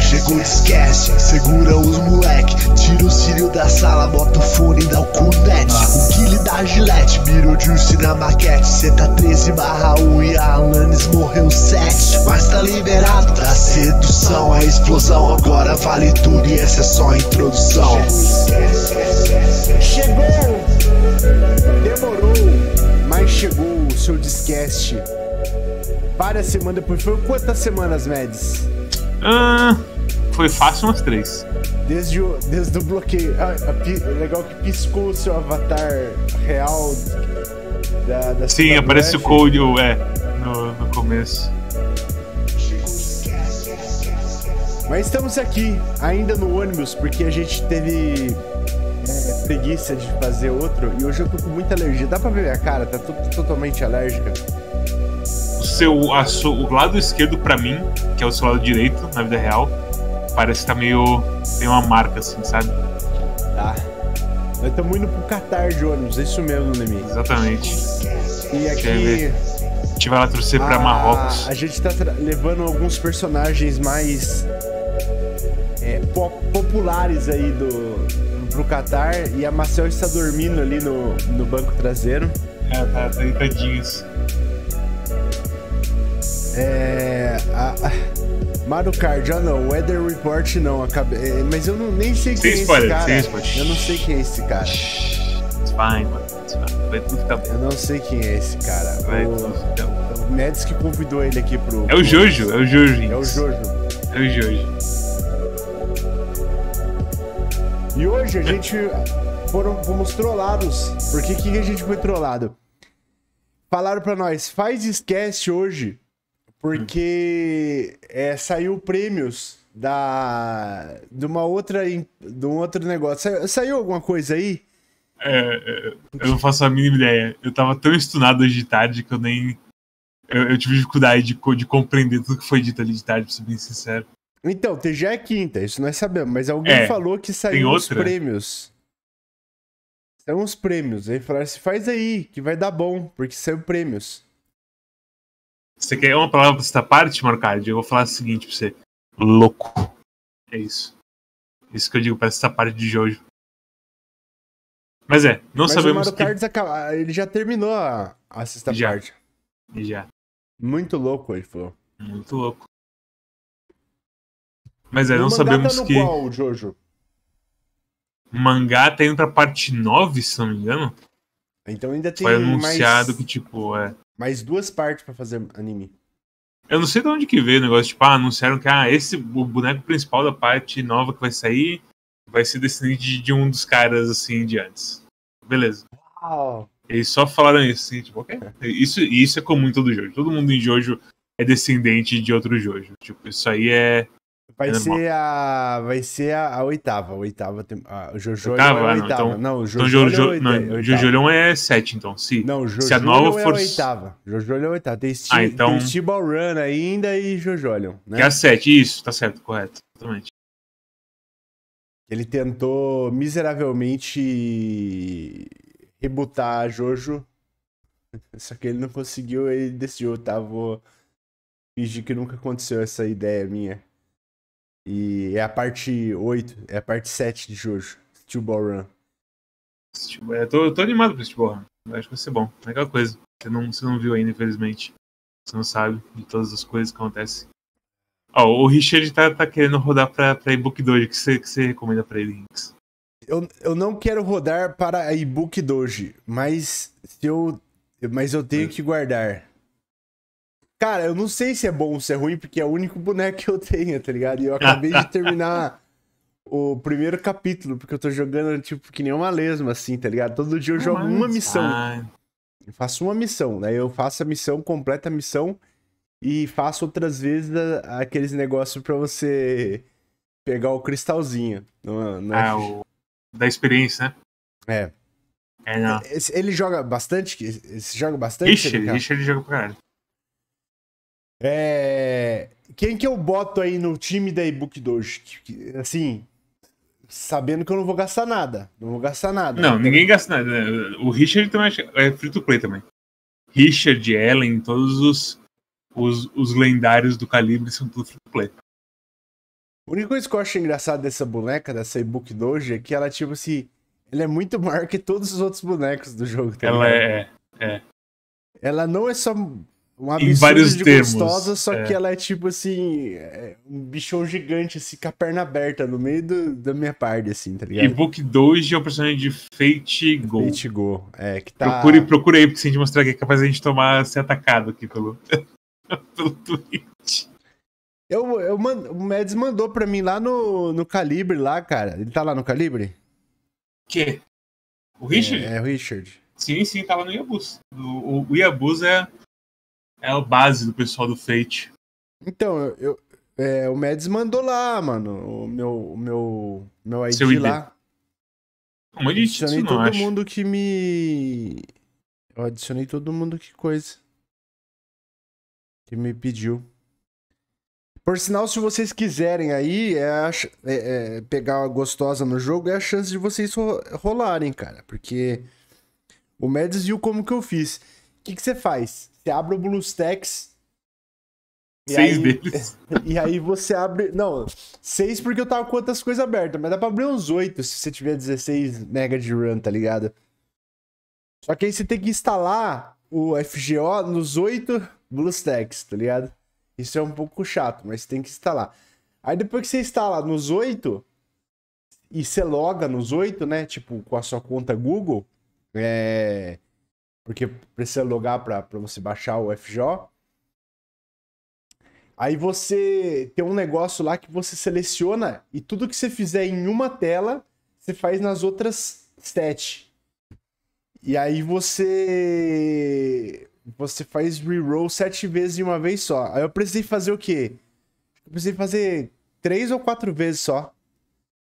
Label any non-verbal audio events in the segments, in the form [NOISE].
Chegou, esquece, segura os moleque. Tira o cílio da sala, bota o fone e dá o cunete. O Guile da Gillette, mirou juice na maquete. Senta 13 barra 1 e a Alanis morreu 7. Mas tá liberado da sedução, a é explosão. Agora vale tudo e essa é só a introdução. Chegou! Demorou, mas chegou o seu disquete. Várias semanas por foi quantas semanas, Medes? Ah, foi fácil umas três. Desde o, desde o bloqueio. Ah, a, legal é que piscou o seu avatar real da, da Sim, aparece o Code, é, no, no começo. Mas estamos aqui, ainda no ônibus, porque a gente teve é, preguiça de fazer outro e hoje eu tô com muita alergia. Dá pra ver a cara, tá totalmente alérgica seu, a seu, o lado esquerdo para mim, que é o seu lado direito na vida real, parece que tá meio. tem uma marca assim, sabe? Tá. Nós estamos indo pro Qatar de é isso mesmo, Nemi. Exatamente. E aqui. A gente vai lá torcer pra ah, Marrocos. A gente tá levando alguns personagens mais. É, po populares aí do, pro Qatar. E a Marcel está dormindo ali no, no banco traseiro. É, tá deitadinho tá isso. É. A, a, Mario Kart, ah não, Weather Report não, acabei, é, mas eu não, nem sei quem é spoiler, esse cara. Spoiler. Eu não sei quem é esse cara. It's fine, mano. It's fine. Vai tudo ficar tá bom. Eu não sei quem é esse cara. Vai o, tudo ficar tá bom. O Mads que convidou ele aqui pro. É o Jojo, pro... é o Jojo. É o Jojo. É o Jojo. E hoje a gente foram, fomos trollados. Por que, que a gente foi trollado? Falaram para nós, faz esquece hoje porque é, saiu prêmios da de uma outra de um outro negócio. Saiu, saiu alguma coisa aí? É, é, eu não faço a mínima ideia. Eu tava tão estunado hoje de tarde que eu nem eu, eu tive dificuldade de, de, compreender tudo que foi dito ali de tarde, pra ser bem sincero. Então, já é quinta, isso nós sabemos, mas alguém é, falou que saiu os prêmios. São os prêmios. aí falaram assim: faz aí, que vai dar bom, porque saiu prêmios. Você quer uma palavra pra esta parte, Marcardi? Eu vou falar o seguinte pra você. Louco. É isso. Isso que eu digo pra esta parte de Jojo. Mas é, não Mas sabemos. O Mario que... acaba... ele já terminou a, a sexta já. parte. Já. Muito louco, ele falou. Muito louco. Mas é, não sabemos tá no que. Qual, Jojo? mangá tá indo pra parte 9, se não me engano. Então ainda tem. Foi anunciado mais... que, tipo, é. Mais duas partes para fazer anime. Eu não sei de onde que veio o negócio, tipo, ah, anunciaram que ah, esse o boneco principal da parte nova que vai sair vai ser descendente de, um dos caras assim de antes. Beleza. Uau. Eles só falaram isso, assim, tipo, ok. É. Isso, isso é comum em todo Jojo. Todo mundo em Jojo é descendente de outro Jojo. Tipo, isso aí é Vai é ser, a, vai ser a, a oitava. A oitava tem, a Jojo é oitava, é a ah, oitava. Então, não, o então Jojo, então, Jo é é, é sete, então. Se, não, Jojo se a nova é for. É oitava. Jojo é oitava. Tem, ah, então... tem Run ainda e Jojo, né? Que é a sete, isso, tá certo, correto. Exatamente. Ele tentou miseravelmente rebutar Jojo. [LAUGHS] Só que ele não conseguiu, ele decidiu, tá? Vou fingir que nunca aconteceu essa ideia minha. E é a parte 8, é a parte 7 de Jojo, Steel Ball Run. Eu é, tô, tô animado pra Steel Ball Run. acho que vai ser bom. É aquela coisa. Você não, você não viu ainda, infelizmente. Você não sabe de todas as coisas que acontecem. Ó, oh, o Richard tá, tá, querendo rodar pra, pra e-book 2. O que você, que você recomenda pra ele, Rinks? Eu, eu não quero rodar para a e-book Doge, mas se eu mas eu tenho que guardar. Cara, eu não sei se é bom ou se é ruim, porque é o único boneco que eu tenho, tá ligado? E eu acabei de [LAUGHS] terminar o primeiro capítulo, porque eu tô jogando, tipo, que nem uma lesma, assim, tá ligado? Todo dia eu ah, jogo uma missão. Eu faço uma missão, né? Eu faço a missão, completa a missão e faço outras vezes né, aqueles negócios para você pegar o cristalzinho. Não, é... Ah, o... da experiência, né? É. é não. Ele, ele joga bastante? Ele joga bastante? Ixi, ele, ele joga pra caralho. É... Quem que eu boto aí no time da Ebook Doge? Assim, sabendo que eu não vou gastar nada. Não vou gastar nada. Não, ninguém gasta nada. Né? O Richard também é free to play também. Richard, Ellen, todos os, os, os lendários do calibre são tudo free to play. A única coisa que eu acho engraçado dessa boneca, dessa e-book Doge, é que ela, tipo assim, ela é muito maior que todos os outros bonecos do jogo. Também. Tá ela é, é. Ela não é só um absurdo em vários de termos. gostosa, só é. que ela é tipo assim, é, um bichão gigante, assim, com a perna aberta no meio do, da minha parte, assim, tá ligado? E Book 2 é o um personagem de Fate Go. Fate Go, é, que tá... Procure, procure aí, porque se a gente mostrar que é capaz de a gente tomar, ser atacado aqui pelo, [LAUGHS] pelo Twitch. Eu, eu mand... O Mads mandou pra mim lá no, no Calibre, lá, cara. Ele tá lá no Calibre? Que? O Richard? É, é o Richard. Sim, sim, tava tá no Iabus. O, o, o Iabus é é a base do pessoal do Fate. Então, eu, é, o Mads mandou lá, mano, o meu, o meu, meu ID, ID. lá. eu adicionei todo acho. mundo que me. Eu adicionei todo mundo que coisa. Que me pediu. Por sinal, se vocês quiserem aí é, a, é, é pegar a gostosa no jogo, é a chance de vocês ro rolarem, cara. Porque o Mads viu como que eu fiz. O que você faz? Você abre o bluestex Seis aí, deles. [LAUGHS] E aí você abre. Não, seis porque eu tava com outras coisas abertas, mas dá pra abrir uns oito se você tiver 16 mega de RAM, tá ligado? Só que aí você tem que instalar o FGO nos oito BlueStacks, tá ligado? Isso é um pouco chato, mas tem que instalar. Aí depois que você instala nos oito e você loga nos oito, né? Tipo, com a sua conta Google, é porque precisa logar para você baixar o FJ. Aí você tem um negócio lá que você seleciona e tudo que você fizer em uma tela, você faz nas outras sete. E aí você você faz reroll sete vezes de uma vez só. Aí eu precisei fazer o quê? Eu precisei fazer três ou quatro vezes só.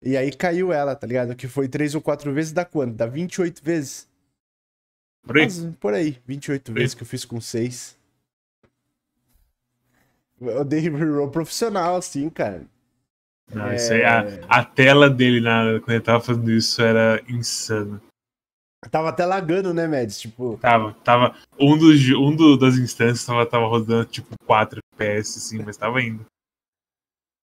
E aí caiu ela, tá ligado? Que foi três ou quatro vezes dá quanto? Dá 28 vezes. Por aí? Mas, por aí, 28 por vezes que eu fiz com 6. Eu dei reroll profissional, assim, cara. Não, é... isso aí, a, a, tela dele na, quando ele tava fazendo isso era insano Tava até lagando, né, Mads? Tipo... Tava, tava. Um, dos, um do, das instâncias tava, tava rodando tipo 4 FPS, assim, mas tava indo.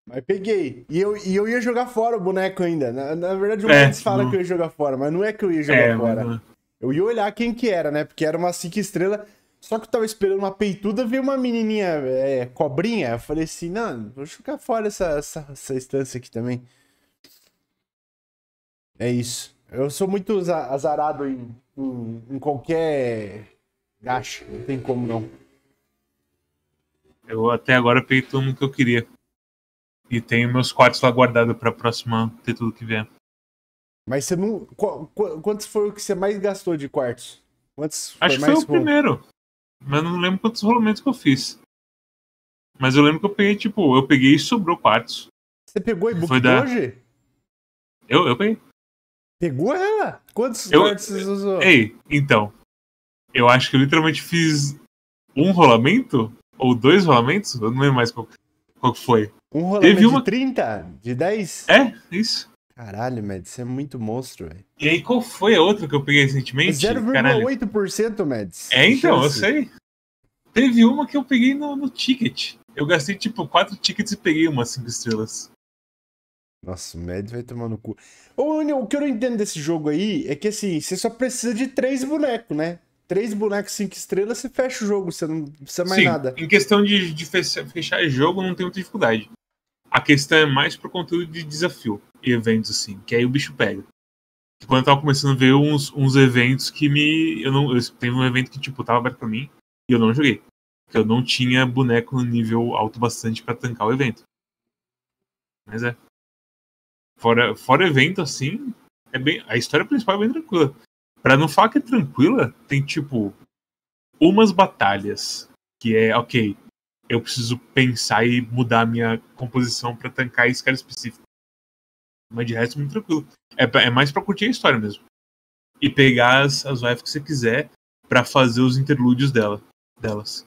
Mas peguei. E eu, e eu ia jogar fora o boneco ainda. Na, na verdade, o é, fala não... que eu ia jogar fora, mas não é que eu ia jogar é, fora. Mano. Eu ia olhar quem que era, né? Porque era uma cinco estrela. Só que eu tava esperando uma peituda, ver uma menininha é, cobrinha. Eu falei assim, não, vou jogar fora essa, essa, essa instância aqui também. É isso. Eu sou muito azarado em, em, em qualquer gacha. Não tem como, não. Eu até agora peguei tudo que eu queria. E tenho meus quartos lá guardados pra próxima ter tudo que vier. Mas você não. quantos foi o que você mais gastou de quartos? Quantos Acho que foi o tipo- primeiro. Mas não lembro quantos rolamentos que eu fiz. Mas eu lembro que eu peguei, tipo, eu peguei e sobrou quartos. Você pegou e booked da... hoje? Eu, eu peguei. Pegou ela? Quantos eu, quartos você usou? Ei, então. Eu acho que eu literalmente fiz um rolamento? Ou dois rolamentos? Eu não lembro mais qual, qual foi. Um rolamento Teve uma... de 30? De 10? É, isso. Caralho, Mads, você é muito monstro, velho. E aí, qual foi a outra que eu peguei recentemente? 0,8%, Mads. É, então, eu sei. Teve uma que eu peguei no, no ticket. Eu gastei, tipo, quatro tickets e peguei umas cinco estrelas. Nossa, o Mad vai tomar no cu. O, o que eu não entendo desse jogo aí é que assim, você só precisa de três bonecos, né? Três bonecos, cinco estrelas, você fecha o jogo, você não precisa mais Sim, nada. Em questão de, de fechar, fechar jogo, não tem muita dificuldade. A questão é mais pro conteúdo de desafio eventos, assim, que aí o bicho pega. quando eu tava começando a ver uns, uns eventos que me. Eu não. Eu, teve um evento que, tipo, tava aberto pra mim e eu não joguei. Porque eu não tinha boneco no nível alto bastante para tancar o evento. Mas é. Fora, fora evento, assim, é bem. A história principal é bem tranquila. Pra não falar que é tranquila, tem tipo umas batalhas que é, ok, eu preciso pensar e mudar a minha composição para tancar esse cara específico. Mas de resto, muito tranquilo. É, é mais pra curtir a história mesmo. E pegar as, as wife que você quiser para fazer os interlúdios dela, delas.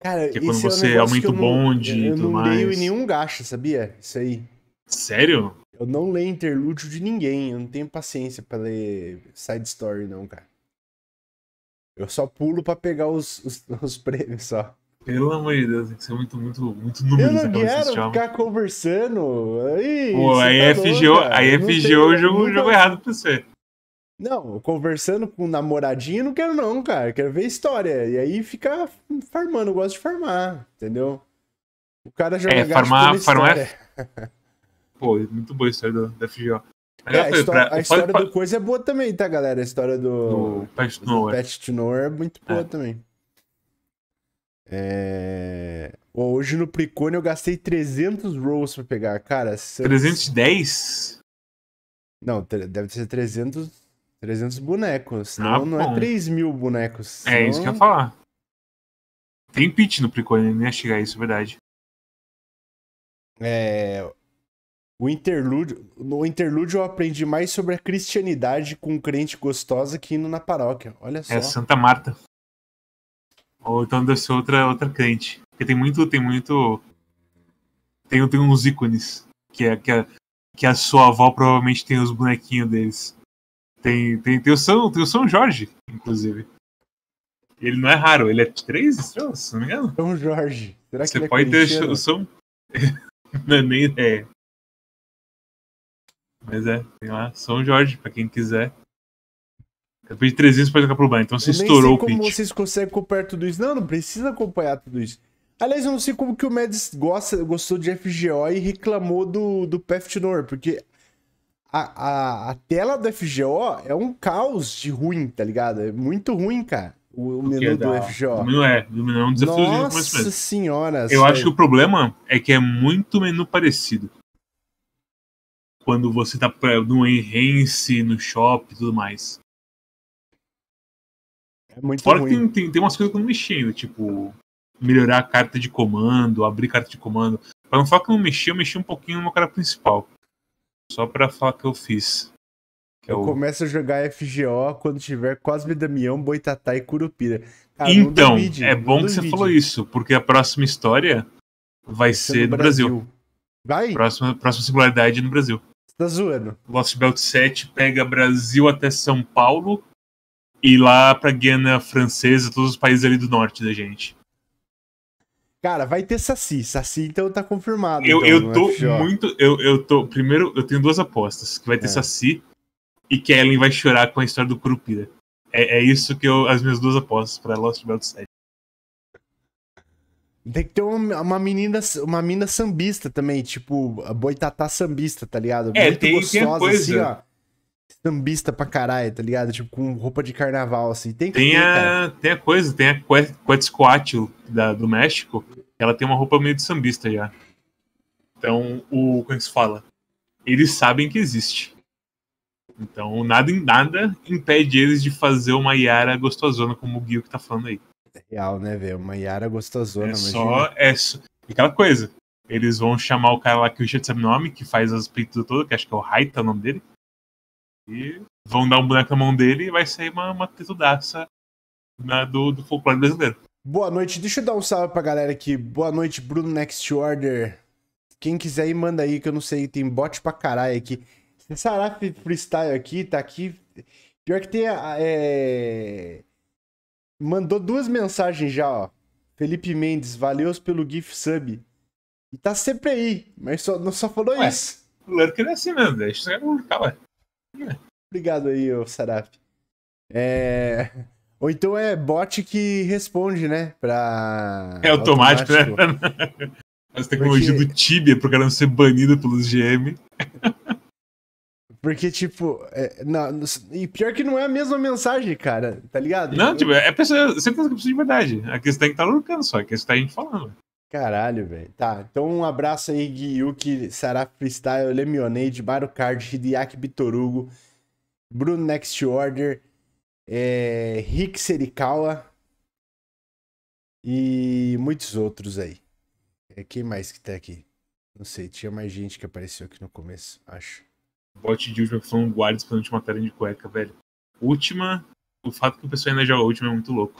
Cara, que é quando você é um aumenta o bonde e tudo mais. Eu não leio em nenhum gacha, sabia? Isso aí. Sério? Eu não leio interlúdio de ninguém. Eu não tenho paciência para ler side story, não, cara. Eu só pulo para pegar os, os, [LAUGHS] os prêmios, só. Pelo amor de Deus, tem que ser muito, muito, muito número. Tá é é eu não quero ficar conversando. Aí, Pô, aí é FGO, aí FGO o jogo, jogo errado pra você. Não, conversando com um namoradinho não quero não, cara. Quero ver história. E aí fica farmando, eu gosto de farmar, entendeu? O cara joga é, farmar, farmar é... Pô, muito boa a história do, da FGO. É, a, história, pra... a história, do Coisa é boa também, tá, galera? A história do, do, do Pet Tunor é muito boa é. também. É... Hoje no Precone eu gastei 300 rolls pra pegar, cara. São... 310? Não, deve ser 300, 300 bonecos. Ah, não, não é 3 mil bonecos. É senão... isso que eu ia falar. Tem pit no Precone, nem ia chegar a isso, é verdade. É... O interlúdio, no interlúdio eu aprendi mais sobre a cristianidade com um crente gostosa que indo na paróquia. Olha é só. É Santa Marta. Ou então deve ser outra, outra crente. Porque tem muito. Tem muito. Tem, tem uns ícones. Que é, que, é, que a sua avó provavelmente tem os bonequinhos deles. Tem, tem, tem, o São, tem o São Jorge, inclusive. Ele não é raro, ele é três estrelas, se não me engano. São Jorge. Será que Você é pode é ter o São. [LAUGHS] não, é nem ideia. Mas é, tem lá São Jorge, pra quem quiser. Depois de 300 pode jogar pro banho. Então você eu estourou o pitch. como vocês conseguem acompanhar tudo isso. Não, não precisa acompanhar tudo isso. Aliás, eu não sei como que o Mads gosta, gostou de FGO e reclamou do, do Pathfinder, porque a, a, a, tela do FGO é um caos de ruim, tá ligado? É muito ruim, cara. O, o menu é do da... FGO. O menu é, o menu é um desafio Nossa de senhora. Eu acho que o problema é que é muito menu parecido. Quando você tá no Enhance, no Shop e tudo mais. É muito Fora ruim. que tem, tem, tem umas coisas que eu não mexi ainda, tipo, melhorar a carta de comando, abrir carta de comando. Pra não falar que eu não mexi, eu mexi um pouquinho no cara principal. Só pra falar que eu fiz. Que é eu é o... começo a jogar FGO quando tiver Cosme Damião, Boitatá e Curupira. então, é bom que você falou isso, porque a próxima história vai ser no Brasil. Brasil. Vai? Próxima, próxima singularidade no Brasil. Você tá zoando. Lost Belt 7 pega Brasil até São Paulo e lá pra Guiana Francesa, todos os países ali do norte da gente. Cara, vai ter Saci. Saci, então, tá confirmado. Eu, então, eu tô muito. Eu, eu tô. Primeiro, eu tenho duas apostas: que vai ter é. Saci e que a Ellen vai chorar com a história do Curupira. É, é isso que eu. As minhas duas apostas pra Lost Belt 7. Tem que ter uma, uma, menina, uma menina sambista também, tipo, boitatá sambista, tá ligado? É, Muito tem, gostosa, tem assim, coisa. assim, ó sambista pra caralho, tá ligado? Tipo, com roupa de carnaval, assim. Tem, tem, a, tem a coisa, tem a Quetzcoatl do México, ela tem uma roupa meio de sambista já. Então, o, como é que se fala? Eles sabem que existe. Então, nada nada impede eles de fazer uma Yara gostosona, como o Guio que tá falando aí. É real, né, velho? Uma Yara gostosona, é Só, é aquela coisa. Eles vão chamar o cara lá que o Richard sabe o nome, que faz as peitas todas, que acho que é o Raita o nome dele. E vão dar um boneco na mão dele e vai sair uma, uma tetudaça do, do folclore brasileiro. Boa noite, deixa eu dar um salve pra galera aqui. Boa noite, Bruno Next Order. Quem quiser aí manda aí, que eu não sei, tem bot pra caralho aqui. Saraf Freestyle aqui, tá aqui. Pior que tem. É... Mandou duas mensagens já, ó. Felipe Mendes, valeu pelo GIF sub. E tá sempre aí, mas só, não só falou ué, isso. Claro que ele é assim mesmo, deixa eu não ficar, ué. Obrigado aí, ô Saraf. É... Ou então é bot que responde, né? Pra... É automático, né? automático. né? [LAUGHS] As tecnologias Porque... do Tibia pro cara não ser banido pelos GM. Porque, tipo, é, não, e pior que não é a mesma mensagem, cara, tá ligado? Não, tipo, é, é pessoa, você tem que é de verdade. A questão é que tá lucrando só, é que tá a gente falando. Caralho, velho. Tá, então um abraço aí, Giyuki, Sará Freestyle, Lemonade, Barocard, Hideaki Bitorugo, Bruno Next Order, é, Rick Serikawa e muitos outros aí. É, quem mais que tá aqui? Não sei, tinha mais gente que apareceu aqui no começo, acho. Bot de última que falando guarda expandindo matéria de cueca, velho. Última, o fato que o pessoal ainda joga a última é muito louco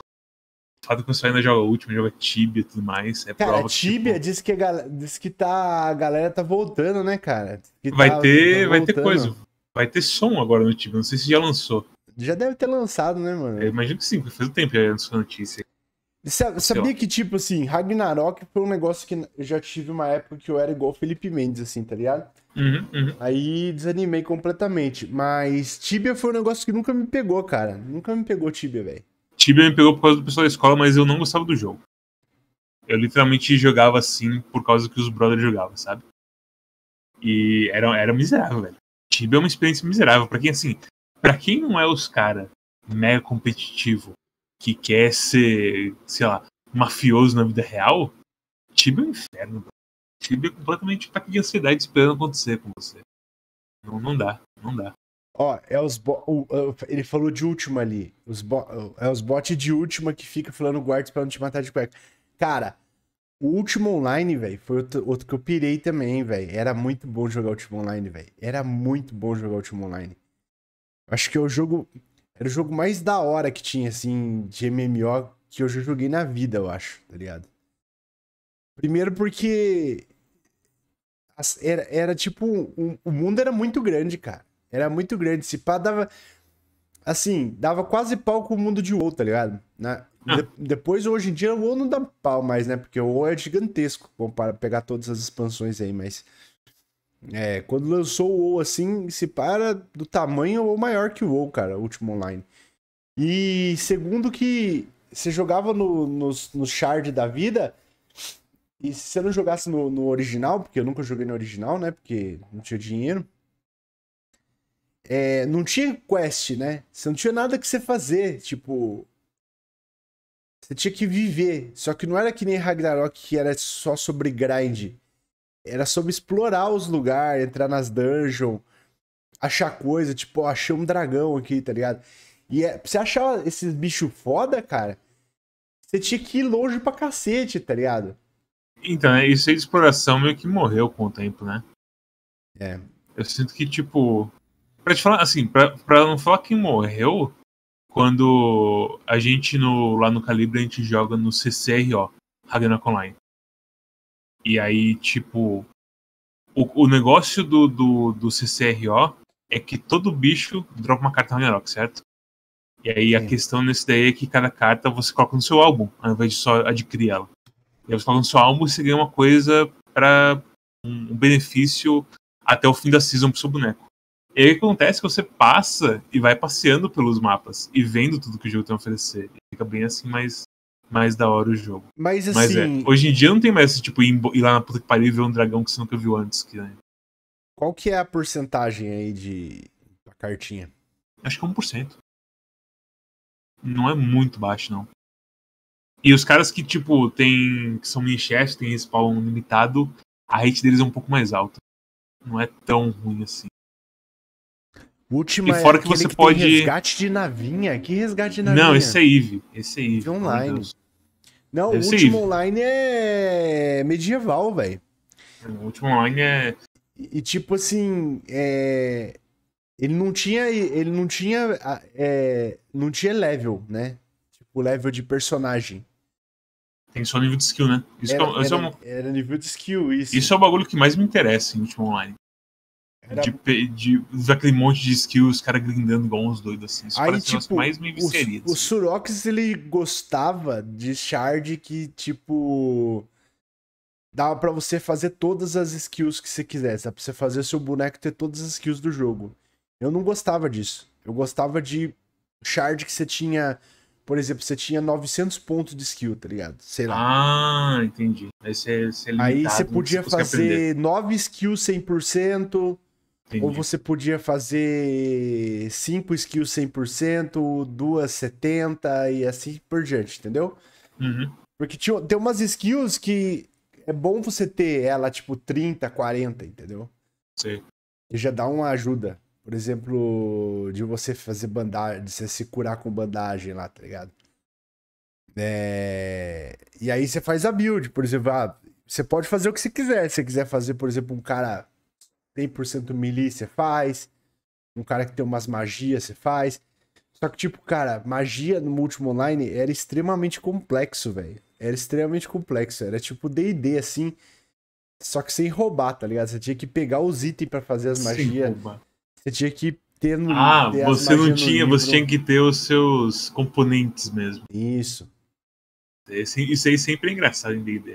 fato que o ainda joga último, joga é Tibia e tudo mais. É cara, prova Tibia disse tipo... que, gal... diz que tá... a galera tá voltando, né, cara? vai tá... ter, tá vai ter coisa. Vai ter som agora no Tibia, não sei se já lançou. Já deve ter lançado, né, mano? Eu imagino que sim, porque faz um tempo já lançou notícia. Sa sabia que, tipo assim, Ragnarok foi um negócio que eu já tive uma época que eu era igual Felipe Mendes, assim, tá ligado? Uhum, uhum. Aí desanimei completamente. Mas Tibia foi um negócio que nunca me pegou, cara. Nunca me pegou Tibia, velho. Tibia me pegou por causa do pessoal da escola, mas eu não gostava do jogo. Eu literalmente jogava assim por causa que os brothers jogavam, sabe? E era, era miserável, velho. Tibia é uma experiência miserável. para quem, assim, para quem não é os cara mega competitivo, que quer ser, sei lá, mafioso na vida real, Tibia é um inferno, velho. Tibia é completamente um que de ansiedade esperando acontecer com você. Não, não dá, não dá. Ó, é os bo... ele falou de última ali. Os bo... É os bots de última que fica falando guards pra não te matar de cueca. Cara, o último online, velho, foi outro, outro, que eu pirei também, velho. Era muito bom jogar o último online, velho. Era muito bom jogar o último online. Acho que é o jogo. Era o jogo mais da hora que tinha, assim, de MMO que eu já joguei na vida, eu acho, tá ligado? Primeiro porque. Era, era tipo. O um, mundo era muito grande, cara. Era muito grande. Se pá, dava. Assim, dava quase pau com o mundo de WoW, tá ligado? Ah. De... depois, hoje em dia, o WoW não dá pau mais, né? Porque o WoW é gigantesco. Bom, para pegar todas as expansões aí, mas. É, quando lançou o WoW assim, se para do tamanho ou maior que o WoW, cara, o último online. E segundo que você jogava no, no, no shard da vida, e se você não jogasse no, no, original, porque eu nunca joguei no original, né? Porque não tinha dinheiro. É, não tinha quest, né? Você não tinha nada que você fazer, tipo. Você tinha que viver. Só que não era que nem Ragnarok, que era só sobre grind. Era sobre explorar os lugares, entrar nas dungeons, achar coisa, tipo, achei um dragão aqui, tá ligado? E é, pra você achar esses bichos foda, cara, você tinha que ir longe pra cacete, tá ligado? Então, é, isso aí de exploração meio que morreu com o tempo, né? É. Eu sinto que, tipo, Pra te falar, assim, pra, pra não falar que morreu, quando a gente no, lá no Calibre a gente joga no CCRO, Ragnarok Online. E aí, tipo, o, o negócio do, do, do CCRO é que todo bicho dropa uma carta Ragnarok, certo? E aí a questão nesse daí é que cada carta você coloca no seu álbum, ao invés de só adquirir ela. E aí você coloca no seu álbum e você ganha uma coisa para um, um benefício até o fim da season pro seu boneco. E aí acontece é que você passa e vai passeando pelos mapas e vendo tudo que o jogo tem a oferecer. fica bem assim, mais, mais da hora o jogo. Mas assim. Mas, é, assim, hoje em dia não tem mais esse tipo ir, ir lá na puta que pariu e ver um dragão que você nunca viu antes. Que, né? Qual que é a porcentagem aí de da cartinha? Acho que é 1%. Não é muito baixo, não. E os caras que, tipo, tem. que são Winchester, tem spawn limitado, a rate deles é um pouco mais alta. Não é tão ruim assim. Última e fora é que você que pode. resgate de navinha. Que resgate de navinha? Não, esse é Eve. Esse é Eve. online. Não, é é, o último online é medieval, velho. O último online é. E, tipo assim, é... ele não tinha, ele não tinha, é... não tinha level, né? Tipo level de personagem. Tem só nível de skill, né? Isso era, é, era, é era nível de skill, isso. Isso é o bagulho que mais me interessa em último online. Era... De, de, aquele monte de skills os caras grindando igual uns doidos, assim. Isso Aí, parece tipo, mais meio o, o, assim. Surox, ele gostava de shard que, tipo... Dava pra você fazer todas as skills que você quisesse. Dá pra você fazer seu boneco ter todas as skills do jogo. Eu não gostava disso. Eu gostava de shard que você tinha... Por exemplo, você tinha 900 pontos de skill, tá ligado? Sei lá. Ah, entendi. Aí você, esse é limitado, Aí você podia fazer 9 skills 100%, Entendi. Ou você podia fazer 5 skills 100%, duas 70% e assim por diante, entendeu? Uhum. Porque tinha, tem umas skills que é bom você ter ela tipo 30, 40, entendeu? Sim. E já dá uma ajuda. Por exemplo, de você fazer bandagem, de você se curar com bandagem lá, tá ligado? É... E aí você faz a build, por exemplo, ah, você pode fazer o que você quiser. Se você quiser fazer, por exemplo, um cara 100% milícia faz. Um cara que tem umas magias, você faz. Só que, tipo, cara, magia no múltiplo online era extremamente complexo, velho. Era extremamente complexo. Era tipo DD, assim. Só que sem roubar, tá ligado? Você tinha que pegar os itens para fazer as magias. Você tinha que ter no Ah, ter você não tinha, você tinha que ter os seus componentes mesmo. Isso. Esse, isso aí sempre é engraçado em D&D.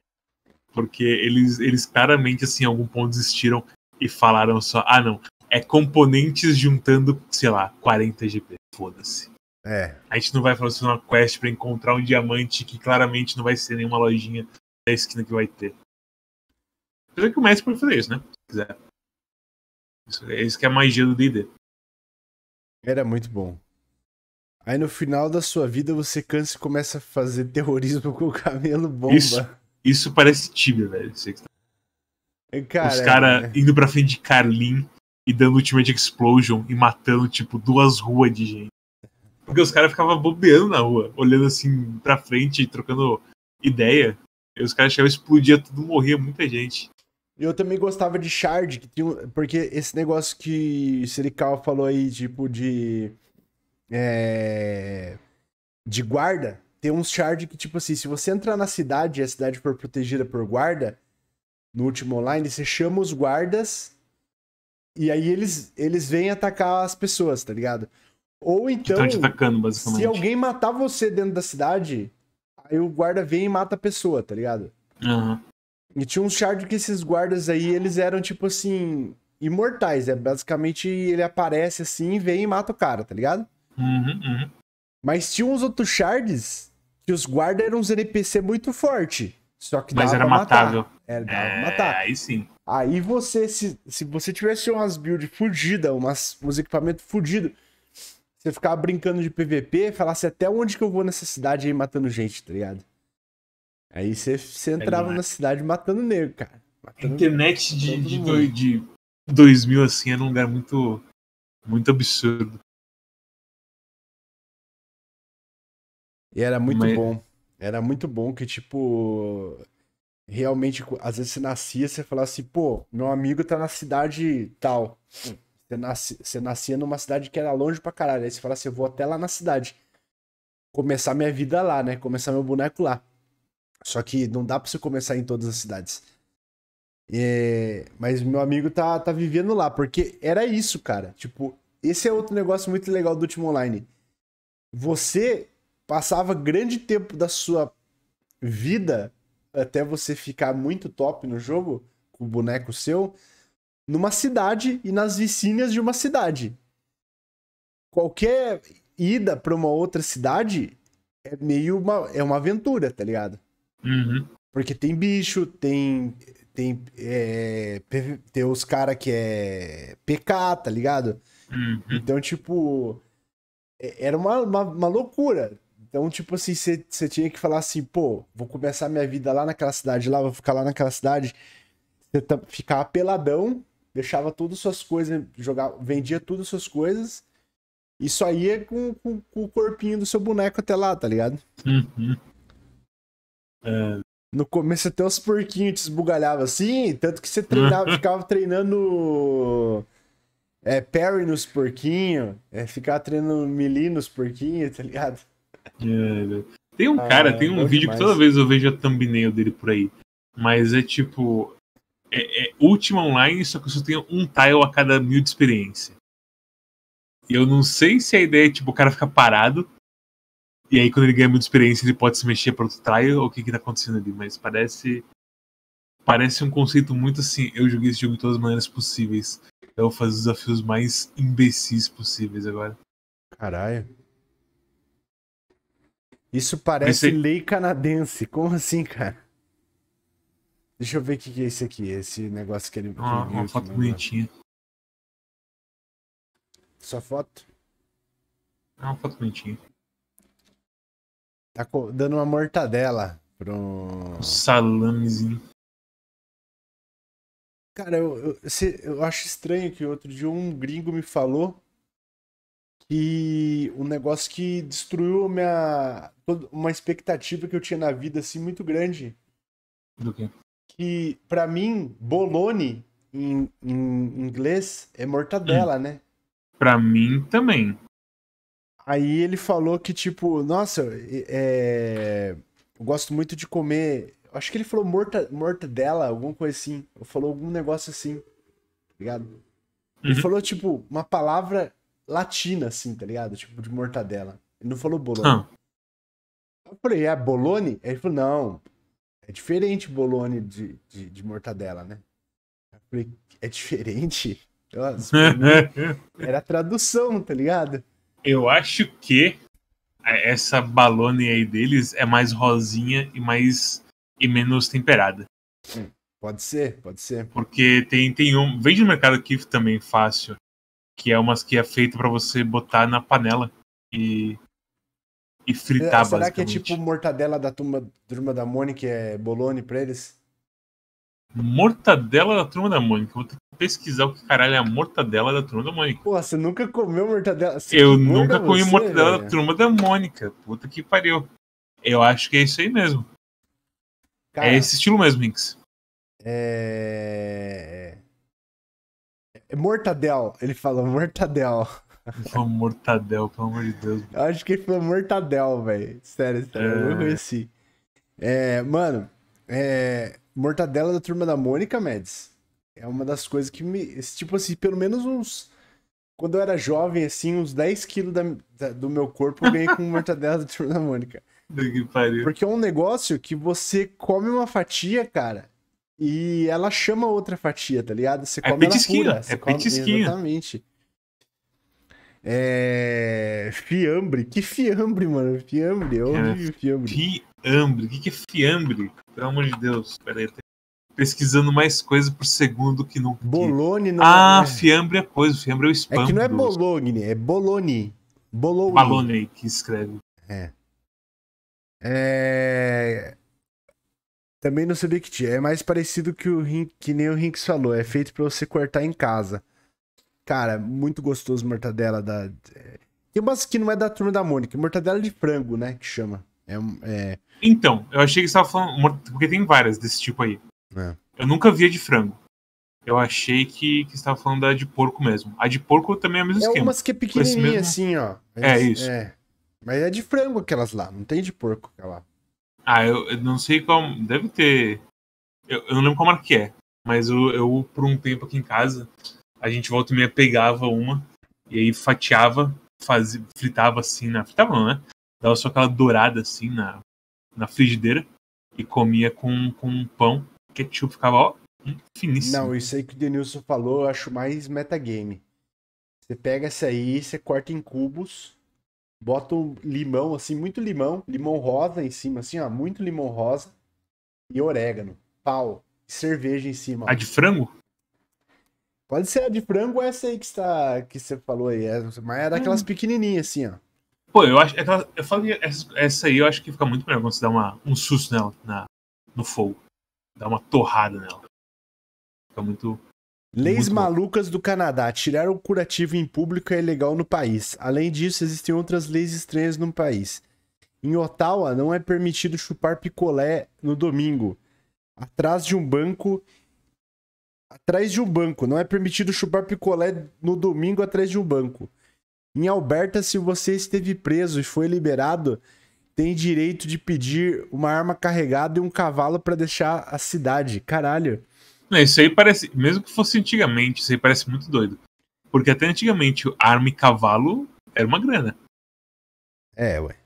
Porque eles, eles claramente, assim, em algum ponto desistiram e falaram só, ah não, é componentes juntando, sei lá, 40 GP. Foda-se. É. A gente não vai fazer uma quest para encontrar um diamante que claramente não vai ser nenhuma lojinha da esquina que vai ter. Apesar que o mestre pode fazer isso, né? Se quiser. Isso, é isso que é a magia do D&D. Era muito bom. Aí no final da sua vida você cansa e começa a fazer terrorismo [LAUGHS] com o camelo bomba. Isso, isso parece Tibia, velho. Você que os caras né? indo pra frente de Carlin e dando Ultimate Explosion e matando, tipo, duas ruas de gente. Porque os caras ficavam bobeando na rua, olhando assim pra frente, trocando ideia. E os caras chegavam, explodia tudo, morria muita gente. Eu também gostava de Shard, que tinha, porque esse negócio que o Sirical falou aí, tipo, de. É, de guarda, tem uns Shard que, tipo assim, se você entrar na cidade e a cidade for protegida por guarda, no último online, você chama os guardas e aí eles, eles vêm atacar as pessoas, tá ligado? Ou então, atacando, se alguém matar você dentro da cidade, aí o guarda vem e mata a pessoa, tá ligado? Uhum. E tinha um shard que esses guardas aí, eles eram tipo assim, imortais. É né? basicamente ele aparece assim, vem e mata o cara, tá ligado? Uhum, uhum. Mas tinha uns outros shards que os guardas eram uns NPC muito forte. Só que Mas era matável. Matar. É, era, dava é, matar. Aí sim. Aí você, se, se você tivesse umas builds fudidas, umas, uns equipamentos fudidos, você ficava brincando de PVP, falasse até onde que eu vou nessa cidade aí matando gente, tá ligado? Aí você, você é entrava é na cidade matando negro, cara. Matando internet negro, de, de, dois, de 2000, assim, era um lugar muito, muito absurdo. E era muito Mas... bom. Era muito bom que, tipo, realmente, às vezes você nascia, você falava assim, pô, meu amigo tá na cidade tal. Hum. Você, nasce, você nascia numa cidade que era longe pra caralho. Aí você fala assim, eu vou até lá na cidade. Começar minha vida lá, né? Começar meu boneco lá. Só que não dá pra você começar em todas as cidades. É, mas meu amigo tá, tá vivendo lá, porque era isso, cara. Tipo, esse é outro negócio muito legal do último online. Você passava grande tempo da sua vida até você ficar muito top no jogo com o boneco seu numa cidade e nas vizinhas de uma cidade. Qualquer ida para uma outra cidade é meio uma é uma aventura, tá ligado? Uhum. Porque tem bicho, tem tem é, tem os cara que é PK, tá ligado? Uhum. Então tipo é, era uma, uma, uma loucura. Então, tipo assim, você tinha que falar assim, pô, vou começar minha vida lá naquela cidade, lá, vou ficar lá naquela cidade. Você ficava peladão, deixava todas as suas coisas, jogava, vendia todas as suas coisas e só ia com, com, com, o corpinho do seu boneco até lá, tá ligado? Uhum. É... No começo até os porquinhos te esbugalhavam assim, tanto que você treinava, uhum. ficava treinando é, parry nos porquinhos, é, ficava treinando melee nos porquinhos, tá ligado? É, tem um ah, cara, tem é um vídeo demais. que toda vez eu vejo a thumbnail dele por aí. Mas é tipo. É, é Online, só que eu só tenho um tile a cada mil de experiência. E eu não sei se a ideia é tipo o cara ficar parado. E aí quando ele ganha de experiência ele pode se mexer para outro tile ou o que que tá acontecendo ali. Mas parece. Parece um conceito muito assim. Eu joguei esse jogo de todas as maneiras possíveis. Eu vou fazer os desafios mais imbecis possíveis agora. Caralho. Isso parece esse... lei canadense. Como assim, cara? Deixa eu ver o que, é esse aqui, esse negócio que ele. Ah, que uma foto bonitinha. Só foto? É uma foto bonitinha. Tá dando uma mortadela pro. Um salamezinho. Cara, eu, eu, eu acho estranho que outro dia um gringo me falou que um negócio que destruiu minha uma expectativa que eu tinha na vida assim muito grande. Do quê? Que para mim bolone em, em, inglês é mortadela, hum. né? Para mim também. Aí ele falou que tipo, nossa, é... eu gosto muito de comer. Acho que ele falou morta mortadela, alguma coisa assim. Ou falou algum negócio assim, tá ligado? Ele uhum. falou tipo uma palavra latina, assim, tá ligado? Tipo, de mortadela. Ele não falou bolone. Ah. Eu falei, é bolone? Ele falou, não. É diferente bolone de, de, de mortadela, né? Eu falei, é diferente? Nossa, ah, [LAUGHS] era tradução, tá ligado? Eu acho que essa balone aí deles é mais rosinha e mais e menos temperada. Hum, pode ser, pode ser. Porque tem, tem um. Vende no mercado aqui também fácil que é umas que é feito para você botar na panela e e fritar Será que é tipo mortadela da turma, turma da Mônica é bolone pra eles? Mortadela da turma da Mônica. Vou ter que pesquisar o que caralho é a mortadela da turma da Mônica. Pô, você nunca comeu mortadela? Você eu nunca comi você, mortadela velho. da turma da Mônica. Puta que pariu. Eu acho que é isso aí mesmo. É Cara, é esse estilo mesmo, Inks. É. Mortadel, ele fala Mortadel. Falou Mortadel, pelo amor de Deus. Eu acho que ele falou Mortadel, velho. Sério, sério, é... eu conheci. É, mano, é, Mortadela da Turma da Mônica, Mads, é uma das coisas que me... Tipo assim, pelo menos uns... Quando eu era jovem, assim, uns 10 quilos da, da, do meu corpo eu ganhei com [LAUGHS] Mortadela da Turma da Mônica. Porque é um negócio que você come uma fatia, cara, e ela chama outra fatia, tá ligado? Você é come petisquinha, ela pura. É come... petisquinha. Exatamente. É... Fiambre. Que fiambre, mano. Fiambre. Eu é. fiambre. Fiambre. O que, que é fiambre? Pelo amor de Deus. Pera aí. Pesquisando mais coisa por segundo que não. Bolone não Ah, é. fiambre é coisa. Fiambre é o spam. É que não é bologne, é bolone. Bolone. Balone que escreve. É. É. Também não sabia que tinha. É mais parecido que, o Hink, que nem o Rinks falou. É feito para você cortar em casa. Cara, muito gostoso mortadela da. É, tem umas que não é da turma da Mônica, mortadela de frango, né? Que chama. É, é... Então, eu achei que você tava falando. Porque tem várias desse tipo aí. É. Eu nunca via de frango. Eu achei que, que estava falando da de porco mesmo. A de porco também é o mesmo é esquema. Tem umas que é pequenininha mesmo... assim, ó. é isso. É. Mas é de frango aquelas lá, não tem de porco aquela. Ah, eu, eu, não sei qual. Deve ter. Eu, eu não lembro qual marca que é. Mas eu, eu, por um tempo aqui em casa, a gente volta e meia pegava uma e aí fatiava, fazia, fritava assim na. Fritava não, né? Dava só aquela dourada assim na, na frigideira e comia com, com um pão. Ketchup ficava, ó, hum, finíssimo. Não, isso aí que o Denilson falou, eu acho mais metagame. Você pega essa aí, você corta em cubos um limão, assim, muito limão, limão rosa em cima, assim, ó, muito limão rosa e orégano, pau, e cerveja em cima. Ó. A de frango? Pode ser a de frango essa aí que, está, que você falou aí, é, mas é daquelas hum. pequenininhas, assim, ó. Pô, eu acho, é aquela, eu falei, essa, essa, aí eu acho que fica muito melhor quando você dá uma, um susto nela, na, no fogo. Dá uma torrada nela. Fica muito, Leis Muito malucas bom. do Canadá tirar o curativo em público é ilegal no país. Além disso, existem outras leis estranhas no país. Em Ottawa, não é permitido chupar picolé no domingo. Atrás de um banco. Atrás de um banco. Não é permitido chupar picolé no domingo atrás de um banco. Em Alberta, se você esteve preso e foi liberado, tem direito de pedir uma arma carregada e um cavalo para deixar a cidade. Caralho. Não, isso aí parece, mesmo que fosse antigamente, isso aí parece muito doido. Porque até antigamente, arma e cavalo era uma grana. É, ué.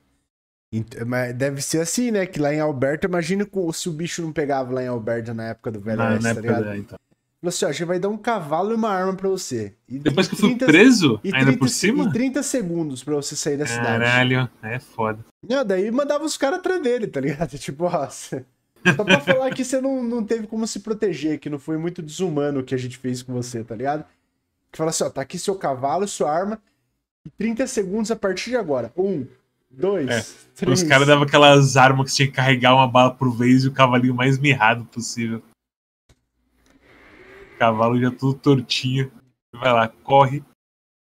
mas deve ser assim, né? Que lá em Alberta, imagina se o bicho não pegava lá em Alberta na época do Velho na, Oeste, na tá ligado? Da, então. Falou assim, ó, a gente vai dar um cavalo e uma arma pra você. E, Depois que eu fui preso, e 30, ainda por cima? E 30 segundos pra você sair da Caralho, cidade. Caralho, é foda. Não, daí mandava os caras atrás dele, tá ligado? [LAUGHS] Tipo, ó... Só pra falar que você não, não teve como se proteger, que não foi muito desumano o que a gente fez com você, tá ligado? Que fala assim, ó, tá aqui seu cavalo, sua arma, e 30 segundos a partir de agora. Um, dois, é, três. Os caras davam aquelas armas que tinha que carregar uma bala por vez e o cavalinho mais mirrado possível. O cavalo já tudo tortinho. Vai lá, corre.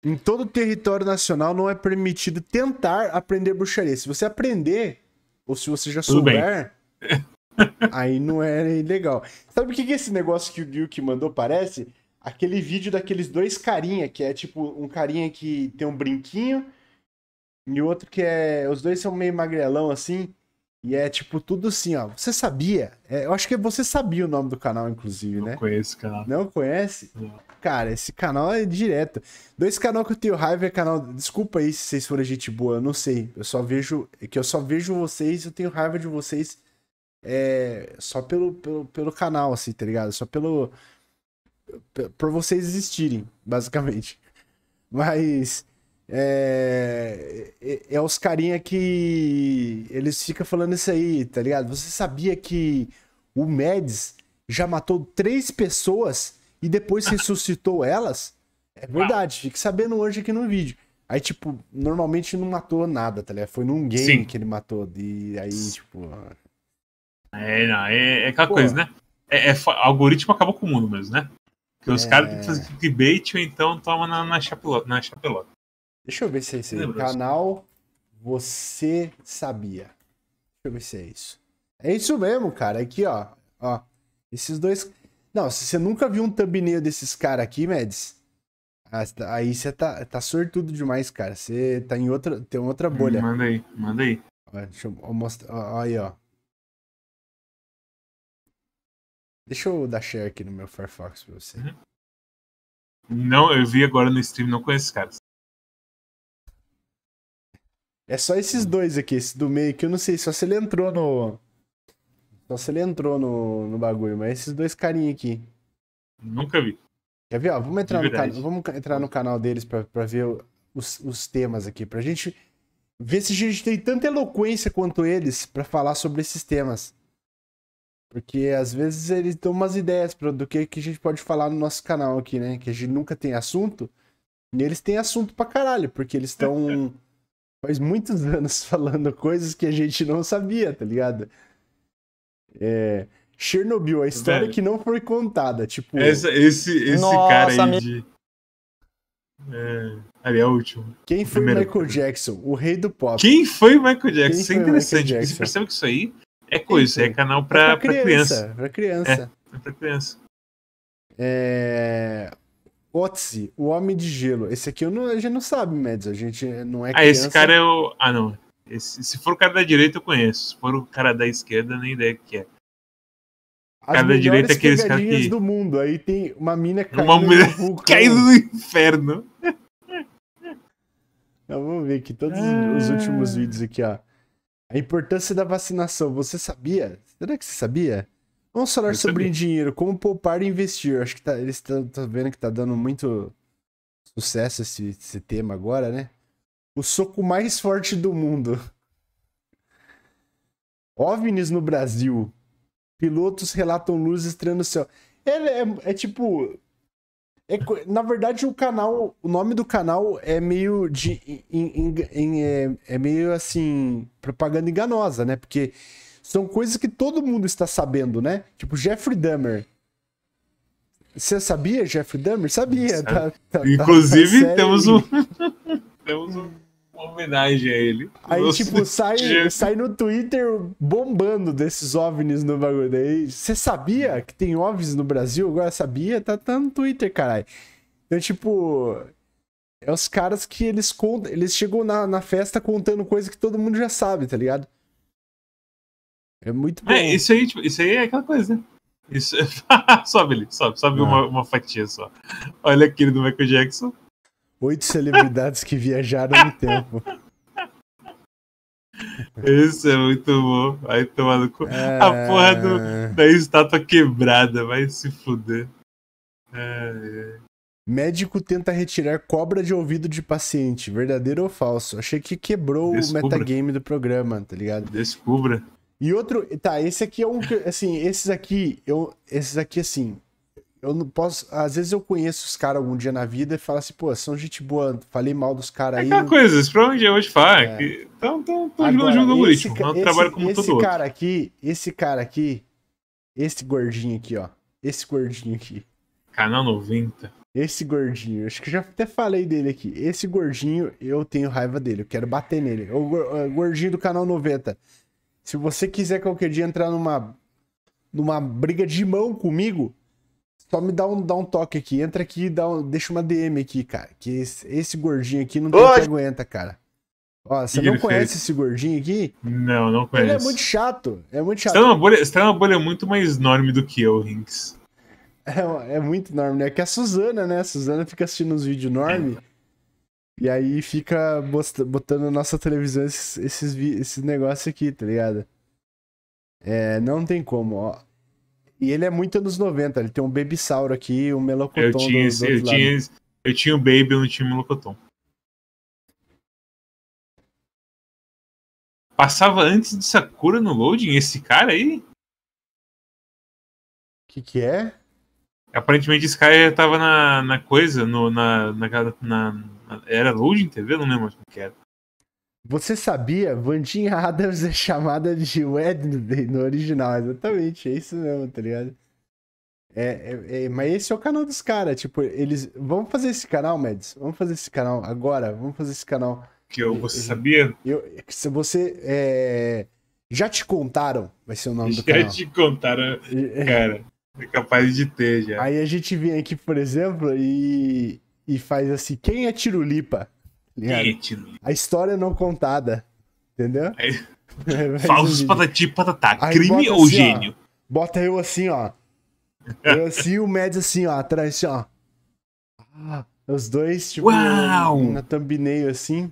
Em todo o território nacional não é permitido tentar aprender bruxaria. Se você aprender, ou se você já Tudo souber, bem. [LAUGHS] Aí não é legal. Sabe o que, que esse negócio que o Duke mandou parece? Aquele vídeo daqueles dois carinha, que é tipo um carinha que tem um brinquinho e outro que é. Os dois são meio magrelão assim. E é tipo tudo assim, ó. Você sabia? É, eu acho que você sabia o nome do canal, inclusive, não né? Não conheço o canal. Não conhece? Não. Cara, esse canal é direto. Dois canal que eu tenho raiva é canal. Desculpa aí se vocês forem gente boa, eu não sei. Eu só vejo. É que eu só vejo vocês, eu tenho raiva de vocês é, só pelo, pelo, pelo canal, assim, tá ligado? Só pelo. Por vocês existirem, [LAUGHS] basicamente. Mas. É, é, é os carinha que eles ficam falando isso aí, tá ligado? Você sabia que o Meds já matou três pessoas e depois [LAUGHS] ressuscitou elas? É verdade, fique sabendo hoje aqui no vídeo. Aí, tipo, normalmente não matou nada, tá ligado? Foi num game Sim. que ele matou. E aí, tipo. É, não, é, é aquela Pô. coisa, né? É, é, algoritmo acabou com o mundo mesmo, né? Porque os caras têm que fazer é. clickbait ou então toma na, na, chapelota, na chapelota. Deixa eu ver se é esse Lembra canal Você Sabia. Deixa eu ver se é isso. É isso mesmo, cara. Aqui, ó. ó. Esses dois. Não, se você nunca viu um thumbnail desses caras aqui, Mads. aí você tá, tá sortudo demais, cara. Você tá em outra. Tem outra bolha. Hum, manda aí, manda aí. deixa eu mostrar. Ó, aí, ó. Deixa eu dar share aqui no meu Firefox pra você. Uhum. Não, eu vi agora no stream, não conheço esses caras. É só esses dois aqui, esse do meio que eu não sei, só se ele entrou no. Só se ele entrou no, no bagulho, mas esses dois carinhos aqui. Nunca vi. Quer ver? Ó, vamos, entrar no, can... vamos entrar no canal deles pra, pra ver os, os temas aqui, pra gente ver se a gente tem tanta eloquência quanto eles pra falar sobre esses temas. Porque às vezes eles dão umas ideias pra, do que, que a gente pode falar no nosso canal aqui, né? Que a gente nunca tem assunto. E eles têm assunto pra caralho, porque eles estão [LAUGHS] faz muitos anos falando coisas que a gente não sabia, tá ligado? É. Chernobyl, a história Velho. que não foi contada. Tipo. Essa, esse esse Nossa, cara aí me... de. É... Ali é o último. Quem foi Primeiro. Michael Jackson? O rei do pop. Quem foi Michael Jackson? Quem isso é interessante. Você percebe que isso aí é, é coisa, é, é canal pra, é pra criança. Pra criança. É, é pra criança. É... Otzi, o Homem de Gelo. Esse aqui não, a gente não sabe, Mads. A gente não é criança. Ah, esse cara é o... Ah, não. Esse, se for o cara da direita, eu conheço. Se for o cara da esquerda, nem ideia o que é. O cara da direita é aqueles caras que... do mundo. Aí tem uma mina caindo uma mulher no [LAUGHS] caindo no inferno. Então, vamos ver aqui todos os ah. últimos vídeos aqui, ó. A importância da vacinação, você sabia? Será que você sabia? Vamos falar Eu sobre sabia. dinheiro, como poupar e investir. Acho que tá, eles estão vendo que tá dando muito sucesso esse, esse tema agora, né? O soco mais forte do mundo. OVNIs no Brasil. Pilotos relatam luzes estranhas no céu. É, é, é, tipo. É, na verdade, o canal, o nome do canal é meio de, em, em, em, é, é, meio assim propaganda enganosa, né? Porque são coisas que todo mundo está sabendo, né? Tipo Jeffrey Dahmer. Você sabia Jeffrey Dahmer? Sabia. Tá, tá, tá, Inclusive [LAUGHS] temos um temos um homenagem a ele. Aí, Nossa, tipo, sai, sai no Twitter bombando desses OVNIs no bagulho. Daí, você sabia que tem OVNIs no Brasil? Agora sabia? Tá, tá no Twitter, caralho. Então, tipo... É os caras que eles contam... Eles chegam na, na festa contando coisa que todo mundo já sabe, tá ligado? É muito é, bom. É, isso aí, tipo, isso aí é aquela coisa, né? Isso... [LAUGHS] sobe ali, sobe. Sobe é. uma, uma fatia só. Olha aquele do Michael Jackson. Oito celebridades que viajaram no tempo. Isso é muito bom. Aí tomar no cu. É... A porra do, da estátua quebrada, vai se fuder. É, é... Médico tenta retirar cobra de ouvido de paciente. Verdadeiro ou falso? Achei que quebrou Descubra. o metagame do programa, tá ligado? Descubra. E outro. Tá, esse aqui é um. Assim, esses aqui. Eu, esses aqui, assim eu não posso. Às vezes eu conheço os caras algum dia na vida e falo assim, pô, são gente boa, falei mal dos caras é aí. É aquela coisa, isso provavelmente é então fala. Estão jogando jogo do algoritmo, não trabalho como esse todo cara aqui, esse cara aqui, esse gordinho aqui, ó. Esse gordinho aqui. Canal 90. Esse gordinho, acho que já até falei dele aqui. Esse gordinho, eu tenho raiva dele, eu quero bater nele. É é o gordinho do canal 90. Se você quiser qualquer dia entrar numa, numa briga de mão comigo, só me dá um, dá um toque aqui. Entra aqui dá um, deixa uma DM aqui, cara. Que esse, esse gordinho aqui não tem que aguenta, cara. Ó, você não conhece fez? esse gordinho aqui? Não, não conheço. Ele é muito chato. É muito chato. Você tá numa bolha, tá numa bolha muito mais enorme do que eu, Rinks. [LAUGHS] É, é, muito enorme, né? É que a Suzana, né? A Suzana fica assistindo uns vídeos enormes. É. E aí fica botando na nossa televisão esses, esses, esses negócios aqui, tá ligado? É, não tem como, ó. E ele é muito anos 90, ele tem um Babysauro aqui, um Melocoton. Eu tinha, esse, eu, tinha, eu tinha o Baby, eu não tinha o Melocoton. Passava antes de Sakura no loading esse cara aí? Que que é? Aparentemente esse cara tava na, na coisa, no, na, na, na, na Era loading TV? Não lembro o que era. Você sabia? Vandinha Adams é chamada de Wednesday no original. Exatamente, é isso mesmo, tá ligado? É, é, é, mas esse é o canal dos caras. Tipo, eles. Vamos fazer esse canal, Mads? Vamos fazer esse canal agora? Vamos fazer esse canal. Que eu, você sabia? Eu, se você. É... Já te contaram, vai ser o nome já do canal. Já te contaram, é. cara. É capaz de ter já. Aí a gente vem aqui, por exemplo, e, e faz assim: quem é Tirulipa? A história não contada. Entendeu? [LAUGHS] falsos um patati patatá. crime ou assim, gênio? Ó, bota eu assim, ó. Eu assim o Mads assim, ó, atrás, assim, ó. Ah, os dois, tipo, Uau! na thumbnail, assim.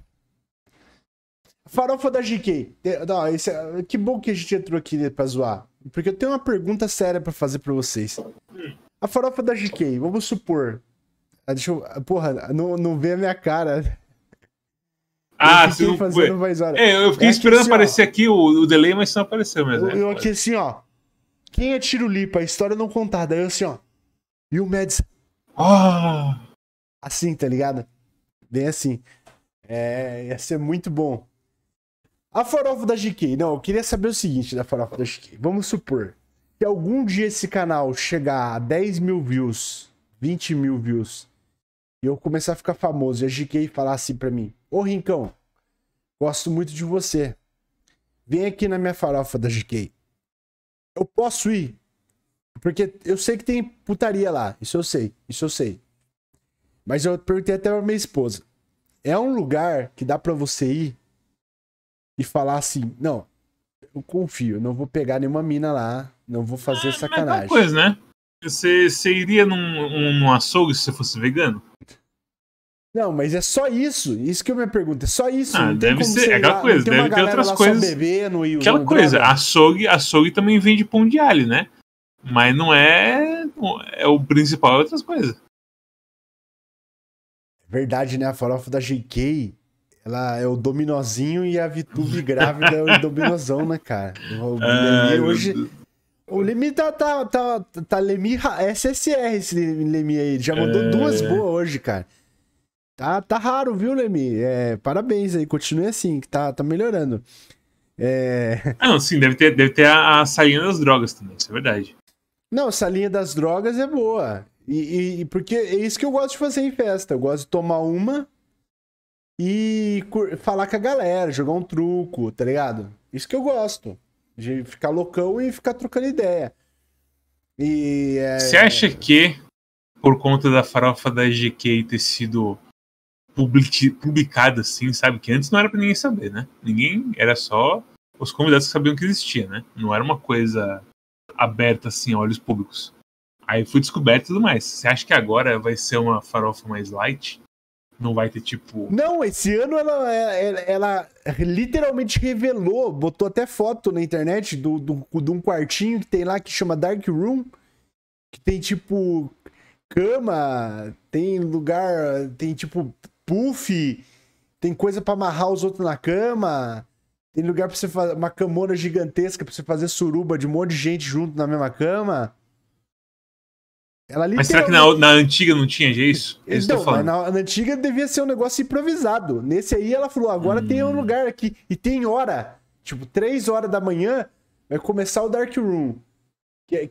Farofa da GK. Não, esse, que bom que a gente entrou aqui né, pra zoar. Porque eu tenho uma pergunta séria pra fazer pra vocês. A farofa da GK, vamos supor. Ah, deixa eu. Porra, não, não vê a minha cara. Ah, eu não foi. É, eu fiquei é esperando aqui, assim, aparecer ó, aqui o, o, delay, mas não apareceu mesmo. Eu, né? eu aqui assim, ó. Quem é Tirulipa? A história não contada. Eu assim, ó. E o Mads. Ah! Assim, tá ligado? Bem assim. É, ia ser muito bom. A farofa da GK. Não, eu queria saber o seguinte da farofa da GK. Vamos supor que algum dia esse canal chegar a 10 mil views, 20 mil views, e eu começar a ficar famoso e a GK falar assim pra mim. Ô Rincão, gosto muito de você. Vem aqui na minha farofa da GK. Eu posso ir. Porque eu sei que tem putaria lá. Isso eu sei. Isso eu sei. Mas eu perguntei até pra minha esposa. É um lugar que dá para você ir e falar assim: não, eu confio, não vou pegar nenhuma mina lá, não vou fazer é, sacanagem. É coisa, né? Você, você iria num, num açougue se você fosse vegano? Não, mas é só isso. Isso que eu é me pergunto. É só isso. Ah, deve ser. é aquela lá, coisa. Deve ter outras coisas. Bebendo e aquela coisa. Açougue, açougue também vende pão de alho, né? Mas não é. é o principal é outras coisas. É verdade, né? A farofa da Jk, ela é o dominozinho e a Vitube grávida é o dominozão, né, cara? O [LAUGHS] Lemi hoje. O Lemi tá, tá, tá, tá Lemi SSR, esse Lemi aí. Ele já mandou é... duas boas hoje, cara. Tá, tá raro, viu, Lemi? É, parabéns aí, continue assim, que tá, tá melhorando. É... [LAUGHS] Ah, não, sim, deve ter, deve ter a, a salinha das drogas também, isso é verdade. Não, salinha das drogas é boa. E, e, porque é isso que eu gosto de fazer em festa. Eu gosto de tomar uma e falar com a galera, jogar um truco, tá ligado? Isso que eu gosto. De ficar loucão e ficar trocando ideia. E, é... Você acha que, por conta da farofa da GK ter sido publicada, assim, sabe? Que antes não era para ninguém saber, né? Ninguém, era só os convidados que sabiam que existia, né? Não era uma coisa aberta, assim, a olhos públicos. Aí foi descoberto e tudo mais. Você acha que agora vai ser uma farofa mais light? Não vai ter tipo. Não, esse ano ela, ela, ela literalmente revelou, botou até foto na internet do, do, de um quartinho que tem lá que chama Dark Room. Que tem tipo cama, tem lugar, tem tipo puff, tem coisa para amarrar os outros na cama, tem lugar para você fazer uma camona gigantesca para você fazer suruba de um monte de gente junto na mesma cama. Ela literalmente... Mas será que na, na antiga não tinha é isso? não, na, na, antiga devia ser um negócio improvisado. Nesse aí ela falou: agora hum. tem um hum. lugar aqui e tem hora. Tipo, três horas da manhã vai começar o Dark Room.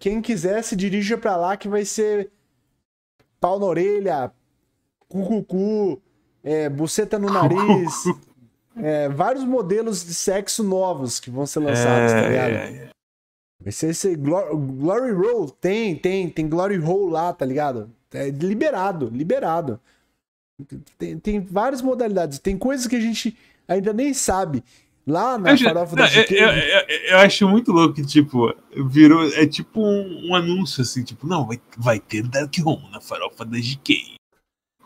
Quem quiser se dirija para lá que vai ser pau na orelha, cu, cu, cu é, buceta no nariz. [LAUGHS] é, vários modelos de sexo novos que vão ser é, lançados, é, tá ligado? É, é. Vai ser esse Glory, Glory Roll, tem, tem, tem Glory Roll lá, tá ligado? É liberado, liberado. Tem, tem várias modalidades, tem coisas que a gente ainda nem sabe. Lá na eu, farofa da GK... Eu, eu, eu, acho muito louco que, tipo, virou. É tipo um, um, anúncio assim, tipo, não, vai, vai ter Dark Room na farofa da GK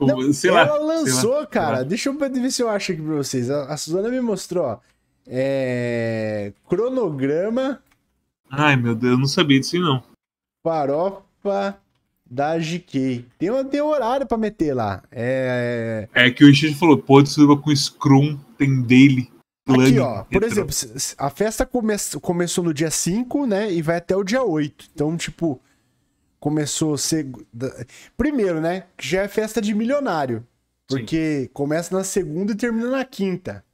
não, sei ela lá, lançou, sei lá, cara. Lá. Deixa eu ver se eu acho aqui pra vocês. A, a Suzana me mostrou, ó. É... Cronograma. Ai, meu Deus, eu não sabia disso, não. Farofa da GK. Tem, uma, tem um horário pra meter lá. É, é que o Enchid falou, pô, suba com Scrum, tem daily. Aqui, ó, por exemplo, a festa come começou no dia 5, né? E vai até o dia 8. Então, tipo, começou a ser. Primeiro, né? Que já é festa de milionário. Porque Sim. começa na segunda e termina na quinta.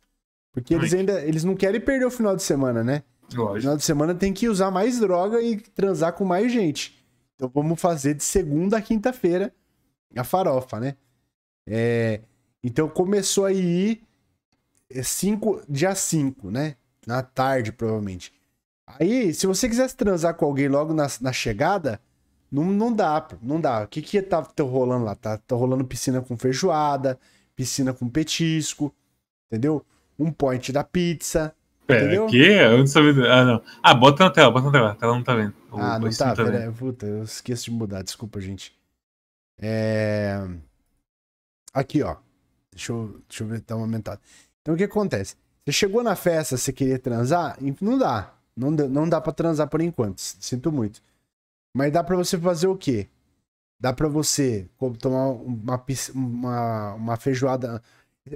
Porque Ai. eles ainda. Eles não querem perder o final de semana, né? Lógico. Final de semana tem que usar mais droga e transar com mais gente. Então vamos fazer de segunda a quinta-feira a farofa, né? É... Então começou aí é, cinco, dia 5, né? Na tarde, provavelmente. Aí, se você quisesse transar com alguém logo na, na chegada, não, não dá, não dá. O que que tá, tá rolando lá? Tá, tá rolando piscina com feijoada, piscina com petisco, entendeu? Um point da pizza, Pera, é, Entendeu? que? Eu não sabia. Ah, não. Ah, bota na tela, bota na tela. A tela não tá vendo. O ah, não tá, tá vendo. Puta, eu esqueço de mudar, desculpa, gente. É... Aqui, ó. Deixa eu, deixa eu ver, tá aumentado Então, o que acontece? Você chegou na festa, você queria transar? Não dá. Não, dá, não dá pra transar por enquanto. Sinto muito. Mas dá para você fazer o quê? Dá para você tomar uma, uma, uma feijoada.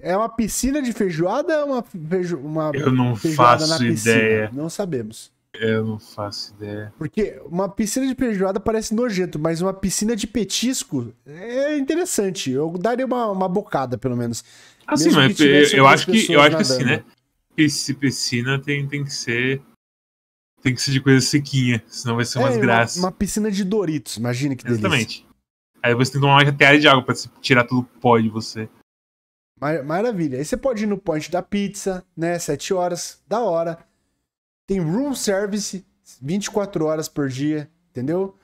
É uma piscina de feijoada ou uma, feijo, uma Eu não feijoada faço ideia. Não sabemos. Eu não faço ideia. Porque uma piscina de feijoada parece nojento, mas uma piscina de petisco é interessante. Eu daria uma, uma bocada, pelo menos. Assim, Mesmo mas eu, eu acho que eu acho nadando. que assim, né? Piscina tem, tem que ser tem que ser de coisa sequinha, senão vai ser umas é, Uma, uma, piscina de Doritos, imagina que delícia. Exatamente. Aí você tem que tomar uma teada de água pra tirar tudo, o pó de você. Mar maravilha. Aí você pode ir no point da pizza, né? 7 horas, da hora. Tem room service 24 horas por dia, entendeu?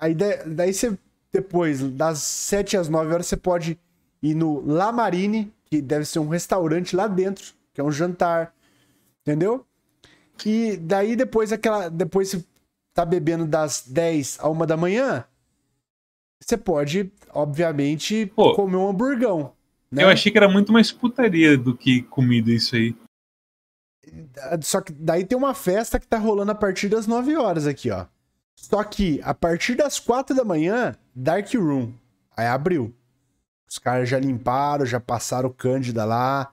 Aí daí você, depois, das 7 às 9 horas, você pode ir no La Marine, que deve ser um restaurante lá dentro, que é um jantar, entendeu? que daí depois aquela. Depois você tá bebendo das 10 a 1 da manhã, você pode, obviamente, Pô, comer um hamburgão. Né? Eu achei que era muito mais putaria do que comida isso aí. Só que daí tem uma festa que tá rolando a partir das 9 horas aqui, ó. Só que a partir das 4 da manhã, Dark Room. Aí abriu. Os caras já limparam, já passaram o Cândida lá,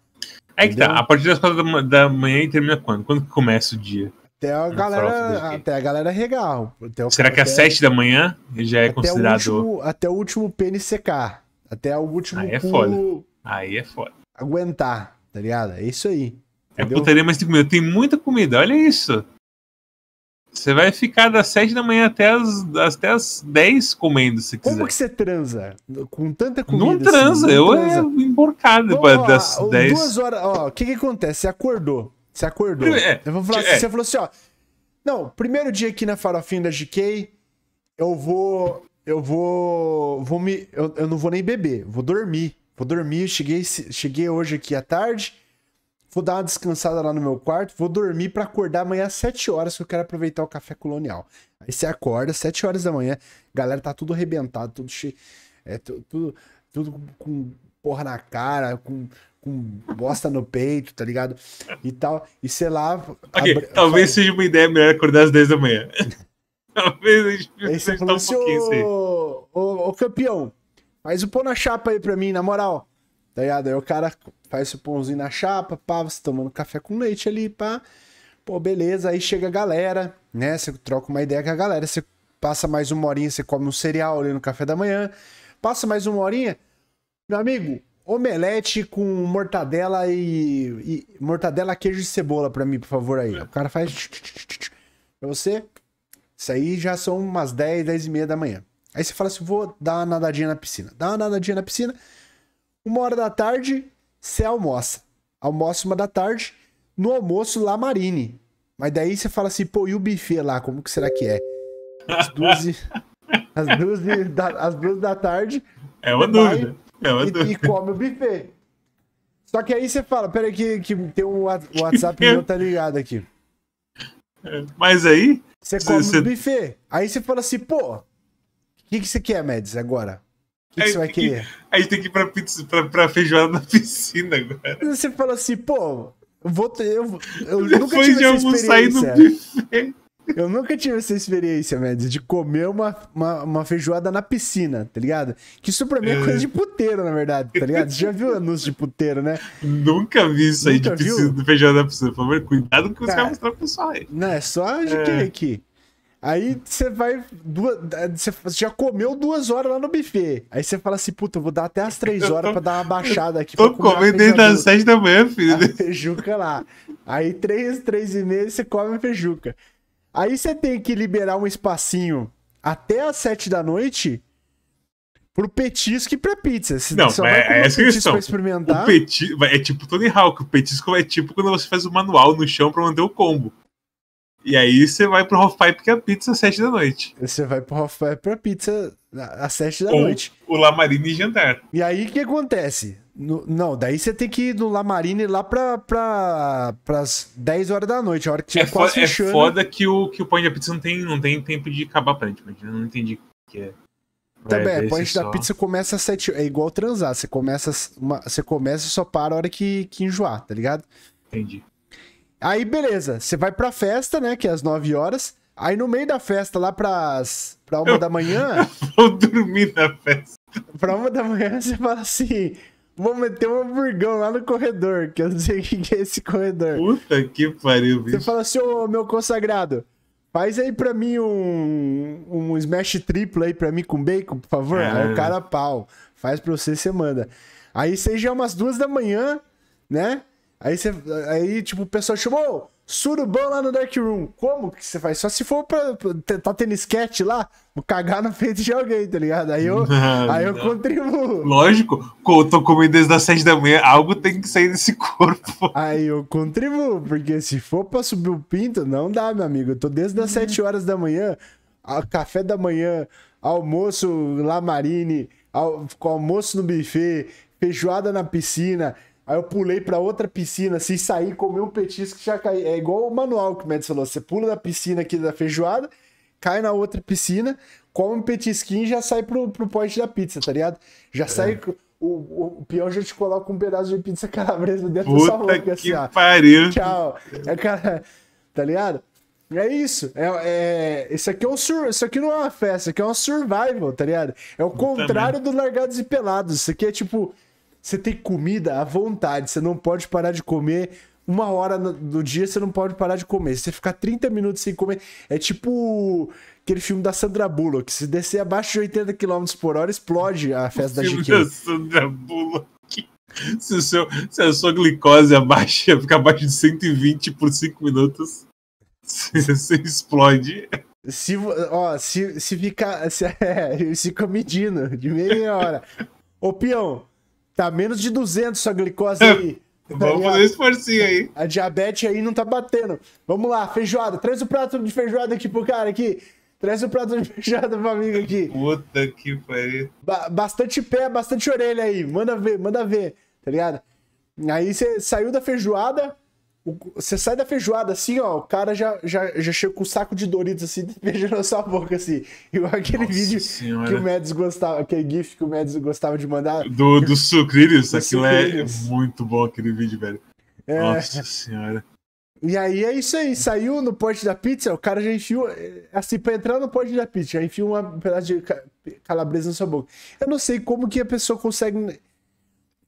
é que tá, a partir das quatro da, da manhã e termina quando? Quando que começa o dia? Até a galera, até a galera regar. Será que é às sete da manhã já é até considerado. O último, até o último pênis secar. Até o último. Aí é foda. Aí é foda. Aguentar, tá ligado? É isso aí. É Entendeu? É putaria mais tem comida. Tem muita comida, olha isso. Você vai ficar das 7 da manhã até as, até as 10 comendo, se quiser. Como que você transa? Com tanta comida. Não assim, transa, assim, eu transa. é emborcado depois das ó, 10. Duas horas, ó, o que que acontece? Você acordou. Você acordou. É, eu vou falar é. assim, Você falou assim, ó. Não, primeiro dia aqui na farofinha da GK, eu vou. Eu vou. vou me, eu, eu não vou nem beber, vou dormir. Vou dormir, cheguei, cheguei hoje aqui à tarde vou dar uma descansada lá no meu quarto, vou dormir para acordar amanhã às 7 horas, que eu quero aproveitar o café colonial. Aí você acorda, 7 horas da manhã, galera tá tudo arrebentado, tudo cheio. É, tudo, tudo com porra na cara, com, com bosta no peito, tá ligado? E tal. E sei lá. Okay, Talvez seja uma ideia melhor acordar às 10 da manhã. [LAUGHS] talvez a gente precise um assim, pouquinho assim. Ô, ô, ô campeão, faz o pão na chapa aí pra mim, na moral. Tá ligado? Aí o cara faz o pãozinho na chapa, pá, você tomando café com leite ali, pá. Pô, beleza, aí chega a galera, né? Você troca uma ideia com a galera, você passa mais uma horinha, você come um cereal ali no café da manhã, passa mais uma horinha, meu amigo, omelete com mortadela e, e mortadela, queijo e cebola para mim, por favor aí. O cara faz pra você. Isso aí já são umas 10, 10 e meia da manhã. Aí você fala assim, vou dar uma nadadinha na piscina. Dá uma nadadinha na piscina, uma hora da tarde, você almoça. Almoça uma da tarde, no almoço lá Marine. Mas daí você fala assim, pô, e o buffet lá, como que será que é? Às duas, [LAUGHS] de... às duas, de... da... duas da tarde. É uma dúvida. É uma e, dúvida. e come o buffet. Só que aí você fala, peraí que, que tem um WhatsApp [LAUGHS] meu tá ligado aqui. É, mas aí... Você come cê, o buffet. Aí você fala assim, pô, o que, que você quer, Mads, agora? que, aí, que você vai querer? Que, gente tem que ir pra, pizza, pra, pra, feijoada na piscina agora. Você fala assim, pô, vou ter, eu, eu nunca tive de essa experiência. No Eu nunca tive essa experiência, Mads, de comer uma, uma, uma, feijoada na piscina, tá ligado? Que isso pra mim é coisa de puteiro, na verdade, tá ligado? Você já viu anúncio de puteiro, né? Nunca vi isso nunca aí de, piscina, de feijoada na piscina. Por favor, cuidado com o que você vai mostrar pro pessoal aí. Não, é só de é. aqui. Aí você vai. Duas, você já comeu duas horas lá no buffet. Aí você fala assim, puta, eu vou dar até as três horas pra dar uma baixada aqui. [LAUGHS] Tô comendo desde as sete da manhã, filho. [LAUGHS] A feijuca lá. Aí três, três e meia você come a feijuca. Aí você tem que liberar um espacinho até as sete da noite pro petisco e pra pizza. Você não, só é, é essa questão. experimentar. O petisco, é tipo Tony Hawk. O petisco é tipo quando você faz o manual no chão pra manter o combo. E aí você vai pro Halfpipe que é a pizza às 7 da noite. Você vai pro Halfpipe pra pizza às 7 da Ou noite. O Lamarine jantar. E aí o que acontece? No, não, daí você tem que ir no Lamarine lá pra, pra, pras 10 horas da noite, a hora que tiver é quase foda, é fechando. É foda que o, que o Point da Pizza não tem, não tem tempo de acabar aparentemente. Eu não entendi o que é. Também, tá é, point da só. pizza começa às 7 É igual transar. Você começa, uma, você começa e só para a hora que, que enjoar, tá ligado? Entendi. Aí, beleza, você vai pra festa, né? Que é às 9 horas. Aí no meio da festa, lá pras, pra uma eu, da manhã. [LAUGHS] Eu vou dormir na festa. Pra uma da manhã, você fala assim: vou meter um hamburgão lá no corredor, que eu não sei o que é esse corredor. Puta que pariu, bicho. Você fala assim, ô oh, meu consagrado, faz aí pra mim um, um smash triplo aí pra mim com bacon, por favor. É. Aí o cara pau. Faz pra você, você manda. Aí seja umas duas da manhã, né? Aí você. Aí, tipo, o pessoal chamou surubão lá no Dark Room. Como que você faz? Só se for pra, pra tentar tennis sketch lá, cagar na frente de alguém, tá ligado? Aí eu, [LAUGHS] aí eu contribuo. Lógico, eu tô comendo desde as 7 da manhã, algo tem que sair desse corpo. [LAUGHS] Aí eu contribuo, porque se for pra subir o pinto, não dá, meu amigo. Eu tô desde as 7 uhum. horas da manhã, café da manhã, almoço lá marine, al almoço no buffet, feijoada na piscina, Aí eu pulei para outra piscina, assim, saí, comi um petisco que já caí. É igual o manual que o médico falou: você pula da piscina aqui da feijoada, cai na outra piscina, come um petisquinho e já sai pro, pro pote da pizza, tá ligado? Já é. sai. O, o, o peão já te coloca um pedaço de pizza calabresa dentro Puta da sua boca, que assim, ó. Pariu. Tchau. É, cara, tá ligado? É isso. É, é, isso, aqui é um sur... isso aqui não é uma festa, isso aqui é um survival, tá ligado? É o contrário do Largados e Pelados. Isso aqui é tipo, você tem comida à vontade, você não pode parar de comer. Uma hora do dia você não pode parar de comer. Se você ficar 30 minutos sem comer, é tipo aquele filme da Sandra Bullock. Se descer abaixo de 80 km por hora, explode a festa o da GQ. da Sandra Bullock. Se, seu, se, a sua glicose abaixa, é fica abaixo de 120 por 5 minutos, você explode. Se, ó, se, se ficar. Se, [LAUGHS] é, fica medindo de meia hora. Ô, peão, Tá menos de 200 sua glicose é. aí. Tá Vamos fazer um esforcinho aí. A diabetes aí não tá batendo. Vamos lá, feijoada. Traz o prato de feijoada aqui pro cara aqui. Traz o prato de [LAUGHS] feijoada pro amigo aqui. Puta que pariu. Ba bastante pé, bastante orelha aí. Manda ver, manda ver. Tá ligado? Aí você saiu da feijoada, você sai da feijoada assim, ó. O cara já, já, já chega com um saco de Doritos assim, beijando [LAUGHS] a sua boca assim. Igual aquele Nossa vídeo senhora. que o Mads gostava, aquele GIF que o Mads gostava de mandar. Do, do Sucrilhos, aquilo é sucrilhos. é muito bom aquele vídeo, velho. É... Nossa senhora. E aí é isso aí, saiu no pote da pizza, o cara já enfiou, eh, assim, pra entrar no pote da pizza, já enfiou uma pedaço de calabresa na sua boca. Eu não sei como que a pessoa consegue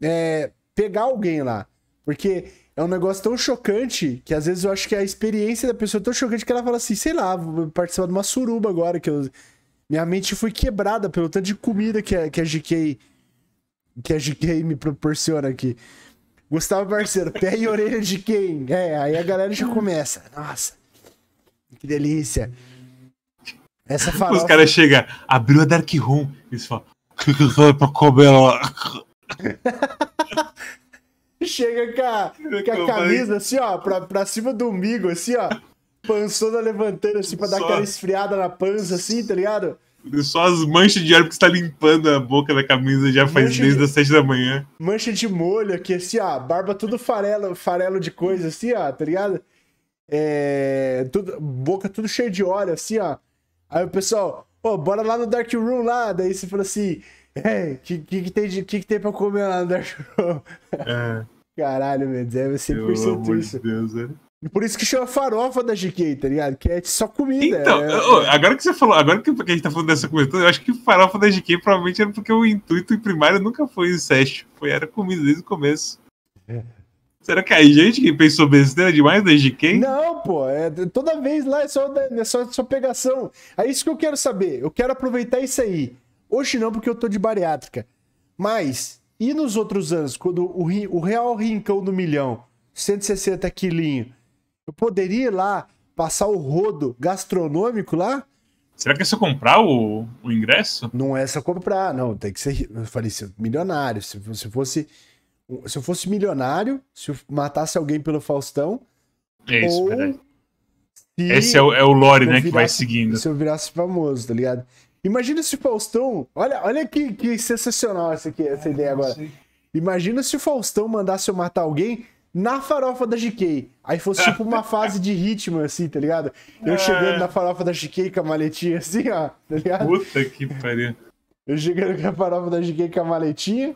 é, pegar alguém lá, porque é um negócio tão chocante que às vezes eu acho que a experiência da pessoa é tão chocante que ela fala assim, sei lá, vou participar de uma suruba agora, que eu... minha mente foi quebrada pelo tanto de comida que a, que a GK que a GK me proporciona aqui. Gustavo Parceiro, pé e orelha de quem? É, aí a galera já começa. Nossa, que delícia. Essa farofa... Os caras chegam, abriu a Dark Room, eles falam, o que que foi pra comer lá? [LAUGHS] Chega com a, com a camisa assim, ó, pra, pra cima do umbigo, assim, ó. Pançona levantando assim pra Só... dar aquela esfriada na pança, assim, tá ligado? Só as manchas de óleo que você tá limpando a boca da camisa já faz mancha desde de... as 7 da manhã. Mancha de molho aqui, assim, ó. Barba tudo farelo, farelo de coisa, assim, ó, tá ligado? É, tudo, boca tudo cheia de óleo, assim, ó. Aí o pessoal, pô, bora lá no Dark Room lá. Daí você falou assim, é, que, que, que, tem de, que, que tem pra comer lá no Dark Room? É. Caralho, meu Deus, é 100% Meu isso. Deus, É. E por isso que chama farofa da GK, tá ligado? Que é só comida. Então, é... oh, agora que você falou, agora que a gente tá falando dessa coisa toda, eu acho que farofa da GK provavelmente era porque o intuito primário nunca foi incesto. Foi, era comida desde o começo. É. Será que há é gente que pensou besteira demais da GK? Não, pô. É, toda vez lá é só, né, é só, só pegação. É isso que eu quero saber. Eu quero aproveitar isso aí. Hoje não, porque eu tô de bariátrica. Mas, e nos outros anos, quando o, o real rincão do milhão, 160 quilinho, eu poderia ir lá passar o rodo gastronômico lá? Será que é só comprar o, o ingresso? Não é só comprar, não. Tem que ser. Eu falei, se milionário. Se, se fosse. Se eu fosse milionário, se eu matasse alguém pelo Faustão. É isso, ou... Se Esse é o, é o lore, né, virasse, que vai seguindo. Se eu virasse famoso, tá ligado? Imagina se o Faustão. Olha, olha que, que sensacional essa, aqui, essa é, ideia agora. Imagina se o Faustão mandasse eu matar alguém na farofa da GK. Aí fosse tipo uma [LAUGHS] fase de ritmo, assim, tá ligado? Eu é. chegando na farofa da GK com a maletinha assim, ó, tá ligado? Puta que pariu. Eu chegando com a farofa da GK com a maletinha.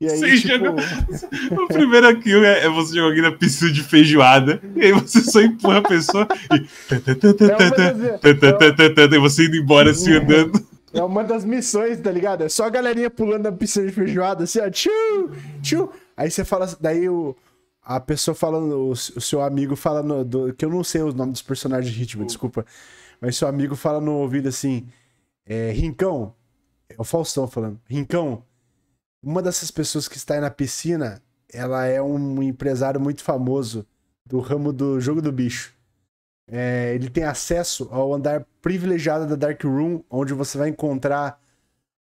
E aí, você tipo... joga... O primeiro kill é, é você jogar aqui na piscina de feijoada, e aí você só empurra a pessoa e. É [LAUGHS] e você indo embora assim é. andando. É uma das missões, tá ligado? É só a galerinha pulando na piscina de feijoada, assim, ó, tchu, tchu. Aí você fala, daí o, a pessoa falando, o, seu amigo fala, no, do, que eu não sei os nomes dos personagens de ritmo, desculpa, mas seu amigo fala no ouvido assim, é, Rincão, é o Faustão falando, Rincão, uma dessas pessoas que está aí na piscina, ela é um empresário muito famoso do ramo do jogo do bicho. É, ele tem acesso ao andar privilegiada da Dark Room, onde você vai encontrar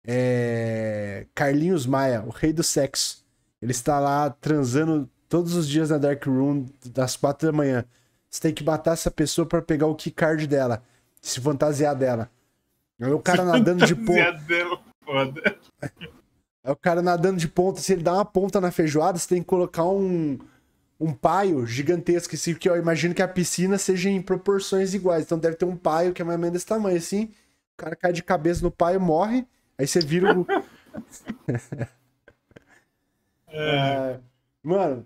é, Carlinhos Maia, o rei do sexo. Ele está lá transando todos os dias na Dark Room das quatro da manhã. Você tem que matar essa pessoa para pegar o keycard dela, se fantasiar dela. É o cara nadando de ponta. É o cara nadando de ponta, se ele dá uma ponta na feijoada, você tem que colocar um um paio gigantesco, assim, porque eu imagino que a piscina seja em proporções iguais. Então deve ter um paio que é mais ou menos desse tamanho, assim. O cara cai de cabeça no paio, morre, aí você vira o. [LAUGHS] É. é... Mano.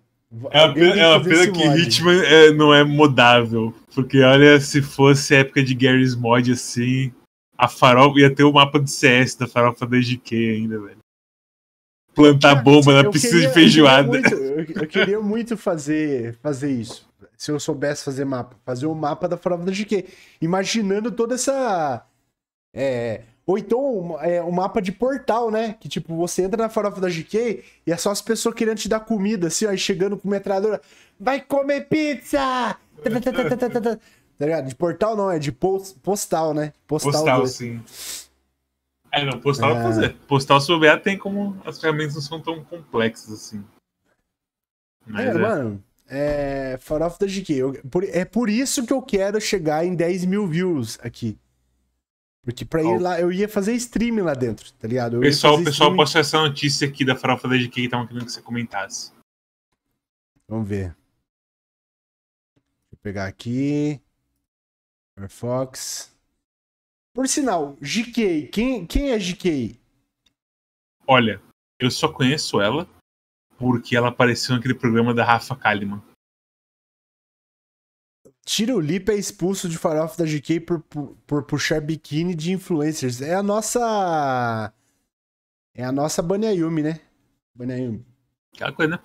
É uma pena, é uma pena que Hitman é, não é modável. Porque olha, se fosse época de Garry's Mod assim, a farofa ia ter o mapa do CS da farofa da GK ainda, velho plantar Cara, bomba na piscina queria, de feijoada. Eu queria, muito, eu, eu queria muito, fazer, fazer isso. Se eu soubesse fazer mapa, fazer o um mapa da farofa de quê? Imaginando toda essa. É, ou então é, um mapa de portal, né? Que tipo, você entra na farofa da GK e é só as pessoas querendo te dar comida, assim, ó, chegando com metralhadora. Vai comer pizza! tá ligado? De portal não, é de post, postal, né? Postal, postal sim. É, não, postal é... fazer. Postal souber tem como. As ferramentas não são tão complexas assim. Mas é, é. mano. É. Farofa da GK. Eu, por, é por isso que eu quero chegar em 10 mil views aqui. Porque pra oh. ir lá, eu ia fazer stream lá dentro, tá ligado? Eu pessoal, pessoal streaming... essa notícia aqui da farofa da GK então, que estavam querendo que você comentasse. Vamos ver. Deixa eu pegar aqui. Firefox. Por sinal, GK, quem, quem é GK? Olha, eu só conheço ela porque ela apareceu naquele programa da Rafa Kalimann. Tira o é expulso de farofa da GK por, por, por, puxar biquíni de influencers. É a nossa. É a nossa Ayumi, né? Ayumi. Aquela coisa, né?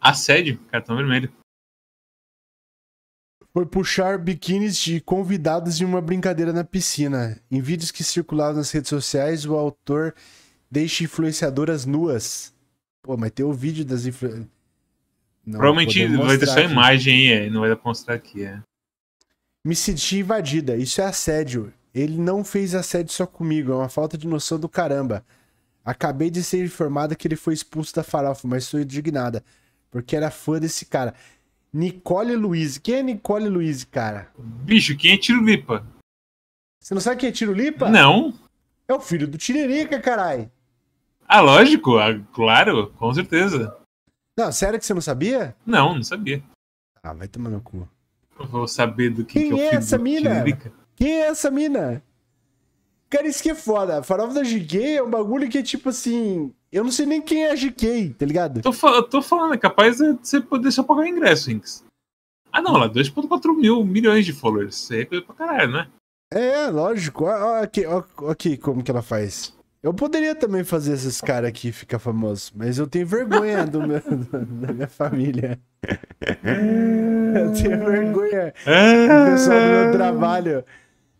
Assédio, cartão vermelho foi puxar biquínis de convidados em uma brincadeira na piscina. Em vídeos que circulavam nas redes sociais, o autor deixa influenciadoras nuas. Pô, mas tem o vídeo das influenciadoras. Provavelmente vai ter só a imagem aí, é, não vai dar pra mostrar aqui. É. Me senti invadida, isso é assédio. Ele não fez assédio só comigo, é uma falta de noção do caramba. Acabei de ser informada que ele foi expulso da farofa, mas sou indignada, porque era fã desse cara. Nicole Luiz. Quem é Nicole Luiz, cara? Bicho, quem é Tirulipa? Você não sabe quem é Tirulipa? Não. É o filho do Tiririca, carai. Ah, lógico, ah, claro, com certeza. Não, sério que você não sabia? Não, não sabia. Ah, vai tomar no cu. Eu vou saber do que, quem que é, o é filho é essa do mina? Tiririca. Quem é essa mina? Cara, isso que é foda. A farofa da GK é um bagulho que é tipo assim. Eu não sei nem quem é a GK, tá ligado? Tô, fa tô falando, é capaz de você poder só pagar o ingresso, Inks. Ah não, lá 2.4 é mil milhões de followers. Isso aí é coisa pra caralho, né? É, lógico. Olha aqui, aqui como que ela faz. Eu poderia também fazer esses caras aqui ficar famoso, mas eu tenho vergonha do meu, [LAUGHS] da minha família. [LAUGHS] eu tenho vergonha do pessoal do meu trabalho.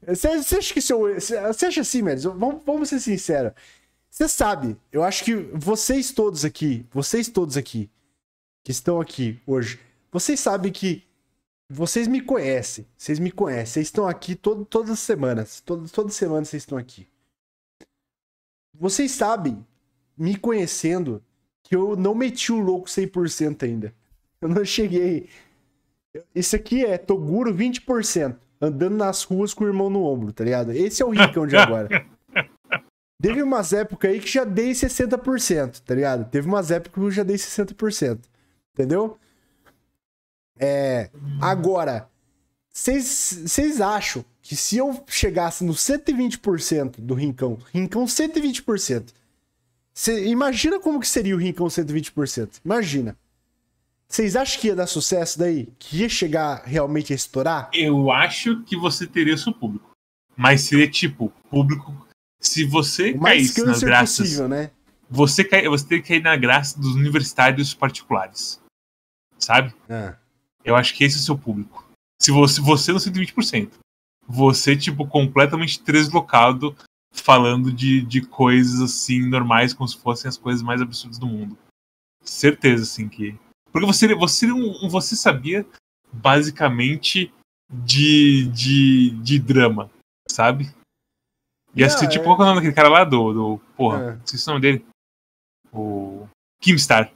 Você acha que seu. Você acha assim, Melis? Vamos, vamos ser sinceros. Você sabe, eu acho que vocês todos aqui, vocês todos aqui, que estão aqui hoje, vocês sabem que vocês me conhecem. Vocês me conhecem. Vocês estão aqui todo, todas as semanas. Todo, toda semana vocês estão aqui. Vocês sabem, me conhecendo, que eu não meti o louco 100% ainda. Eu não cheguei. Isso aqui é Toguro 20% andando nas ruas com o irmão no ombro, tá ligado? Esse é o rincão de agora. [LAUGHS] Teve umas épocas aí que já dei 60%, tá ligado? Teve umas épocas que eu já dei 60%, entendeu? É, agora, vocês acham que se eu chegasse no 120% do Rincão, Rincão 120%, cê, imagina como que seria o Rincão 120%, imagina. Vocês acham que ia dar sucesso daí? Que ia chegar realmente a estourar? Eu acho que você teria seu público. Mas seria tipo, público. Se você Mais caísse nas graças. Possível, né? Você, cai, você teria que cair na graça dos universitários particulares. Sabe? Ah. Eu acho que esse é o seu público. Se você, você não 120%. Você, tipo, completamente deslocado, falando de, de coisas assim normais, como se fossem as coisas mais absurdas do mundo. Certeza, assim, que porque você, você, você sabia basicamente de, de, de drama, sabe? E ah, assim, tipo, é. qual é o nome daquele cara lá do. do porra, é. esqueci o nome dele. O. Kimstar.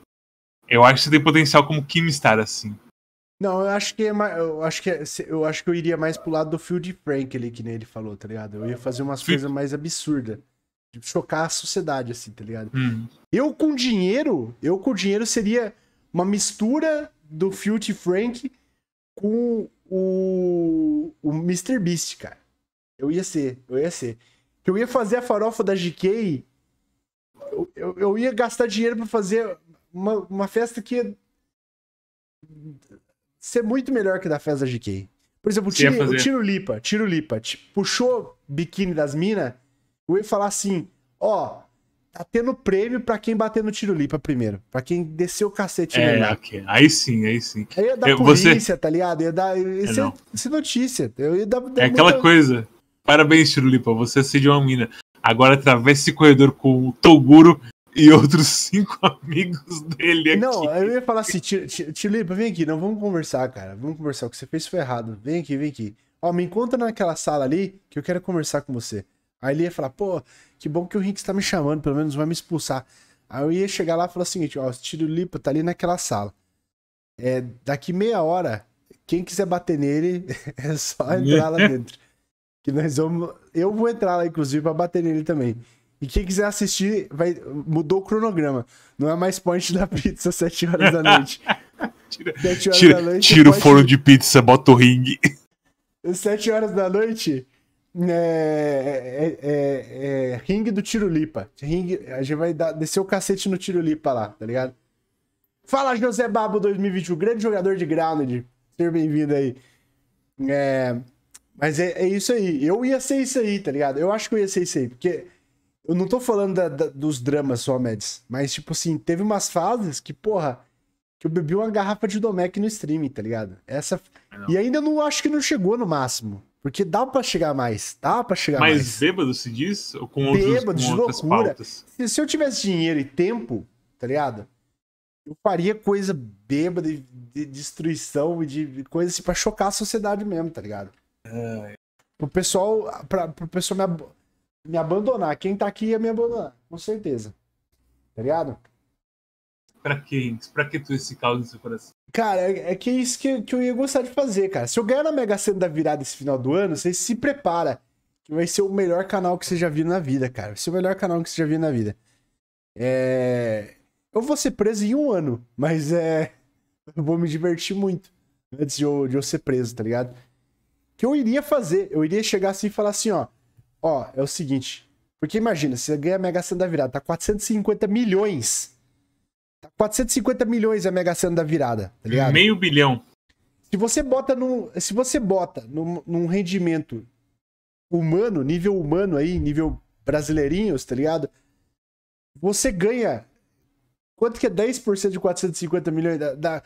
Eu acho que você tem potencial como Kimstar, assim. Não, eu acho que é mais, eu acho que é, eu acho que eu iria mais pro lado do Field Frank ali que nem ele falou, tá ligado? Eu ia fazer umas coisas mais absurdas. Chocar a sociedade, assim, tá ligado? Hum. Eu com dinheiro, eu com dinheiro seria uma mistura do Filthy Frank com o, o Mr. Beast, cara. Eu ia ser, eu ia ser. Que eu ia fazer a farofa da GK. Eu, eu, eu ia gastar dinheiro para fazer uma, uma festa que ia ser muito melhor que a da festa da GK. Por exemplo, o tiro, o tiro Lipa, Tiro Lipa, tipo, puxou biquíni das minas, eu ia falar assim: ó, tá tendo prêmio para quem bater no tirolipa primeiro. para quem desceu o cacete é, nele. Okay. Aí sim, aí sim. Aí ia é dar eu, polícia, você... tá ligado? Ia é dar. É, isso é, notícia. Eu ia dar, é aquela coisa. Parabéns, Tirulipa, você acende uma mina. Agora atravessa esse corredor com o Toguro e outros cinco [LAUGHS] amigos dele aqui. Não, eu ia falar assim, Tirulipa, vem aqui, não, vamos conversar, cara. Vamos conversar, o que você fez foi errado. Vem aqui, vem aqui. Ó, me encontra naquela sala ali que eu quero conversar com você. Aí ele ia falar, pô, que bom que o Rick está me chamando, pelo menos vai me expulsar. Aí eu ia chegar lá e falar o seguinte, ó, o Lipa tá ali naquela sala. É, daqui meia hora, quem quiser bater nele, [LAUGHS] é só entrar lá dentro. [LAUGHS] Que nós vamos... Eu vou entrar lá, inclusive, para bater nele também. E quem quiser assistir, vai... mudou o cronograma. Não é mais point da pizza às [LAUGHS] 7 horas da noite. tira, horas tira, da noite, é tira o forno de pizza, bota o ringue. 7 horas da noite, é, é, é, é, ringue do Tirulipa. Ringue, a gente vai dar, descer o cacete no Tirulipa lá, tá ligado? Fala, José Babo 2021, grande jogador de Grounded. Seja bem-vindo aí. É, mas é, é, isso aí. Eu ia ser isso aí, tá ligado? Eu acho que eu ia ser isso aí, porque eu não tô falando da, da, dos dramas só, Mads, mas tipo assim, teve umas fases que, porra, que eu bebi uma garrafa de Domecq no streaming, tá ligado? Essa. É, e ainda não acho que não chegou no máximo. Porque dá para chegar mais, dá para chegar mais. Mais bêbado se diz? Ou com outros, bêbado, com de loucura. Se, se eu tivesse dinheiro e tempo, tá ligado? Eu faria coisa bêbada de, de destruição e de coisa assim pra chocar a sociedade mesmo, tá ligado? É. Pro pessoal, pra, pro pessoal me, ab me abandonar. Quem tá aqui ia me abandonar, com certeza. Tá ligado? para quem? Para que tu esse caos no seu coração? Cara, é, é que é isso que, que eu ia gostar de fazer, cara. Se eu ganhar na Mega Sena da virada esse final do ano, você se prepara. Que vai ser o melhor canal que você já viu na vida, cara. Vai ser o melhor canal que você já viu na vida. É... Eu vou ser preso em um ano, mas é. [LAUGHS] Eu vou me divertir muito antes de eu, de eu ser preso, tá ligado? Que eu iria fazer, eu iria chegar assim e falar assim, ó. Ó, é o seguinte. Porque imagina, você ganha a Mega Sena da virada, tá 450 milhões. 450 tá, milhões a Mega Sena da virada, tá ligado? Meio bilhão. Se você bota num, se você bota num, num rendimento humano, nível humano aí, nível brasileirinhos, tá ligado? Você ganha quanto que é 10% de 450 milhões da, da,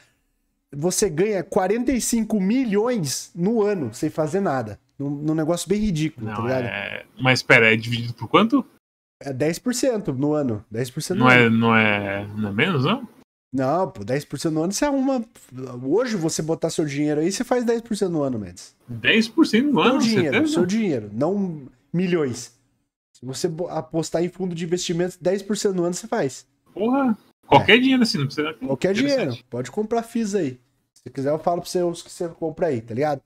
você ganha 45 milhões no ano sem fazer nada. Num, negócio bem ridículo, Não, tá ligado? É... Mas pera, é dividido por quanto? É 10% no ano. 10% no não é, ano. É, não, é, não é menos, não? Não, pô, 10% no ano você arruma. Hoje você botar seu dinheiro aí, você faz 10% no ano, Mendes. 10% no seu ano? Dinheiro, certeza? seu dinheiro, não milhões. Se você apostar em fundo de investimento, 10% no ano você faz. Porra, qualquer é. dinheiro assim, não precisa. Qualquer dinheiro, pode comprar FIIs aí. Se quiser, eu falo pra você os que você compra aí, tá ligado?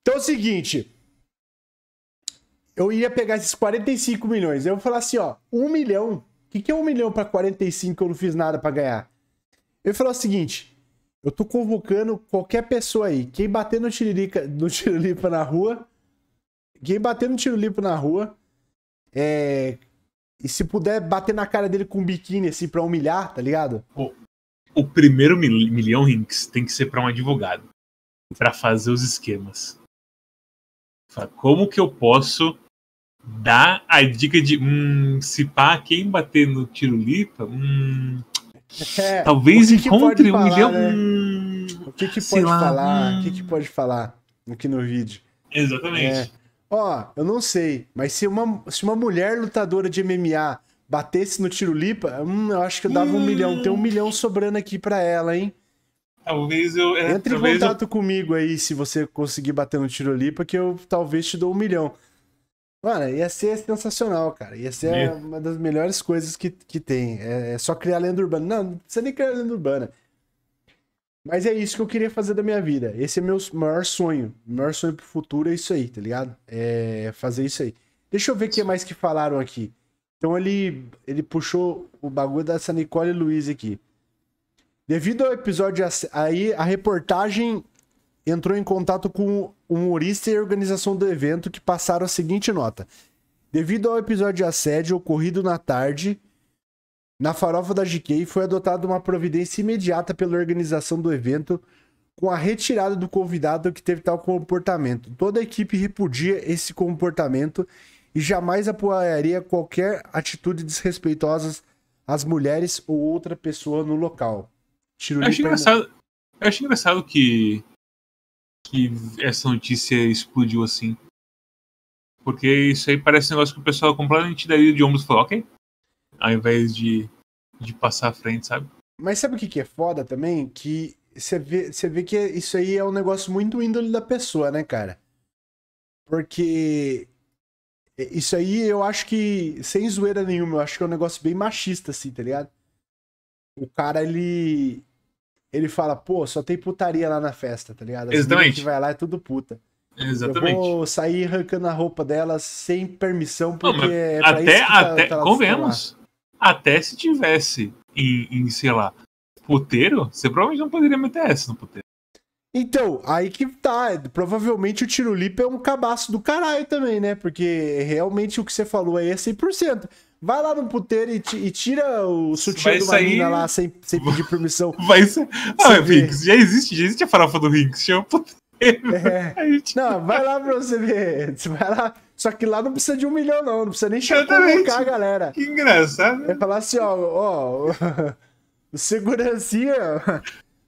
Então é o seguinte, eu iria pegar esses 45 milhões. Eu vou falar assim, ó, um milhão. O que, que é um milhão para 45 que eu não fiz nada para ganhar? Eu falo o seguinte, eu tô convocando qualquer pessoa aí. Quem bater no tiririca, no tirolipa na rua, quem bater no tirolipa na rua, é... E se puder bater na cara dele com um biquíni, assim, pra humilhar, tá ligado? O, o primeiro mil, milhão, Rinks, tem que ser para um advogado. para fazer os esquemas. Como que eu posso dá a dica de hum, se pá, quem bater no Tirulipa, hum, é, talvez que encontre que um milhão. Né? Hum, o que, que pode lá, falar? O hum. que, que pode falar aqui no vídeo? Exatamente. É. Ó, eu não sei, mas se uma, se uma mulher lutadora de MMA batesse no Tirulipa, hum, eu acho que eu dava um hum. milhão. Tem um milhão sobrando aqui pra ela, hein? Talvez eu. É, Entre em contato eu... comigo aí se você conseguir bater no Tirolipa, que eu talvez te dou um milhão. Mano, ia ser sensacional, cara. Ia ser Meu. uma das melhores coisas que, que tem. É, é só criar lenda urbana. Não, não precisa nem criar lenda urbana. Mas é isso que eu queria fazer da minha vida. Esse é meu maior sonho. Meu maior sonho pro futuro é isso aí, tá ligado? É fazer isso aí. Deixa eu ver o que mais que falaram aqui. Então ele, ele puxou o bagulho dessa Nicole Luiz aqui. Devido ao episódio aí, a reportagem entrou em contato com o humorista e a organização do evento que passaram a seguinte nota. Devido ao episódio de assédio ocorrido na tarde, na farofa da GK foi adotada uma providência imediata pela organização do evento com a retirada do convidado que teve tal comportamento. Toda a equipe repudia esse comportamento e jamais apoiaria qualquer atitude desrespeitosa às mulheres ou outra pessoa no local. Tiro acho engraçado, eu acho engraçado que que essa notícia explodiu assim. Porque isso aí parece um negócio que o pessoal completamente daria de ombros e falou, ok. Ao invés de, de passar à frente, sabe? Mas sabe o que, que é foda também? Que você vê, você vê que isso aí é um negócio muito índole da pessoa, né, cara? Porque isso aí eu acho que, sem zoeira nenhuma, eu acho que é um negócio bem machista, assim, tá ligado? O cara, ele ele fala, pô, só tem putaria lá na festa, tá ligado? As Exatamente. que vai lá é tudo puta. Exatamente. Eu vou sair arrancando a roupa delas sem permissão, porque Não, é pra até, isso que tá, até, tá convenhamos. Até se tivesse em, em, sei lá, puteiro, você provavelmente não poderia meter essa no puteiro. Então, aí que tá. Provavelmente o Tirulipa é um cabaço do caralho também, né? Porque realmente o que você falou aí é 100%. Vai lá no puteiro e, e tira o sutiã do Marina lá sem, sem pedir permissão. [LAUGHS] Vai ser... Ah, Rinks, já existe, já existe a farofa do Rinks, chama puteiro. É. [LAUGHS] Gente... Não, vai lá pra você ver. Vai lá. Só que lá não precisa de um milhão, não. Não precisa nem convocar a galera. Que engraçado. É falar assim, ó, ó. [LAUGHS] O segurancinha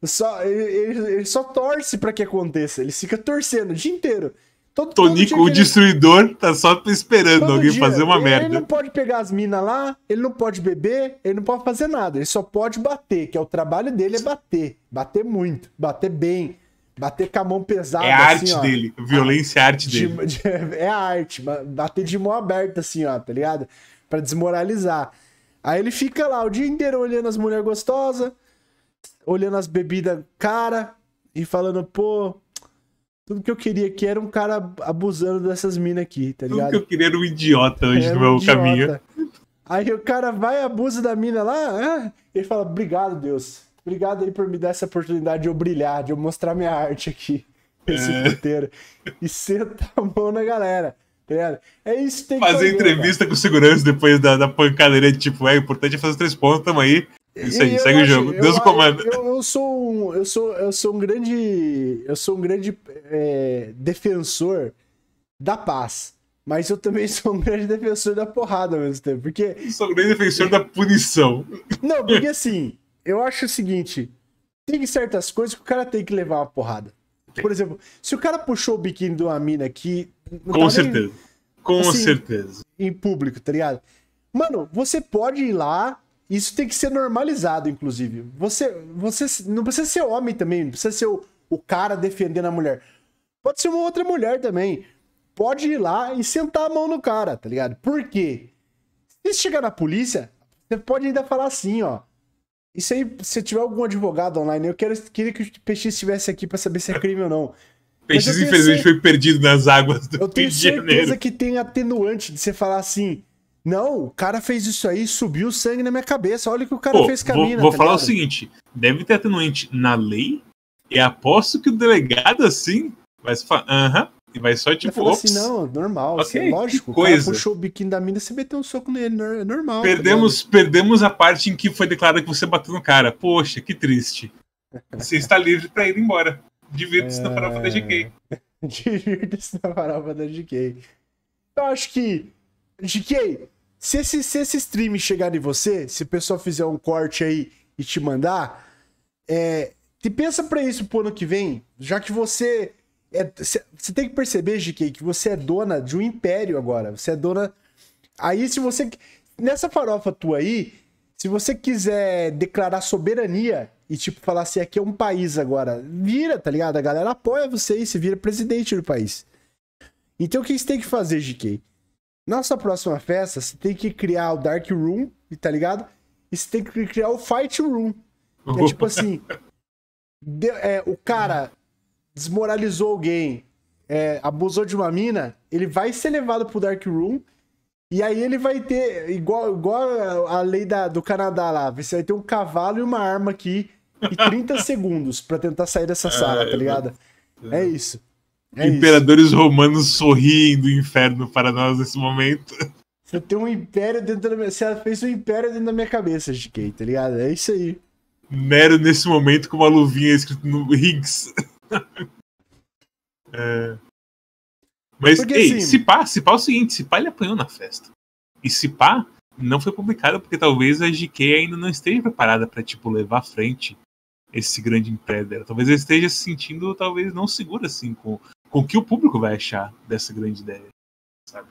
só, ele, ele, ele só torce pra que aconteça. Ele fica torcendo o dia inteiro. Todo, Tonico, o destruidor, tá só esperando todo alguém dia. fazer uma ele merda. Ele não pode pegar as minas lá, ele não pode beber, ele não pode fazer nada. Ele só pode bater, que é o trabalho dele, é bater. Bater muito, bater bem. Bater com a mão pesada. É a assim, arte assim, dele. Violência é a ah, arte de, dele. [LAUGHS] De, é a arte. Bater de mão aberta, assim, ó, tá ligado? Pra desmoralizar. Aí ele fica lá o dia inteiro olhando as mulheres gostosas, olhando as bebidas cara e falando, pô, tudo que eu queria aqui era um cara abusando dessas minas aqui, tá ligado? Tudo que eu queria era um idiota hoje no meu um caminho. Aí o cara vai e abusa da mina lá, ah, ele fala, obrigado, Deus. Obrigado aí por me dar essa oportunidade de eu brilhar, de eu mostrar minha arte aqui. [LAUGHS] Esse é. puteiro. E senta a mão na galera. Tá é isso que tem que fazer. fazer entrevista cara. com segurança depois da, da pancadaria, tipo, é importante é fazer os três pontos, tamo aí. Isso aí, segue o jogo. Eu, Deus eu, comanda. Eu, eu, sou um, eu sou, eu sou um grande, eu sou um grande é, defensor da paz. Mas eu também [LAUGHS] sou um grande defensor da porrada ao mesmo tempo, porque... Eu sou um grande defensor da punição. Não, porque assim, eu acho o seguinte, tem certas coisas que o cara tem que levar uma porrada. Por exemplo, se o cara puxou o biquíni de uma mina aqui... Com tá certeza, nem, com assim, certeza. Em público, tá ligado? Mano, você pode ir lá, isso tem que ser normalizado, inclusive. Você, você não precisa ser homem também, não precisa ser o, o cara defendendo a mulher. Pode ser uma outra mulher também. Pode ir lá e sentar a mão no cara, tá ligado? Por quê? Se chegar na polícia, você pode ainda falar assim, ó. Isso aí, se tiver algum advogado online, eu quero, queria que o PX estivesse aqui para saber se é crime ou não. PX, infelizmente, ser... foi perdido nas águas do Eu tenho certeza que tem atenuante de você falar assim. Não, o cara fez isso aí, subiu sangue na minha cabeça. Olha o que o cara Pô, fez com a mina. Vou, tá falar ligado? o seguinte: deve ter atenuante na lei, e aposto que o delegado assim vai falar, aham, uh -huh, e vai só tipo. Ops, assim, não, normal, assim, okay, assim, lógico. coisa. puxou o biquinho da mina, você meteu um soco nele, é normal. Tá perdemos, tá perdemos a parte em que foi declarado que você bateu no cara. Poxa, que triste. Você [LAUGHS] está livre para ir embora. Divirta-se é... na farofa da GK. Divirta-se na farofa da GK. É, [LAUGHS] Eu acho que. GK, se esse, se esse stream chegar em você, se o pessoal fizer um corte aí e te mandar, é, te pensa para isso pro ano que vem, já que você. Você é, tem que perceber, GK, que você é dona de um império agora. Você é dona. Aí, se você. Nessa farofa tua aí, se você quiser declarar soberania e, tipo, falar assim, aqui é um país agora, vira, tá ligado? A galera apoia você e se vira presidente do país. Então, o que você tem que fazer, GK? Nossa próxima festa, você tem que criar o Dark Room, tá ligado? E você tem que criar o Fight Room. É tipo assim. [LAUGHS] De, é, o cara desmoralizou alguém, é, abusou de uma mina, ele vai ser levado pro Dark Room. E aí ele vai ter, igual, igual a lei da, do Canadá lá, você vai ter um cavalo e uma arma aqui e 30 [LAUGHS] segundos para tentar sair dessa sala, é, tá ligado? É, é isso. É Imperadores isso. romanos sorriem do inferno para nós nesse momento. Eu tenho um império dentro da minha. Você fez um império dentro da minha cabeça, GK, tá ligado? É isso aí. Nero, nesse momento, com uma luvinha escrito no Higgs. [LAUGHS] é... Mas, porque, ei, assim... se pá, se pá é o seguinte: se pá, ele apanhou na festa. E se pá, não foi publicado porque talvez a GK ainda não esteja preparada para tipo, levar à frente esse grande império dela. Talvez ele esteja se sentindo, talvez, não segura assim com com que o público vai achar dessa grande ideia, sabe?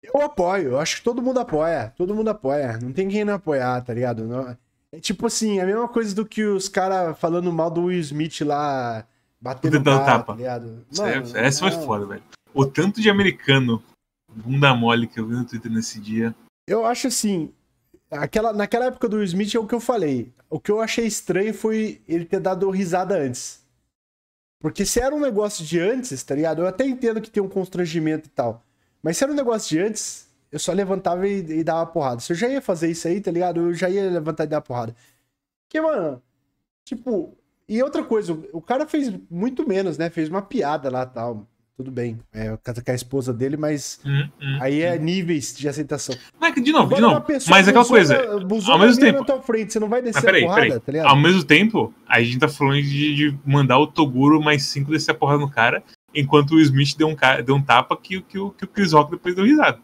Eu apoio, eu acho que todo mundo apoia, todo mundo apoia, não tem quem não apoiar, tá ligado? Não... É tipo assim, a mesma coisa do que os caras falando mal do Will Smith lá, batendo o tapa. tá ligado? É- Mano, é, essa foi foda, velho. O tanto de americano bunda mole que eu vi no Twitter nesse dia. Eu acho assim, aquela, naquela época do Will Smith é o que eu falei. O que eu achei estranho foi ele ter dado risada antes. Porque se era um negócio de antes, tá ligado? Eu até entendo que tem um constrangimento e tal. Mas se era um negócio de antes, eu só levantava e, e dava porrada. Se eu já ia fazer isso aí, tá ligado? Eu já ia levantar e dar porrada. Porque, mano, tipo. E outra coisa, o cara fez muito menos, né? Fez uma piada lá tal tudo bem. É com a esposa dele, mas hum, hum, aí é hum. níveis de aceitação. Mas, é de novo, Agora, de novo. Mas é aquela coisa. Ao mesmo tempo. Na tua frente, você não vai descer peraí, a porrada, peraí. Tá Ao mesmo tempo, a gente tá falando de, de, mandar o Toguro mais cinco descer a porrada no cara, enquanto o Smith deu um, deu um tapa que, que, que, que o Chris Rock depois deu risada.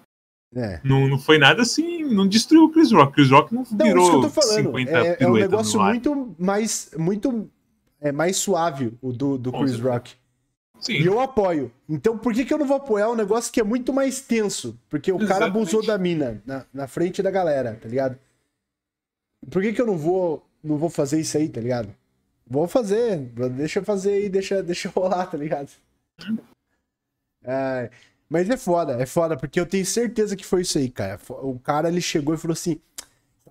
É. Não, não foi nada assim, não destruiu o Chris Rock. o Chris Rock não virou não, isso que eu tô 50 é, é um negócio muito mais, muito é mais suave o do, do Chris Rock. Sim. E eu apoio. Então por que, que eu não vou apoiar um negócio que é muito mais tenso? Porque o Exatamente. cara abusou da mina na, na frente da galera, tá ligado? Por que, que eu não vou, não vou fazer isso aí, tá ligado? Vou fazer, deixa eu fazer aí, deixa, deixa rolar, tá ligado? É, mas é foda, é foda, porque eu tenho certeza que foi isso aí, cara. O cara ele chegou e falou assim: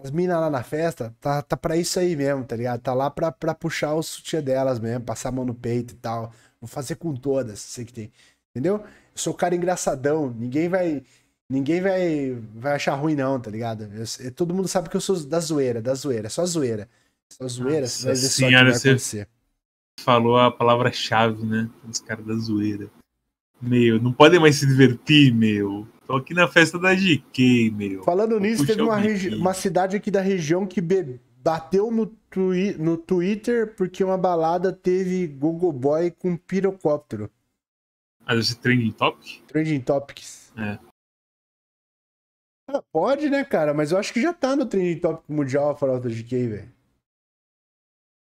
as minas lá na festa, tá, tá pra isso aí mesmo, tá ligado? Tá lá pra, pra puxar o sutiã delas mesmo, passar a mão no peito e tal. Vou fazer com todas, sei que tem. Entendeu? Eu sou o cara engraçadão, ninguém vai. Ninguém vai, vai achar ruim, não, tá ligado? Eu, é, todo mundo sabe que eu sou da zoeira, da zoeira, só zoeira. Só zoeira, Nossa senhora, só que vai você acontecer. Falou a palavra-chave, né? Os caras da zoeira. Meu, não podem mais se divertir, meu. Tô aqui na festa da GK, meu. Falando Vou nisso, teve uma, uma cidade aqui da região que bateu no twi no Twitter porque uma balada teve Google Boy com pirocóptero. Ah, deve ser Trending topics. Trending Topics. É. Ah, pode, né, cara? Mas eu acho que já tá no Trending Topic Mundial a Frota de quem, velho.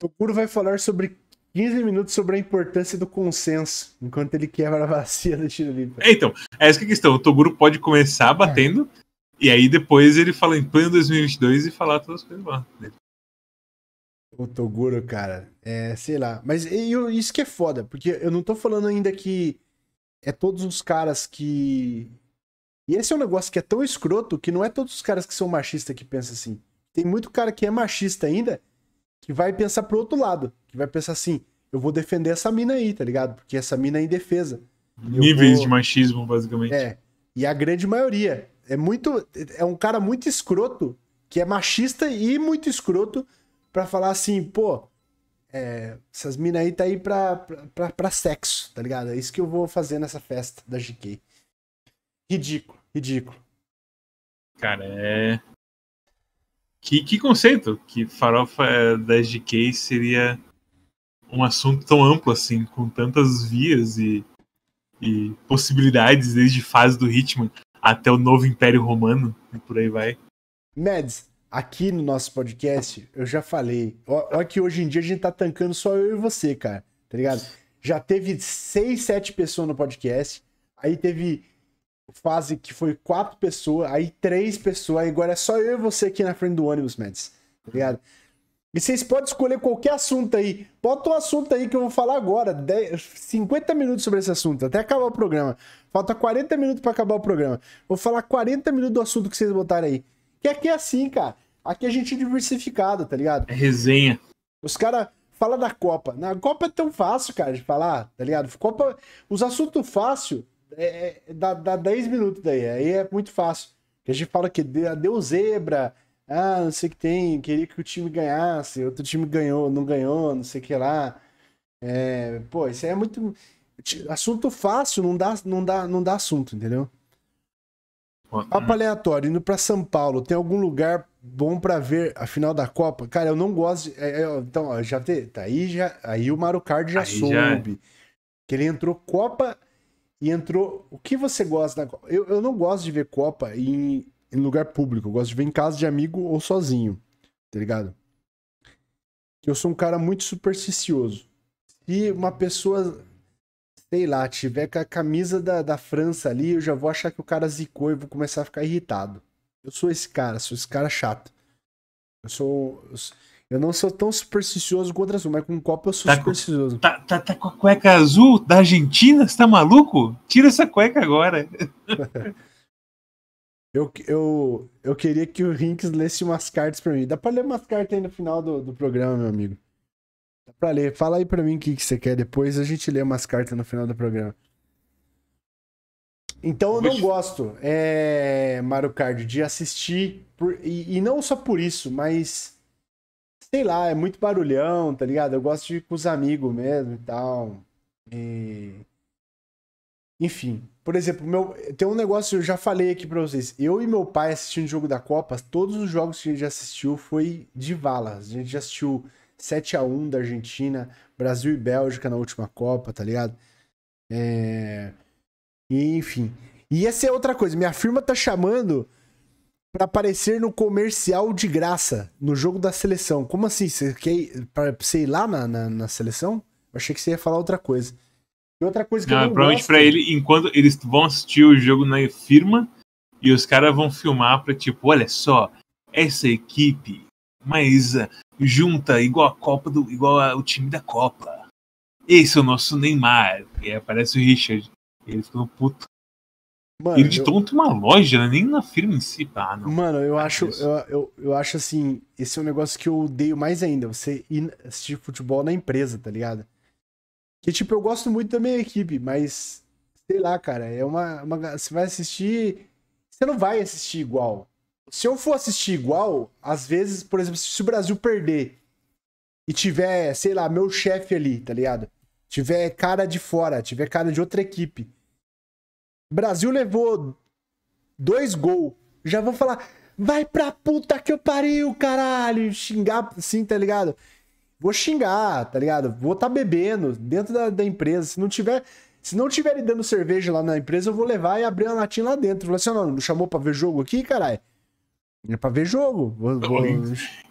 Tokuro vai falar sobre 15 minutos sobre a importância do consenso enquanto ele quebra a bacia tiro Tirolipa. É, então, é essa que é a questão. O Toguro pode começar batendo é. e aí depois ele fala em plano 2022 e falar todas as coisas lá. Dele. Né? O Toguro, cara, é, sei lá. Mas eu, isso que é foda, porque eu não tô falando ainda que é todos os caras que. E esse é um negócio que é tão escroto que não é todos os caras que são machistas que pensam assim. Tem muito cara que é machista ainda que vai pensar pro outro lado. Que vai pensar assim: eu vou defender essa mina aí, tá ligado? Porque essa mina é indefesa. Níveis vou... de machismo, basicamente. É. E a grande maioria. É muito. É um cara muito escroto, que é machista e muito escroto para falar assim, pô, é, essas minas aí tá aí pra, pra, pra, pra, sexo, tá ligado? É isso que eu vou fazer nessa festa da GK. Ridículo, ridículo. Cara, é. Que, que conceito que farofa da GK seria um assunto tão amplo assim, com tantas vias e, e possibilidades, desde fase do Hitman até o novo Império Romano e por aí vai. Meds, Aqui no nosso podcast, eu já falei. Olha que hoje em dia a gente tá tancando só eu e você, cara. Tá ligado? Já teve seis, sete pessoas no podcast. Aí teve fase que foi quatro pessoas, aí três pessoas, aí agora é só eu e você aqui na frente do ônibus, Mads. Tá ligado? E vocês podem escolher qualquer assunto aí. Bota um assunto aí que eu vou falar agora. 50 minutos sobre esse assunto, até acabar o programa. Falta 40 minutos para acabar o programa. Vou falar 40 minutos do assunto que vocês botaram aí. Que aqui é assim, cara. Aqui a gente é diversificado, tá ligado? É resenha. Os caras falam da Copa. Na Copa é tão fácil, cara, de falar, tá ligado? Copa, os assuntos fácil é, é, dá, dá 10 minutos daí. Aí é muito fácil. A gente fala que deu zebra, ah, não sei o que tem, queria que o time ganhasse, outro time ganhou, não ganhou, não sei o que lá. É, pô, isso aí é muito. Assunto fácil, não dá, não dá, não dá assunto, entendeu? Papo uhum. aleatório, indo para São Paulo, tem algum lugar bom para ver a final da Copa? Cara, eu não gosto. De, é, é, então, ó, já tem. tá aí já, aí o Mario Kart já aí é. soube já... que ele entrou Copa e entrou. O que você gosta da Copa? Eu, eu não gosto de ver Copa em, em lugar público. Eu gosto de ver em casa de amigo ou sozinho, tá ligado? Eu sou um cara muito supersticioso. e uma pessoa sei lá, tiver com a camisa da, da França ali, eu já vou achar que o cara zicou e vou começar a ficar irritado. Eu sou esse cara, sou esse cara chato. Eu sou. Eu não sou tão supersticioso com o azul, mas com um copo eu sou tá supersticioso. Com, tá, tá, tá com a cueca azul da Argentina? Você tá maluco? Tira essa cueca agora. [LAUGHS] Eu, eu, eu queria que o Rinks lesse umas cartas pra mim. Dá pra ler umas cartas aí no final do, do programa, meu amigo. Dá pra ler. Fala aí pra mim o que, que você quer depois, a gente lê umas cartas no final do programa. Então eu não gosto, é, Mario Kart, de assistir, por, e, e, não só por isso, mas sei lá, é muito barulhão, tá ligado? Eu gosto de ir com os amigos mesmo e tal. E... Enfim, por exemplo, meu, tem um negócio eu já falei aqui pra vocês. Eu e meu pai assistindo o jogo da Copa, todos os jogos que a gente assistiu foi de valas. A gente já assistiu 7 a 1 da Argentina, Brasil e Bélgica na última Copa, tá ligado? É... Enfim. E essa é outra coisa, minha firma tá chamando para aparecer no comercial de graça, no jogo da seleção. Como assim? Você quer ir, pra, você ir lá na, na, na seleção? Eu achei que você ia falar outra coisa. E outra coisa que não, eu não Provavelmente para ele, enquanto eles vão assistir o jogo na firma e os caras vão filmar pra tipo, olha só, essa equipe mas junta igual a Copa do, igual a, o time da Copa. Esse é o nosso Neymar. E aparece o Richard. Ele ficou puto. Mano, ele de eu... tonto uma loja, né? nem na firma em si, Não. Mano, eu ah, acho, eu, eu, eu, acho assim, esse é um negócio que eu odeio mais ainda, você ir assistir futebol na empresa, tá ligado? Que, tipo, eu gosto muito da minha equipe, mas, sei lá, cara, é uma. uma você vai assistir. Você não vai assistir igual se eu for assistir igual, às vezes, por exemplo, se o Brasil perder e tiver, sei lá, meu chefe ali, tá ligado? Tiver cara de fora, tiver cara de outra equipe. Brasil levou dois gols. Já vou falar, vai pra puta que eu pariu, caralho. Xingar, sim, tá ligado? Vou xingar, tá ligado? Vou tá bebendo dentro da, da empresa. Se não tiver. Se não tiverem dando cerveja lá na empresa, eu vou levar e abrir uma latinha lá dentro. Falar assim, não, não chamou pra ver jogo aqui, caralho? É pra ver jogo.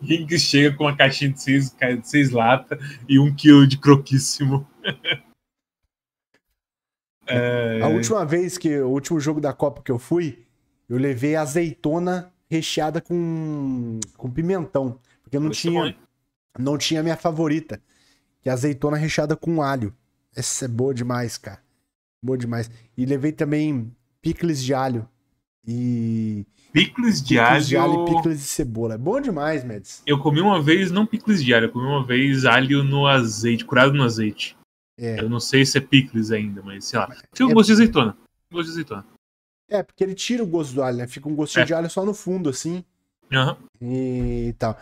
Quem [LAUGHS] chega com uma caixinha de seis, de seis latas e um quilo de croquíssimo. [LAUGHS] é... A última vez que. O último jogo da Copa que eu fui, eu levei azeitona recheada com, com pimentão. Porque eu não é tinha. Não tinha minha favorita. Que é azeitona recheada com alho. Essa é boa demais, cara. Boa demais. E levei também picles de alho. E Picles de alho. de alho e picles de cebola. É bom demais, Mads. Eu comi uma vez, não picles de alho, eu comi uma vez alho no azeite, curado no azeite. É. Eu não sei se é picles ainda, mas sei lá. É Tinha um é, gosto de azeitona. Um gosto de azeitona. É, porque ele tira o gosto do alho, né? Fica um gostinho é. de alho só no fundo, assim. Aham. Uhum. E tal.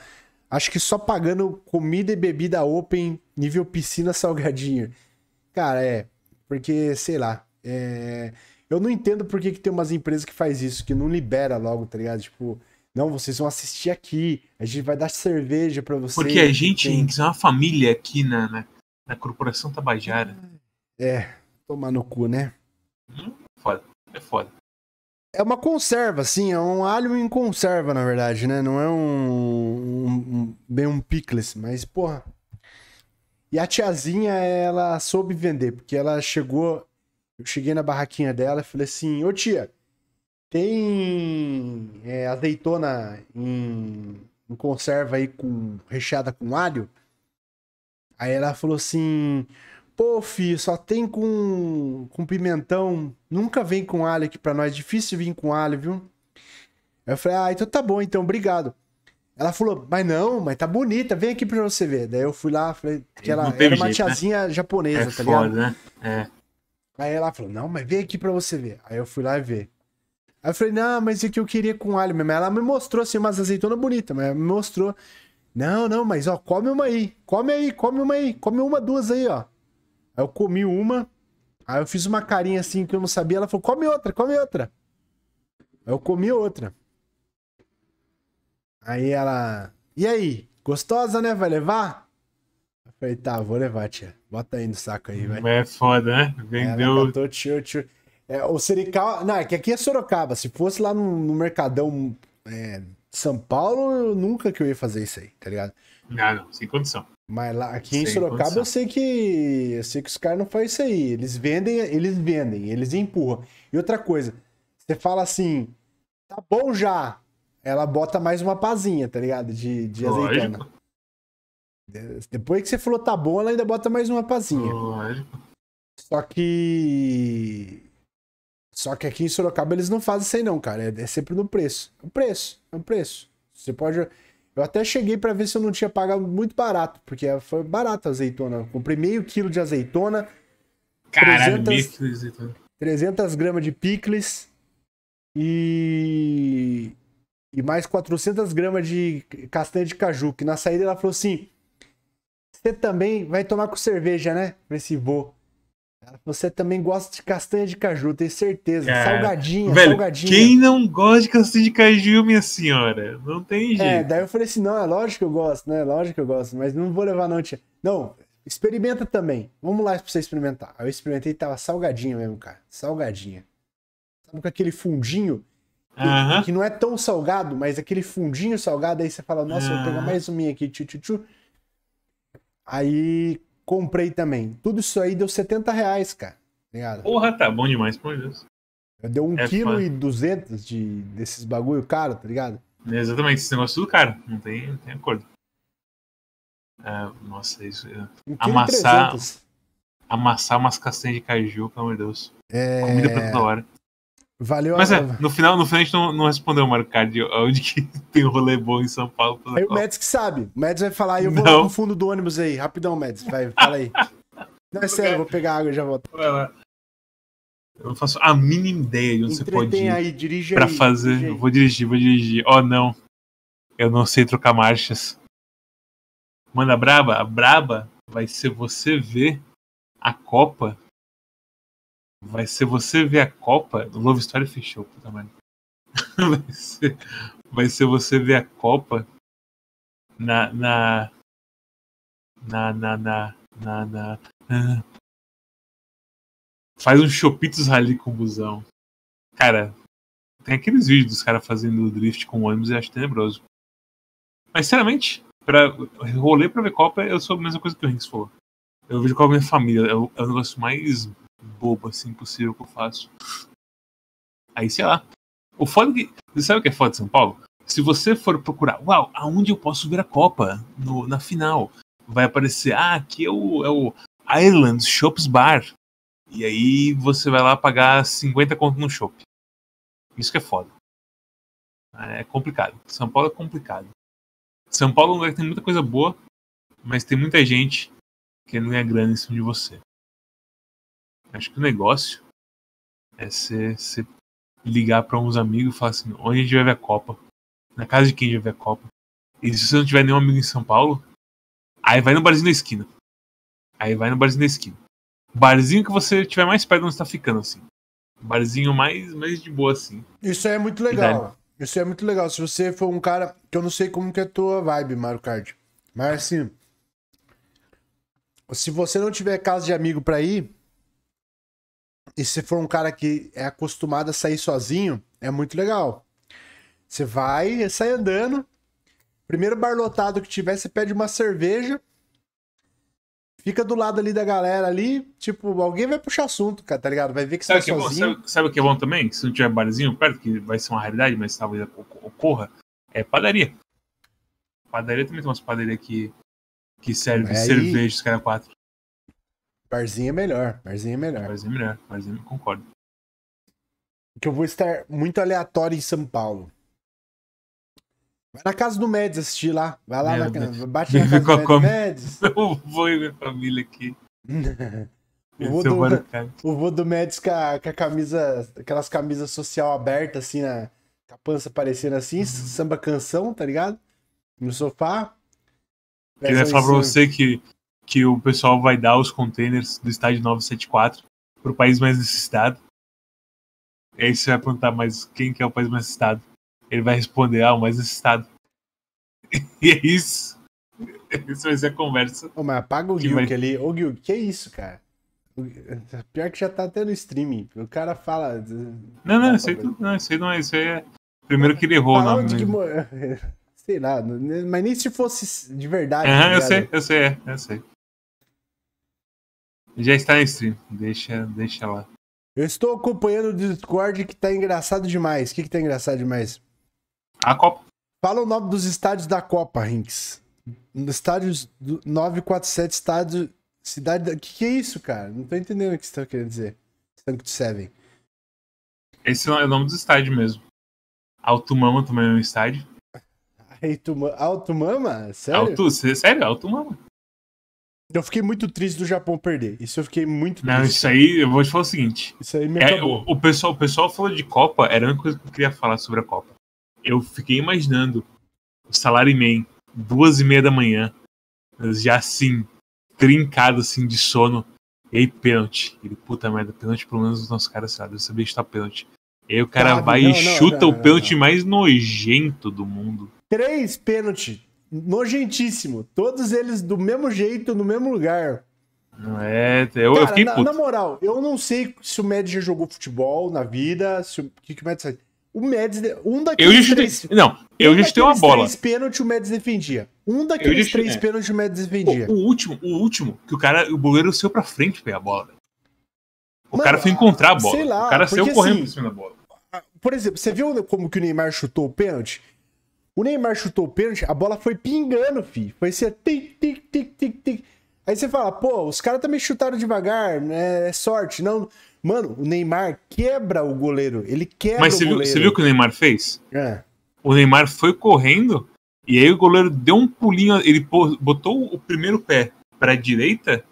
Acho que só pagando comida e bebida open, nível piscina salgadinho. Cara, é. Porque, sei lá. É. Eu não entendo por que, que tem umas empresas que faz isso, que não libera logo, tá ligado? Tipo, não, vocês vão assistir aqui, a gente vai dar cerveja para vocês. Porque a gente tem... é uma família aqui na, na, na Corporação Tabajara. É, é tomar no cu, né? Hum, foda, é foda. É uma conserva, sim, é um alho em conserva, na verdade, né? Não é um, um, um bem um pickles, mas porra. E a tiazinha, ela soube vender, porque ela chegou eu cheguei na barraquinha dela e falei assim: Ô tia, tem é, azeitona em, em, conserva aí com recheada com alho? Aí ela falou assim: Pô, filho, só tem com, com pimentão. Nunca vem com alho aqui pra nós. Difícil vir com alho, viu? Aí eu falei: Ah, então tá bom, então, obrigado. Ela falou, mas não, mas tá bonita, vem aqui pra você ver. Daí eu fui lá, falei que ela era uma né? tiazinha né? japonesa, é tá ligado? né? É. Aí ela falou, não, mas vem aqui pra você ver. Aí eu fui lá e ver. Aí eu falei, não, mas é que eu queria com alho mesmo. Aí ela me mostrou, assim, umas azeitonas bonitas, mas me mostrou. Não, não, mas ó, come uma aí. Come aí, come uma aí. Come uma, duas aí, ó. Aí eu comi uma. Aí eu fiz uma carinha assim que eu não sabia. Ela falou, come outra, come outra. Aí eu comi outra. Aí ela, e aí? Gostosa, né? Vai levar? Falei, tá, vou levar, tia. Bota aí no saco aí, velho. É foda, né? Vendeu. É, botou, tio, tio. É, o Serical. Não, é que aqui é Sorocaba. Se fosse lá no, no Mercadão é, São Paulo, nunca que eu ia fazer isso aí, tá ligado? Ah, não, sem condição. Mas lá aqui sem em Sorocaba condição. eu sei que. Eu sei que os caras não fazem isso aí. Eles vendem, eles vendem, eles empurram. E outra coisa, você fala assim, tá bom já. Ela bota mais uma pazinha, tá ligado? De, de Lógico. azeitona. Depois que você falou tá bom, ela ainda bota mais uma pazinha. Lógico. Só que. Só que aqui em Sorocaba eles não fazem isso aí, não, cara. É, é sempre no preço. É o preço, é o preço. Você pode. Eu até cheguei para ver se eu não tinha pago muito barato, porque foi barato a azeitona. comprei meio quilo de azeitona. Caralho, 300, de azeitona. 300 gramas de picles e. E mais 400 gramas de castanha de caju. Que na saída ela falou assim: você também vai tomar com cerveja, né? Ver esse vou. Você também gosta de castanha de caju, tenho certeza. Cara, salgadinha, velho, salgadinha. Quem não gosta de castanha de caju, minha senhora? Não tem é, jeito. É, daí eu falei assim: não, é lógico que eu gosto, né? lógico que eu gosto, mas não vou levar, não, tia. Não, experimenta também. Vamos lá pra você experimentar. Aí eu experimentei e tava salgadinha mesmo, cara. Salgadinha. Sabe com aquele fundinho? Que, uh -huh. que, não é tão salgado, mas aquele fundinho salgado, aí você fala: nossa, uh -huh. vou pegar ah. mais um aqui, tchu, tchu, tchu. Aí comprei também. Tudo isso aí deu 70 reais, cara. Tá ligado? Porra, tá bom demais, por Deus. Deu 1,2 um é, quilo e de, desses bagulho caro, tá ligado? Exatamente, esse negócio é tudo caro. Não tem, não tem acordo. É, nossa, isso. É um amassar. 300. Amassar umas castanhas de caju, pelo amor de Deus. É... Comida pra toda hora. Valeu Mas é, no final, no final a gente não, não respondeu, Marco Card, onde que [LAUGHS] tem um rolê bom em São Paulo. Aí o Mads que sabe. O Mads vai falar, eu vou lá no fundo do ônibus aí. Rapidão, Mads, vai, fala aí. [LAUGHS] não, é sério, eu vou pegar água e já volto. Vai lá. Eu não faço a mínima ideia de onde Entretém você pode ir. aí, dirige pra aí, fazer. Dirige aí. Eu vou dirigir, vou dirigir. Oh, não. Eu não sei trocar marchas. Manda braba? A braba vai ser você ver a Copa Vai ser você ver a Copa. O Love Story fechou, puta merda. [LAUGHS] vai, ser, vai ser você ver a Copa na. na. na. na. na. na, na Faz um Chopitos ali com o busão. Cara, tem aqueles vídeos dos caras fazendo drift com ônibus e acho tenebroso. Mas, sinceramente, pra rolê pra ver Copa, eu sou a mesma coisa que o Rings falou. Eu vejo com a minha família. É o, é o negócio mais bobo, assim, possível que eu faço. Aí, sei lá. O foda é que. Você sabe o que é foda de São Paulo? Se você for procurar, uau, aonde eu posso ver a Copa no, na final? Vai aparecer, ah, aqui é o, é o Island Shops Bar. E aí você vai lá pagar 50 conto no shopping. Isso que é foda. É, é complicado. São Paulo é complicado. São Paulo é um lugar que tem muita coisa boa, mas tem muita gente que não é grana em cima de você. Acho que o negócio é você ligar para uns amigos e falar assim: onde a gente vai ver a Copa? Na casa de quem a gente vai ver a Copa? E se você não tiver nenhum amigo em São Paulo, aí vai no barzinho da esquina. Aí vai no barzinho da esquina. Barzinho que você tiver mais perto onde está ficando, assim. Barzinho mais, mais de boa, assim. Isso é muito legal. Isso é muito legal. Se você for um cara. Que eu não sei como que é a tua vibe, Mario Kart. Mas assim. Se você não tiver casa de amigo pra ir, e se for um cara que é acostumado a sair sozinho, é muito legal. Você vai, sai andando. Primeiro bar lotado que tiver, você pede uma cerveja. Fica do lado ali da galera ali, tipo, alguém vai puxar assunto, cara, tá ligado? Vai ver que você sabe tá que é sozinho. É sabe, sabe, o que é bom também? se não tiver barzinho perto, que vai ser uma realidade mas talvez ocorra, é padaria. Padaria também tem umas padarias que, que serve é cerveja, os caras quatro. Barzinho é melhor, barzinho é melhor. Barzinho é melhor, barzinho, concordo. Que eu vou estar muito aleatório em São Paulo. Vai na casa do Médios assistir lá. Vai lá, na, bate na casa do [LAUGHS] com... Eu vou e minha família aqui. [LAUGHS] o vô, do, é o vô do Médios com a, com a camisa, aquelas camisas social abertas, assim, na, com a pança aparecendo assim, uhum. samba canção, tá ligado? No sofá. Queria falar pra você que que o pessoal vai dar os containers do estádio 974 para o país mais necessitado. E aí você vai perguntar, mas quem que é o país mais necessitado? Ele vai responder, ah, o mais necessitado. [LAUGHS] E é isso. [LAUGHS] Isso vai ser a conversa. Ô, mas apaga o que Gil vai... ali. Ô, Gil, que é isso, cara? Pior que já tá até no streaming. O cara fala. Não, não, isso aí, não, isso aí não é. Isso aí é. Primeiro que ele errou não. o nome. Que... [LAUGHS] Sei lá, mas nem se fosse de verdade. Aham, uhum, eu sei, eu sei, é, eu sei. Já está em stream, deixa, deixa lá. Eu estou acompanhando o Discord que tá engraçado demais. O que, que tá engraçado demais? A Copa. Fala o nome dos estádios da Copa, Rinks. Estádios do 947 estádio cidade da... Que que é isso, cara? Não tô entendendo o que você tá querendo dizer. Sanct Seven. Esse é o nome do estádio mesmo. Automama também é um estádio. Automama? Sério? Alto, sério, Automama. Eu fiquei muito triste do Japão perder. Isso eu fiquei muito triste. Não, isso aí, eu vou te falar o seguinte. Isso aí me é, o, o, pessoal, o pessoal falou de Copa, era uma coisa que eu queria falar sobre a Copa. Eu fiquei imaginando o Salaryman, duas e meia da manhã, já assim, trincado assim de sono. E aí, pênalti. Ele, puta merda, pênalti pelo menos os nossos caras, sabe? Eu sabia chutar pênalti. E aí o cara vai não, e chuta não, não, o pênalti mais nojento do mundo. Três pênalti nojentíssimo. Todos eles do mesmo jeito, no mesmo lugar. É, eu, Cara, eu fiquei na, puto. na moral, eu não sei se o Médici já jogou futebol na vida, se o que, que o Médici... O Médici, um daqueles eu justei, três... Não, eu um justei uma bola. três pênaltis o Médici defendia. Um daqueles justei, três é. pênaltis o Médici defendia. O, o, último, o último, que o cara, o goleiro saiu pra frente pegar a bola. O Mano, cara foi encontrar a bola. Lá, o cara saiu correndo assim, por cima da bola. Por exemplo, você viu como que o Neymar chutou o pênalti? O Neymar chutou o pênalti, a bola foi pingando, fi. Foi assim, tic, tic, tic, tic, tic. Aí você fala, pô, os caras também chutaram devagar, né? É sorte. Não, mano, o Neymar quebra o goleiro. Ele quebra Mas o goleiro. Mas você viu o que o Neymar fez? É. O Neymar foi correndo e aí o goleiro deu um pulinho. Ele botou o primeiro pé pra direita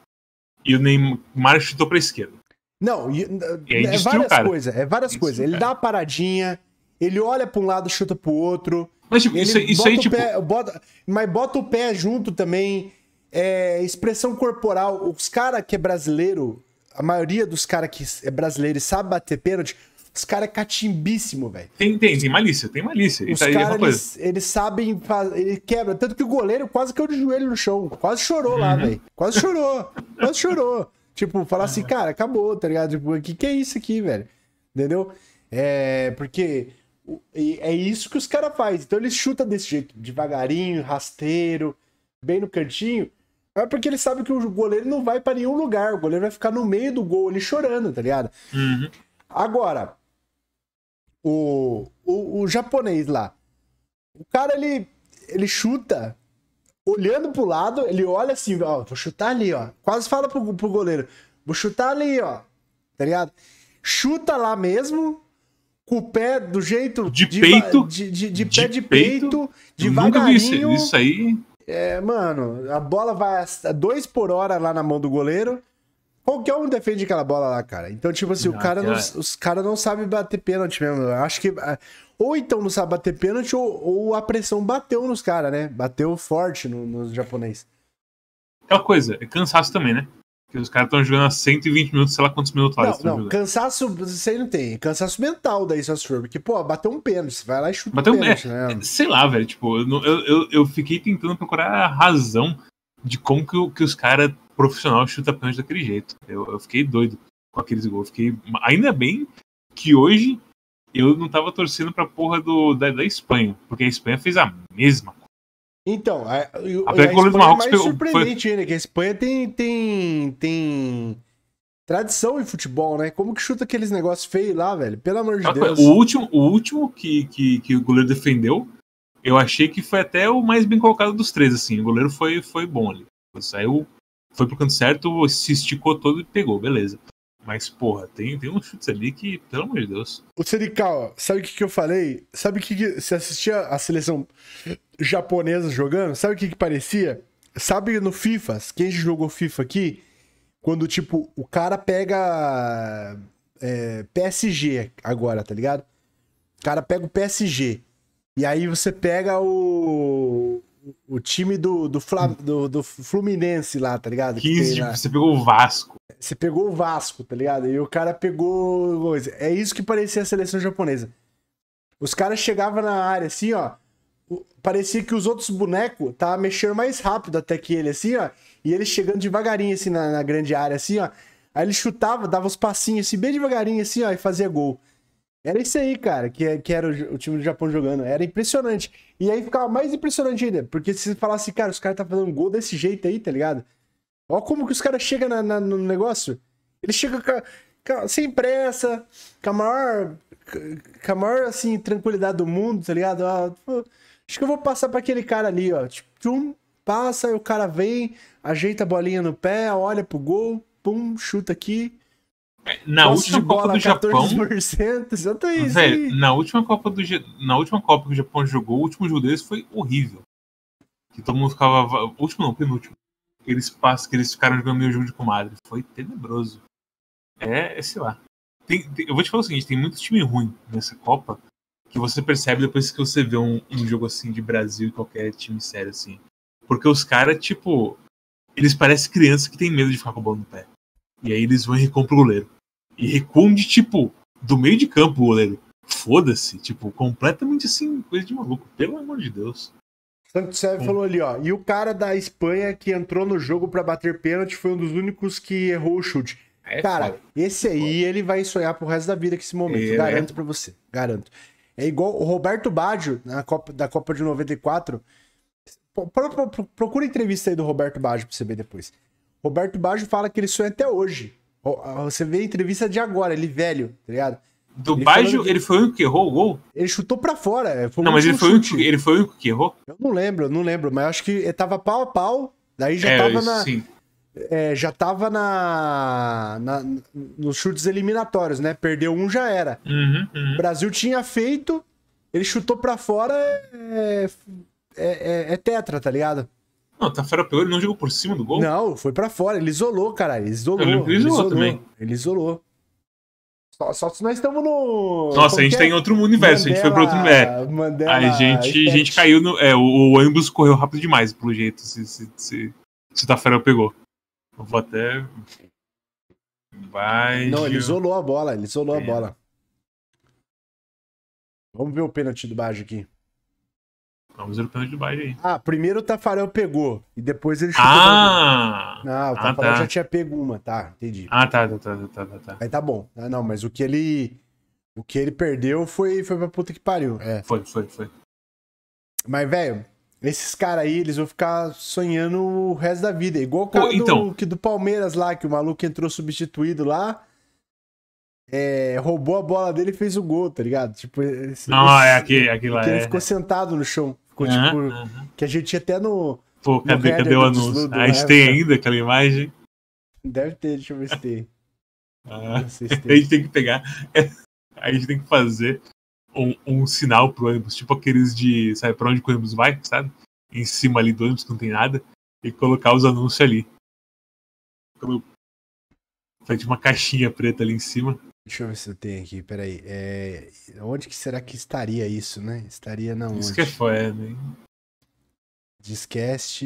e o Neymar chutou pra esquerda. Não, e, e aí é várias coisas. É várias coisas. Ele cara. dá a paradinha, ele olha pra um lado, chuta pro outro. Mas tipo, isso, isso aí, tipo. Pé, bota, mas bota o pé junto também. É, expressão corporal. Os caras que é brasileiro, a maioria dos caras que é brasileiro e sabe bater pênalti, os caras é catimbíssimo, velho. Tem, tem, tem malícia, tem malícia. Os tá é caras, eles, eles, sabem, ele quebra. Tanto que o goleiro quase caiu de joelho no chão. Quase chorou uhum. lá, velho. Quase chorou. quase chorou. Tipo, falar assim, cara, acabou, tá ligado? Tipo, que, que é isso aqui, velho? Entendeu? É, porque e é isso que os caras fazem. Então eles chutam desse jeito, devagarinho, rasteiro, bem no cantinho. É porque ele sabe que o goleiro não vai para nenhum lugar. O goleiro vai ficar no meio do gol ali chorando, tá ligado? Uhum. Agora, o, o, o, japonês lá. O cara, ele, ele chuta olhando pro lado, ele olha assim, ó, vou chutar ali, ó. Quase fala pro, pro goleiro, vou chutar ali, ó. Tá ligado? Chuta lá mesmo, com o pé do jeito. De, de peito? De, de, de, pé de peito, peito Nunca vi isso, isso aí. É, mano, a bola vai a por hora lá na mão do goleiro. Qualquer um defende aquela bola lá, cara. Então, tipo assim, não, o ah, cara não, os caras não sabem bater pênalti mesmo. Eu acho que. Ah, ou então não sabe bater pênalti, ou, ou a pressão bateu nos caras, né? Bateu forte nos no japonês. Aquela coisa, é cansaço também, né? Que os caras estão jogando há 120 minutos, sei lá quantos minutos lá. Não, não cansaço, você não tem. Cansaço mental daí, só se for. Porque, pô, bateu um pênalti, vai lá e chuta bateu um pênalti, é, né? Sei lá, velho. Tipo, eu, eu, eu fiquei tentando procurar a razão de como que, que os caras profissional chuta pênalti daquele jeito. Eu, eu, fiquei doido com aqueles gols. Fiquei... Ainda bem que hoje eu não tava torcendo pra porra do, da, da Espanha. Porque a Espanha fez a mesma coisa. Então, é, a, a, a Espanha é Marrocos é mais surpreendente foi... ainda, que a Espanha tem, tem, tem tradição em futebol, né? Como que chuta aqueles negócios feios lá, velho? Pelo amor de Deus. O último, o último que, que, que o goleiro defendeu, eu achei que foi até o mais bem colocado dos três, assim. O goleiro foi, foi bom ali. Saiu, foi pro canto certo, se esticou todo e pegou, beleza. Mas, porra, tem, tem uns chutes ali que, pelo amor de Deus. O Serical, sabe o que, que eu falei? Sabe o que, que. Você assistia a seleção japonesa jogando? Sabe o que, que parecia? Sabe no FIFA, quem jogou FIFA aqui? Quando, tipo, o cara pega. É, PSG agora, tá ligado? O cara pega o PSG. E aí você pega o o time do, do, hum. do, do, Fluminense lá, tá ligado? 15, tem, você pegou o Vasco. Você pegou o Vasco, tá ligado? E o cara pegou. É isso que parecia a seleção japonesa. Os caras chegavam na área assim, ó. Parecia que os outros bonecos estavam mexendo mais rápido até que ele, assim, ó. E ele chegando devagarinho, assim, na, na grande área, assim, ó. Aí ele chutava, dava os passinhos, assim, bem devagarinho, assim, ó, e fazia gol. Era isso aí, cara, que, é, que era o, o, time do Japão jogando. Era impressionante. E aí ficava mais impressionante ainda, porque se falasse, cara, os caras tá fazendo um gol desse jeito aí, tá ligado? Olha como que os caras chegam na, na, no negócio. Eles chegam com, com, sem pressa, com a maior, com a maior assim, tranquilidade do mundo, tá ligado? acho que eu vou passar para aquele cara ali, ó. Tipo, tchum, passa, o cara vem, ajeita a bolinha no pé, olha pro gol, pum, chuta aqui na última Copa do Japão. Exatamente. Sério, na última Copa do Na última Copa que o Japão jogou, o último jogo deles foi horrível. Que todo mundo ficava. Último não, penúltimo. Aqueles passos que eles ficaram jogando meio jogo de comadre. Foi tenebroso. É, é sei lá. Tem, tem, eu vou te falar o seguinte: tem muito time ruim nessa Copa que você percebe depois que você vê um, um jogo assim de Brasil e qualquer time sério assim. Porque os caras, tipo, eles parecem crianças que têm medo de ficar com a bola no pé. E aí eles vão e recompram o goleiro e recuam de tipo do meio de campo o goleiro. Foda-se, tipo, completamente assim, coisa de maluco, pelo amor de Deus. Santo Sérgio falou ali, ó. E o cara da Espanha que entrou no jogo para bater pênalti foi um dos únicos que errou o chute. É cara, foda. esse aí ele vai sonhar pro resto da vida com esse momento. É, garanto é. Né? para você. Garanto. É igual o Roberto Baggio na Copa, da Copa de 94. Pro, pro, procura a entrevista aí do Roberto Baggio pra você ver depois. Roberto Baggio fala que ele sonha até hoje você vê a entrevista de agora, ele velho, tá ligado? Do ele Baggio, ele foi o que errou o gol? Ele chutou pra fora. É, não, mas ele foi, único, ele foi o que errou? Eu não lembro, não lembro, mas acho que tava pau a pau, daí já é, tava na... Sim. É, já tava na, na, nos chutes eliminatórios, né? Perdeu um, já era. Uhum, uhum. O Brasil tinha feito, ele chutou pra fora, é, é, é, é tetra, tá ligado? Não, Tafera tá pegou ele, não jogou por cima do gol? Não, foi para fora. Ele isolou, cara. Ele isolou. Ele isolou, ele isolou também. Ele isolou. Só, só se nós estamos no. Nossa, a gente está em é? outro universo, Mandela, a gente foi para outro universo. É. a gente, a gente caiu no. É, o, Ambus correu rápido demais, pelo jeito, se, se, se, se Tafera tá pegou. Eu vou até. Vai. Não, ele isolou a bola, ele isolou é. a bola. Vamos ver o pênalti do Baggio aqui. Vamos ver o de baixo aí. Ah, primeiro o Tafarel pegou. E depois ele chutou. Ah! Ah, o ah, Tafarel ah, tá. já tinha pego uma, tá, entendi. Ah, tá, tá, tá, tá, tá, tá. Aí tá bom. Ah, não, mas o que ele. O que ele perdeu foi, foi pra puta que pariu. É. Foi, foi, foi. Mas, velho, esses caras aí, eles vão ficar sonhando o resto da vida. Igual o cara então... do, que do Palmeiras lá, que o maluco entrou substituído lá. É, roubou a bola dele e fez o gol, tá ligado? Tipo, esse, não, ah, é esse, é aqui, aqui lá. É. Ele ficou sentado no chão. Ficou, tipo, que a gente até no. Pô, cadê, no cadê o anúncio? Ah, a tem né? ainda aquela imagem? Deve ter, deixa eu ver se tem. Ah, se [LAUGHS] tem. A gente tem que pegar. [LAUGHS] A gente tem que fazer um, um sinal pro ônibus, tipo aqueles de. Sabe pra onde o ônibus vai, sabe? Em cima ali do ônibus que não tem nada. E colocar os anúncios ali. Como Faz tipo uma caixinha preta ali em cima. Deixa eu ver se eu tenho aqui, peraí. É... Onde que será que estaria isso, né? Estaria na onde? Isso que é foi, Discast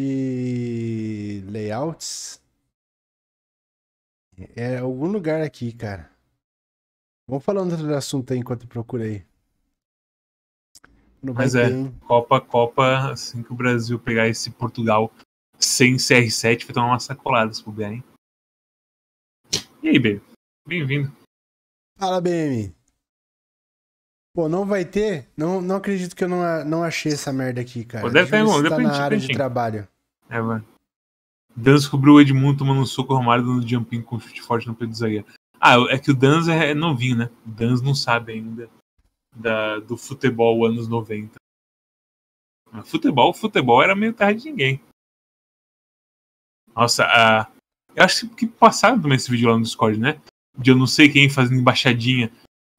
Layouts. É algum lugar aqui, cara. Vamos falando do assunto aí enquanto procura aí. Mas é, Copa, Copa, assim que o Brasil pegar esse Portugal sem CR7, vai tomar uma sacolada se puder, hein? E aí, B? Bem-vindo. Fala, BM. Pô, não vai ter? Não, não acredito que eu não, não achei essa merda aqui, cara. Pô, deve irmão. Tá deve tá tá na área de trabalho. É, mano. Dan descobriu o Edmundo tomando um soco armado no jumping com chute forte no pé do zagueiro. Ah, é que o Danz é, é novinho, né? O Danz não sabe ainda da, do futebol anos 90. Mas futebol, futebol era meio tarde de ninguém. Nossa, ah, eu acho que passaram também esse vídeo lá no Discord, né? de eu não sei quem fazendo embaixadinha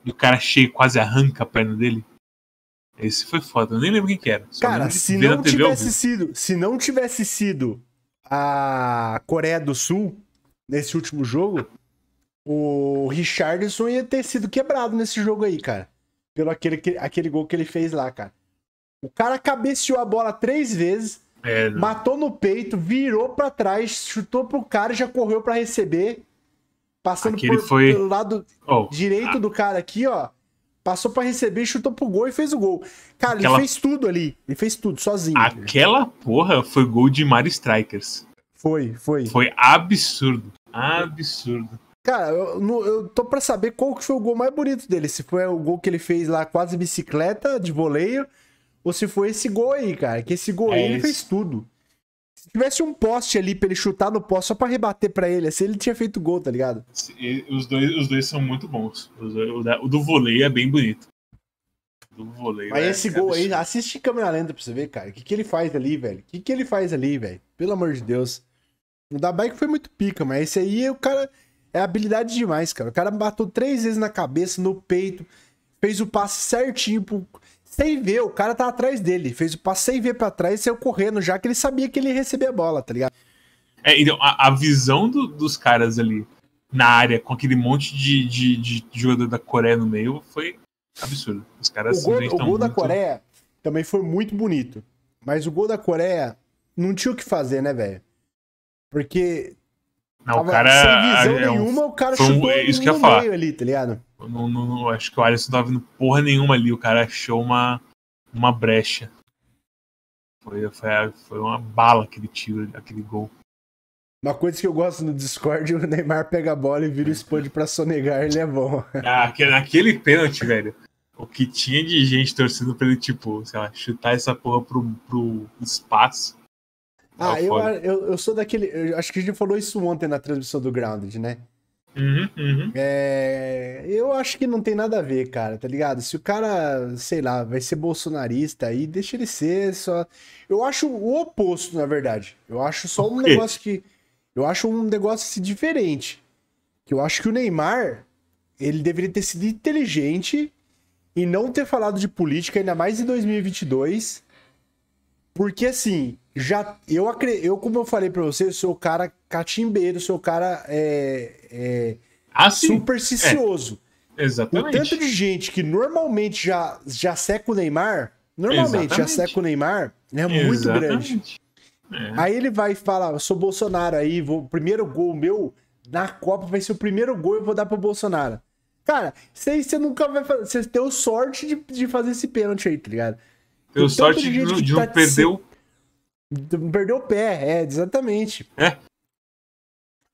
e o cara cheio quase arranca a perna dele. Esse foi foda, eu nem lembro quem que era. Cara, se não tivesse sido, se não tivesse sido a Coreia do Sul nesse último jogo, o Richardson ia ter sido quebrado nesse jogo aí, cara. Pelo aquele, aquele gol que ele fez lá, cara. O cara cabeceou a bola três vezes, é, matou no peito, virou para trás, chutou pro cara e já correu para receber. Passando por, foi... pelo lado oh. direito ah. do cara aqui, ó. Passou para receber, chutou pro gol e fez o gol. Cara, Aquela... ele fez tudo ali. Ele fez tudo, sozinho. Aquela porra foi gol de Mario Strikers. Foi, foi. Foi absurdo. Absurdo. Cara, eu, eu tô pra saber qual que foi o gol mais bonito dele. Se foi o gol que ele fez lá quase bicicleta, de voleio, ou se foi esse gol aí, cara. Que esse gol é aí esse. ele fez tudo tivesse um poste ali pra ele chutar no poste só pra rebater pra ele, assim ele tinha feito gol, tá ligado? os, dois, os dois são muito bons. O do vôlei é bem bonito. Do vôlei. Mas é esse gol aí, assiste câmera lenta pra você ver, cara. O que, que ele faz ali, velho? O que, que ele faz ali, velho? Pelo amor de Deus. O da bike foi muito pica, mas esse aí o cara. É habilidade demais, cara. O cara bateu três vezes na cabeça, no peito, fez o passe certinho pro sem ver, o cara tá atrás dele. Fez o passe sem ver pra trás e saiu correndo já, que ele sabia que ele ia receber a bola, tá ligado? É, então, a, a visão do, dos caras ali na área, com aquele monte de, de, de jogador da Coreia no meio, foi absurdo. Os caras o gol, o gol muito... da Coreia também foi muito bonito. Mas o gol da Coreia não tinha o que fazer, né, velho? Porque. Não, o cara. Sem visão é um... nenhuma, o cara chutou um... É isso que eu ia falar. ali, tá ligado? Não, não, não, acho que o Alisson não tava vendo porra nenhuma ali. O cara achou uma, uma brecha. Foi, foi, foi uma bala aquele tiro, aquele gol. Uma coisa que eu gosto no Discord, [LAUGHS] o Neymar pega a bola e vira o Spud pra sonegar, ele é bom. [LAUGHS] Ah, aquele, naquele pênalti, velho, o que tinha de gente torcendo pra ele, tipo, sei lá, chutar essa porra pro, pro espaço. Ah, tá eu, eu, eu, sou daquele. Eu acho que a gente falou isso ontem na transmissão do Grounded, né? Uhum, uhum. É, eu acho que não tem nada a ver, cara, tá ligado? Se o cara, sei lá, vai ser bolsonarista aí, deixa ele ser. Só... Eu acho o oposto, na verdade. Eu acho só um negócio que. Eu acho um negócio assim, diferente. Que eu acho que o Neymar, ele deveria ter sido inteligente e não ter falado de política, ainda mais em 2022. Porque assim, já eu, eu como eu falei para você, eu sou o cara catimbeiro, sou o cara é, é ah, supersticioso. É. Exatamente. O tanto de gente que normalmente já, já seca o Neymar, normalmente Exatamente. já seca o Neymar, né, é muito Exatamente. grande. É. Aí ele vai falar, sou Bolsonaro aí, vou, o primeiro gol meu na Copa vai ser o primeiro gol eu vou dar pro Bolsonaro. Cara, você, você nunca vai fazer. Você deu sorte de, de fazer esse pênalti aí, tá ligado? Deu sorte de, de, de tá perder o. Perdeu o pé, é, exatamente. É.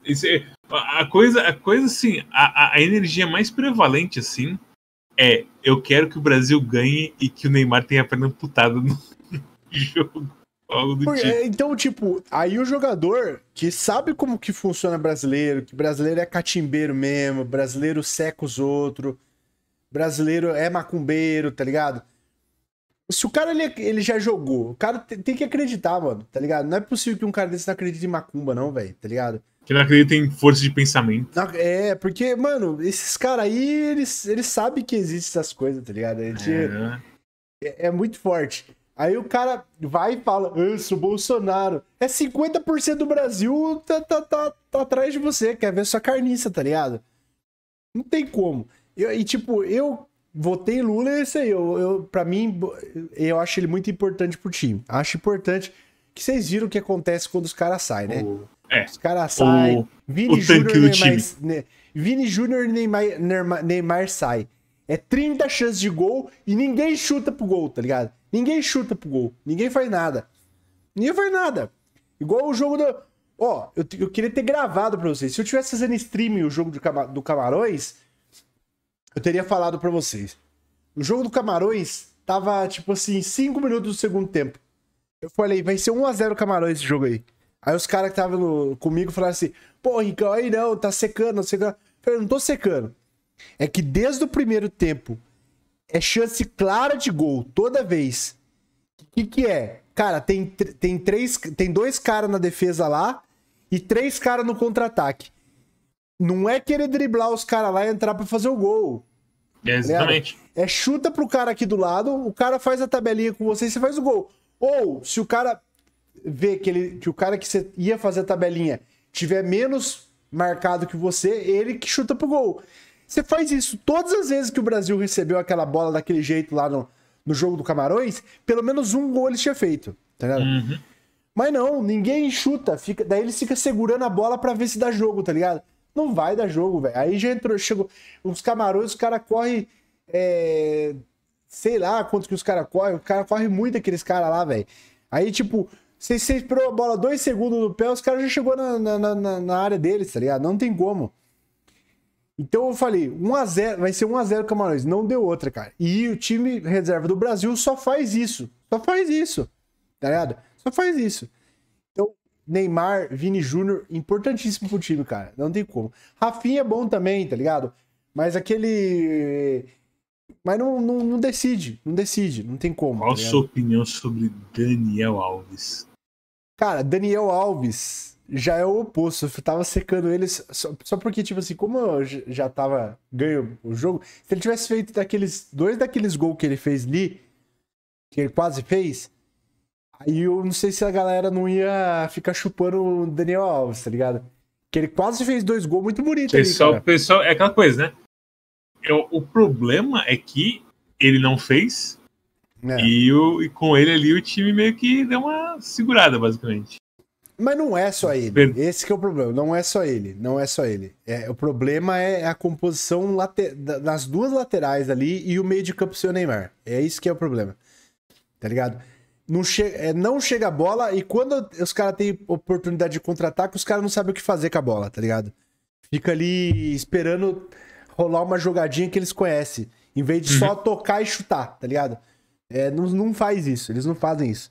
Esse, a coisa, a coisa assim, a, a energia mais prevalente, assim, é eu quero que o Brasil ganhe e que o Neymar tenha a perna amputada no [LAUGHS] jogo. Porque, tipo. Então, tipo, aí o jogador que sabe como que funciona brasileiro, que brasileiro é catimbeiro mesmo, brasileiro seca os outros, brasileiro é macumbeiro, tá ligado? Se o cara ele, ele já jogou, o cara tem, tem que acreditar, mano, tá ligado? Não é possível que um cara desse não acredite em macumba, não, velho, tá ligado? Que não acredita em força de pensamento. É, porque, mano, esses caras aí, eles, eles sabem que existem essas coisas, tá ligado? Gente, é. É, é. muito forte. Aí o cara vai e fala, isso, ah, Bolsonaro. É 50% do Brasil tá, tá, tá, tá atrás de você, quer ver sua carniça, tá ligado? Não tem como. Eu, e tipo, eu votei Lula e é isso aí. Eu, eu, pra mim, eu acho ele muito importante pro time. Acho importante que vocês viram o que acontece quando os caras saem, né? É. Os caras saem. Vini Júnior Neymar, ne, Vini Junior Neymar, Neymar, Neymar sai. É 30 chances de gol e ninguém chuta pro gol, tá ligado? Ninguém chuta pro gol. Ninguém faz nada. Ninguém faz nada. Igual o jogo do. Ó, eu, eu queria ter gravado pra vocês. Se eu tivesse fazendo streaming o jogo do, Cam... do Camarões, eu teria falado pra vocês. O jogo do Camarões tava, tipo assim, 5 minutos do segundo tempo. Eu falei, vai ser 1x0 Camarões esse jogo aí. Aí os caras que estavam comigo falaram assim: pô, Ricão, aí não, tá secando, não secando. Eu falei, não tô secando. É que desde o primeiro tempo é chance clara de gol toda vez. O que, que é? Cara, tem, tem, três, tem dois caras na defesa lá e três caras no contra-ataque. Não é querer driblar os caras lá e entrar para fazer o gol. exatamente. É chuta pro cara aqui do lado, o cara faz a tabelinha com você e você faz o gol. Ou, se o cara vê que, ele, que o cara que você ia fazer a tabelinha tiver menos marcado que você, ele que chuta pro gol. Você faz isso todas as vezes que o Brasil recebeu aquela bola daquele jeito lá no, no jogo do Camarões, pelo menos um gol ele tinha feito, tá ligado? Uhum. Mas não, ninguém chuta, fica, daí ele fica segurando a bola para ver se dá jogo, tá ligado? Não vai dar jogo, velho. Aí já entrou, chegou. Os camarões, os caras correm. É, sei lá quanto que os caras correm. O cara corre muito aqueles caras lá, velho. Aí, tipo, você, esperou a bola dois segundos no pé, os caras já chegou na, na, na, na, área deles, tá ligado? Não tem como. Então eu falei, 1x0, vai ser 1x0 Camarões. Não deu outra, cara. E o time reserva do Brasil só faz isso. Só faz isso. Tá ligado? Só faz isso. Então, Neymar, Vini Júnior, importantíssimo pro time, cara. Não tem como. Rafinha é bom também, tá ligado? Mas aquele. Mas não, não, não decide, não decide, não tem como. Qual tá a sua opinião sobre Daniel Alves? Cara, Daniel Alves já é o oposto. Eu tava secando eles só, só porque, tipo assim, como eu já tava ganho o jogo, se ele tivesse feito daqueles dois daqueles gols que ele fez ali, que ele quase fez, aí eu não sei se a galera não ia ficar chupando o Daniel Alves, tá ligado? Que ele quase fez dois gols muito bonitos. Pessoal, ali, pessoal, é aquela coisa, né? Eu, o problema é que ele não fez é. E, o, e com ele ali o time meio que deu uma segurada, basicamente. Mas não é só ele. Per... Esse é o problema. Não é só ele. Não é só ele. É, o problema é a composição later... das duas laterais ali e o meio de campo seu o Neymar. É isso que é o problema. Tá ligado? Não, che... é, não chega a bola e quando os caras têm oportunidade de contra-ataque, os caras não sabem o que fazer com a bola, tá ligado? Fica ali esperando rolar uma jogadinha que eles conhecem. Em vez de uhum. só tocar e chutar, tá ligado? É, não, não faz isso, eles não fazem isso.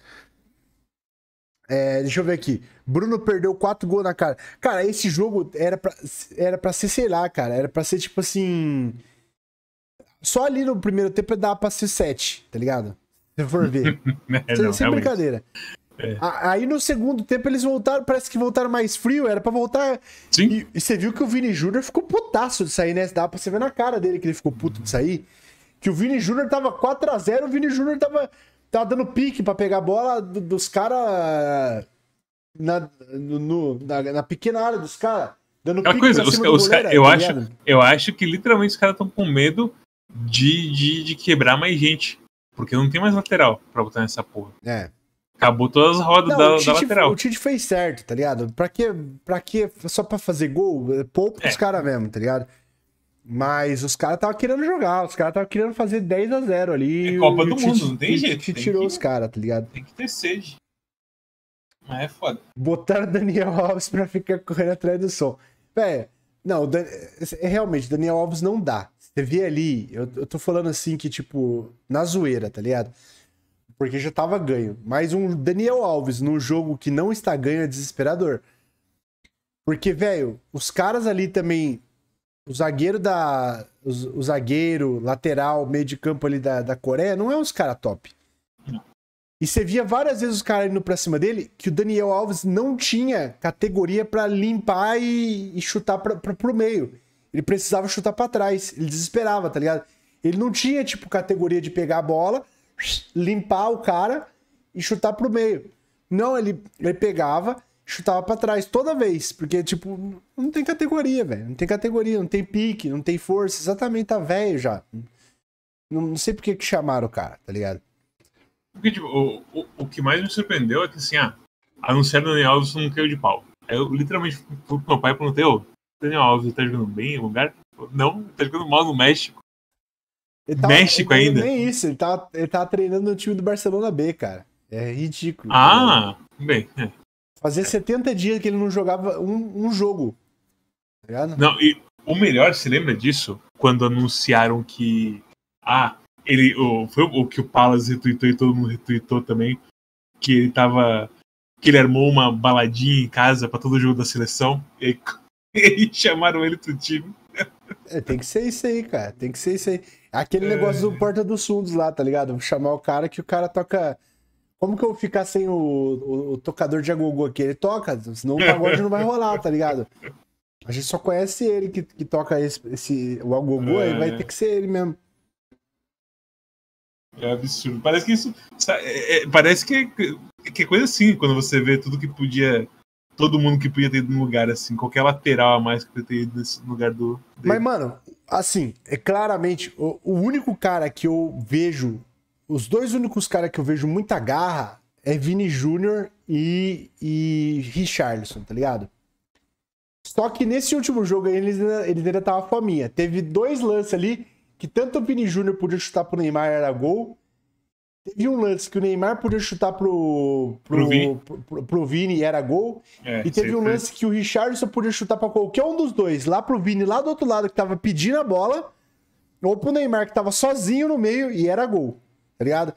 É, deixa eu ver aqui. Bruno perdeu quatro gols na cara. Cara, esse jogo era pra, era pra ser, sei lá, cara. Era pra ser tipo assim. Só ali no primeiro tempo dá pra ser sete, tá ligado? Se for ver. [LAUGHS] É, é, sem, não, brincadeira. É. Aí no segundo tempo eles voltaram, parece que voltaram mais frio, era pra voltar. Sim. E, e você viu que o Vini Júnior ficou putaço de sair, né? Dá pra você ver na cara dele que ele ficou puto de sair. Que o Vini Júnior tava 4x0, o Vini Júnior tava, tava dando pique pra pegar a bola do, dos caras eh, na, na, na pequena área dos caras. Dando Aquela pique coisa, os, os goleiro, eu, tá acho, ligado? eu acho que literalmente os caras estão com medo de, de, de quebrar mais gente. Porque não tem mais lateral pra botar nessa porra. É. Acabou todas as rodas não, da, Tite, da lateral. O Tite fez certo, tá ligado? Pra que, pra que só pra fazer gol? Poupa é. os é. caras mesmo, tá ligado? Mas os caras estavam querendo jogar, os caras estavam querendo fazer 10 a 0 ali. É Copa do Mundo, não tem jeito. Te tirou os caras, tá ligado? Tem que ter sede. Mas é foda. Botaram o Daniel Alves pra ficar correndo atrás do som. Véi, não, Dan... É, realmente, Daniel Alves não dá. Você vê ali, eu, eu tô falando assim que, tipo, na zoeira, tá ligado? Porque já tava ganho. Mas um Daniel Alves num jogo que não está ganho é desesperador. Porque, velho, os caras ali também o zagueiro da. O, o zagueiro, lateral, meio de campo ali da, da Coreia, não é uns cara top. E você via várias vezes os caras indo pra cima dele que o Daniel Alves não tinha categoria para limpar e, e chutar pra, pra, pro meio. Ele precisava chutar para trás. Ele desesperava, tá ligado? Ele não tinha, tipo, categoria de pegar a bola, limpar o cara e chutar pro meio. Não, ele, ele pegava, chutava para trás toda vez, porque, tipo, não tem categoria, velho. Não tem categoria, não tem pique, não tem força. Exatamente, tá velho já. Não, não, sei por que, que chamaram o cara, tá ligado? Porque, tipo, o, o, o que mais me surpreendeu é que, assim, ah, anunciaram o Daniel Alves não caiu de pau. Aí eu literalmente fui pro meu pai e perguntei, ô, Daniel Alves tá jogando bem em lugar? Não, tá jogando mal no México. Tava, México ainda? Nem isso, ele tava, ele tava treinando no time do Barcelona B, cara. É ridículo. Ah, cara. Tá bem, é. Fazia 70 é. dias que ele não jogava um, um jogo. Tá ligado? Não, e o melhor, se lembra disso? Quando anunciaram que. Ah, ele. O, foi o que o Palace retweetou e todo mundo retweetou também. Que ele tava. Que ele armou uma baladinha em casa para todo jogo da seleção. E, [LAUGHS] e chamaram ele pro time. É, tem que ser isso aí, cara. Tem que ser isso aí. Aquele é. negócio do Porta dos Fundos lá, tá ligado? Vou chamar o cara que o cara toca como que eu vou ficar sem o, o, o tocador de agogô aqui? Ele toca, senão o pagode não vai rolar, tá ligado? A gente só conhece ele que, que toca esse, esse o agogô, é. aí vai é. ter que ser ele mesmo. É absurdo. Parece que isso. É, é, parece que, que é coisa assim, quando você vê tudo que podia. Todo mundo que podia ter ido no lugar, assim, qualquer lateral a mais que podia ter ido nesse lugar do. Dele. Mas, mano, assim, é claramente. O, o único cara que eu vejo os dois únicos caras que eu vejo muita garra é Vini Júnior e, e Richarlison, tá ligado? Só que nesse último jogo aí eles ainda, eles ainda tava fominha. Teve dois lances ali que tanto o Vini Júnior podia chutar pro Neymar era gol. Teve um lance que o Neymar podia chutar pro, pro, pro, Vini. pro, pro, pro Vini e era gol. É, e teve um lance que o Richardson podia chutar para qualquer um dos dois, lá pro Vini, lá do outro lado, que tava pedindo a bola, ou pro Neymar, que tava sozinho no meio e era gol tá ligado?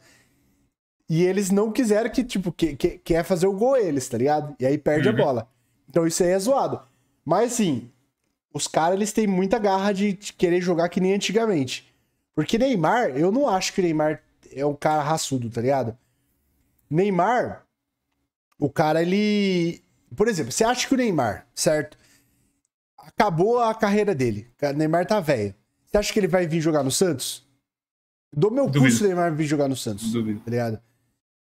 E eles não quiseram que, tipo, que, que, quer fazer o gol eles, tá ligado? E aí perde uhum. a bola. Então isso aí é zoado. Mas assim, os caras eles têm muita garra de querer jogar que nem antigamente. Porque Neymar, eu não acho que Neymar é um cara raçudo, tá ligado? Neymar, o cara ele, por exemplo, você acha que o Neymar, certo? Acabou a carreira dele. O Neymar tá velho. Você acha que ele vai vir jogar no Santos? Dou meu Duvido. pulso o Neymar vir jogar no Santos. Duvido. Tá ligado?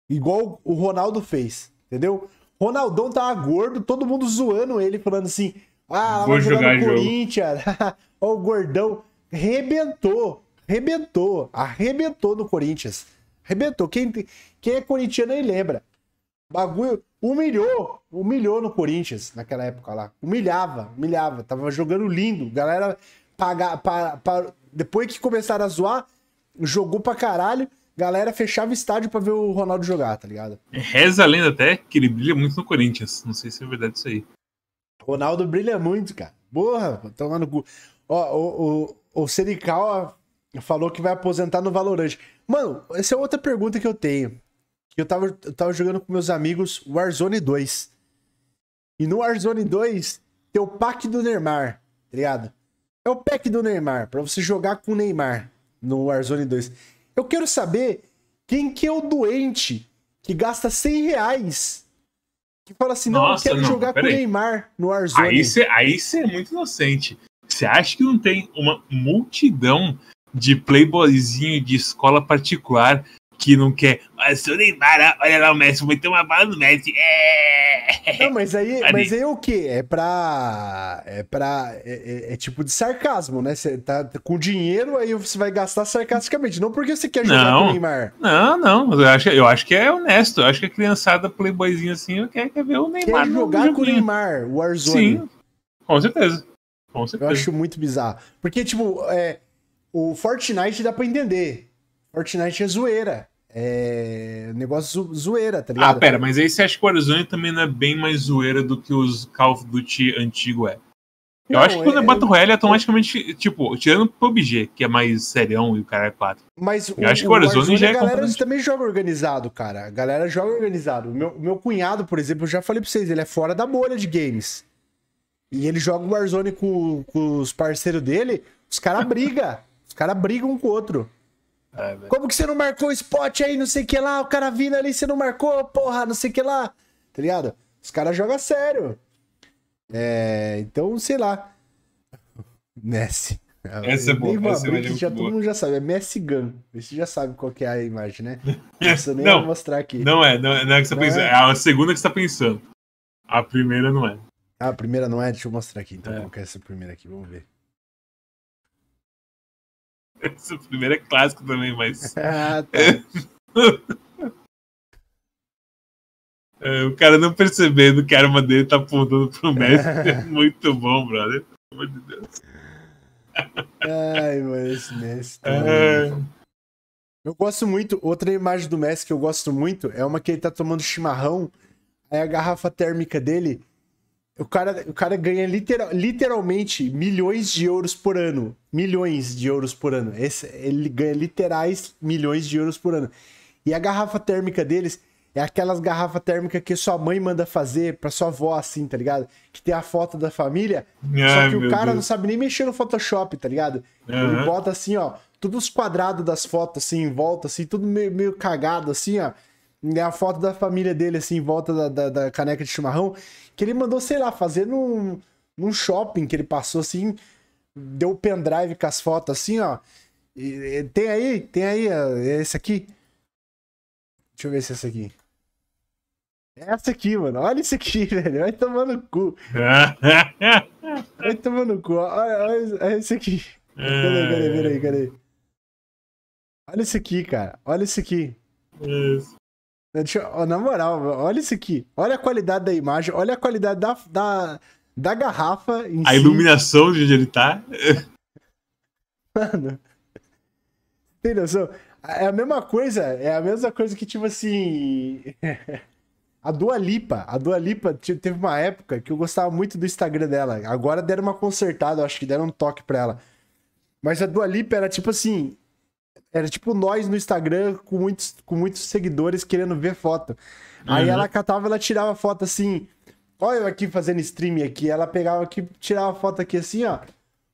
Igual o Ronaldo fez, entendeu? Ronaldão tava tá gordo, todo mundo zoando ele, falando assim: ah, vai jogar, no Corinthians, [LAUGHS] ó o gordão. Rebentou, rebentou, arrebentou no Corinthians. rebentou. Quem, quem é corintiano aí lembra. Bagulho humilhou, humilhou no Corinthians naquela época lá. Humilhava, humilhava. Tava jogando lindo. Galera paga, pa, pa, depois que começaram a zoar, jogou pra caralho. Galera fechava estádio pra ver o Ronaldo jogar, tá ligado? Reza a lenda até que ele brilha muito no Corinthians. Não sei se é verdade isso aí. Ronaldo brilha muito, cara. Porra, no cu. Ó, o, o, o Serical falou que vai aposentar no Valorant. Mano, essa é outra pergunta que eu tenho. Eu tava, eu tava jogando com meus amigos Warzone 2. E no Warzone 2 tem o pack do Neymar, tá ligado? É o pack do Neymar, pra você jogar com o Neymar no Warzone 2. Eu quero saber quem que é o doente que gasta 100 reais que fala assim, não, eu quero não, jogar com o Neymar no Warzone. Aí você aí é muito inocente. Você acha que não tem uma multidão de playboyzinho de escola particular que não quer. Mas se o Neymar, olha lá o Messi, vou ter uma bala no Messi. É! Não, mas aí, [LAUGHS] mas aí é o quê? É pra. É pra. É, é, é tipo de sarcasmo, né? Você tá com dinheiro, aí você vai gastar sarcasticamente. Não porque você quer jogar com o Neymar. Não, não. Eu acho, eu acho que é honesto. Eu acho que a criançada playboyzinha assim quer, quer ver o Neymar. Quer jogar com o Neymar, o Warzone. Sim, com certeza. Com certeza. Eu acho muito bizarro. Porque, tipo, é, o Fortnite dá pra entender Fortnite é zoeira. É negócio zo zoeira, tá ligado? Ah, pera, mas aí você acha que o Warzone também não é bem mais zoeira do que os Call of Duty antigo é? Eu não, acho que quando é, é Battle Royale, automaticamente, tipo, tirando o PUBG, que é mais serião e o cara é 4. Mas eu o, acho que o Warzone, Warzone já é. A galera também joga organizado, cara. A galera joga organizado. Meu, meu cunhado, por exemplo, eu já falei pra vocês, ele é fora da bolha de games. E ele joga o Warzone com, com os parceiros dele, os caras brigam. os caras brigam um com o outro. É, Como que você não marcou o spot aí, não sei o que lá? O cara vindo ali, você não marcou, porra, não sei o que lá. Tá ligado? Os caras jogam sério. É, então, sei lá. [LAUGHS] Messi. Essa é boa. Essa briga, é já, boa. Todo mundo já sabe. É Messi Gun. Você já sabe qual é a imagem, né? [LAUGHS] Não precisa nem não, mostrar aqui. Não é, não é, não é que você não pensa. É. é a segunda que você tá pensando. A primeira não é. Ah, a primeira não é? Deixa eu mostrar aqui. Então, é. qual que é essa primeira aqui? Vamos ver. Esse é primeiro é clássico também, mas. [LAUGHS] Ah, tá. [LAUGHS] é, o cara não percebendo que a arma dele tá apontando pro [LAUGHS] Messi. É muito bom, brother. Pelo amor de Deus. Ai, mano, esse Messi. Tá... É. Eu gosto muito. Outra imagem do Messi que eu gosto muito é uma que ele tá tomando chimarrão. Aí a garrafa térmica dele o cara, o cara ganha literal, literalmente milhões de euros por ano. Milhões de euros por ano. Esse, ele ganha literais milhões de euros por ano. E a garrafa térmica deles é aquelas garrafas térmicas que sua mãe manda fazer pra sua avó, assim, tá ligado? Que tem a foto da família. Ai, só que o cara Deus. não sabe nem mexer no Photoshop, tá ligado? Uhum. Ele bota assim, ó, todos os quadrados das fotos, assim, em volta, assim, tudo meio, meio cagado, assim, ó. é a foto da família dele, assim, em volta da, da, da caneca de chimarrão que ele mandou, sei lá, fazer num, num shopping que ele passou assim, deu o pendrive com as fotos assim, ó. E, e, tem aí, tem aí, é esse aqui. Deixa eu ver se é esse aqui. É Essa aqui, mano. Olha isso aqui, [LAUGHS] velho. Vai tomando cu. Vai tomando cu. Olha, olha, olha esse aqui. Peraí, peraí, peraí, Olha isso aqui, cara. Olha é isso aqui. Isso. Né, deixa, ó, na moral, olha isso aqui. Olha a qualidade da imagem, olha a qualidade da, da, da garrafa. a si. iluminação de onde ele tá. [LAUGHS] Mano. Tem noção? É a mesma coisa, é a mesma coisa que, tipo assim. [LAUGHS] a Dua Lipa. A Dua Lipa teve uma época que eu gostava muito do Instagram dela. Agora deram uma consertada, acho que deram um toque pra ela. Mas a Dua Lipa era tipo assim, era tipo nós no Instagram com muitos, com muitos seguidores querendo ver foto. Uhum. Aí ela catava, ela tirava foto assim. Olha eu aqui fazendo stream aqui. Ela pegava aqui, tirava foto aqui assim, ó.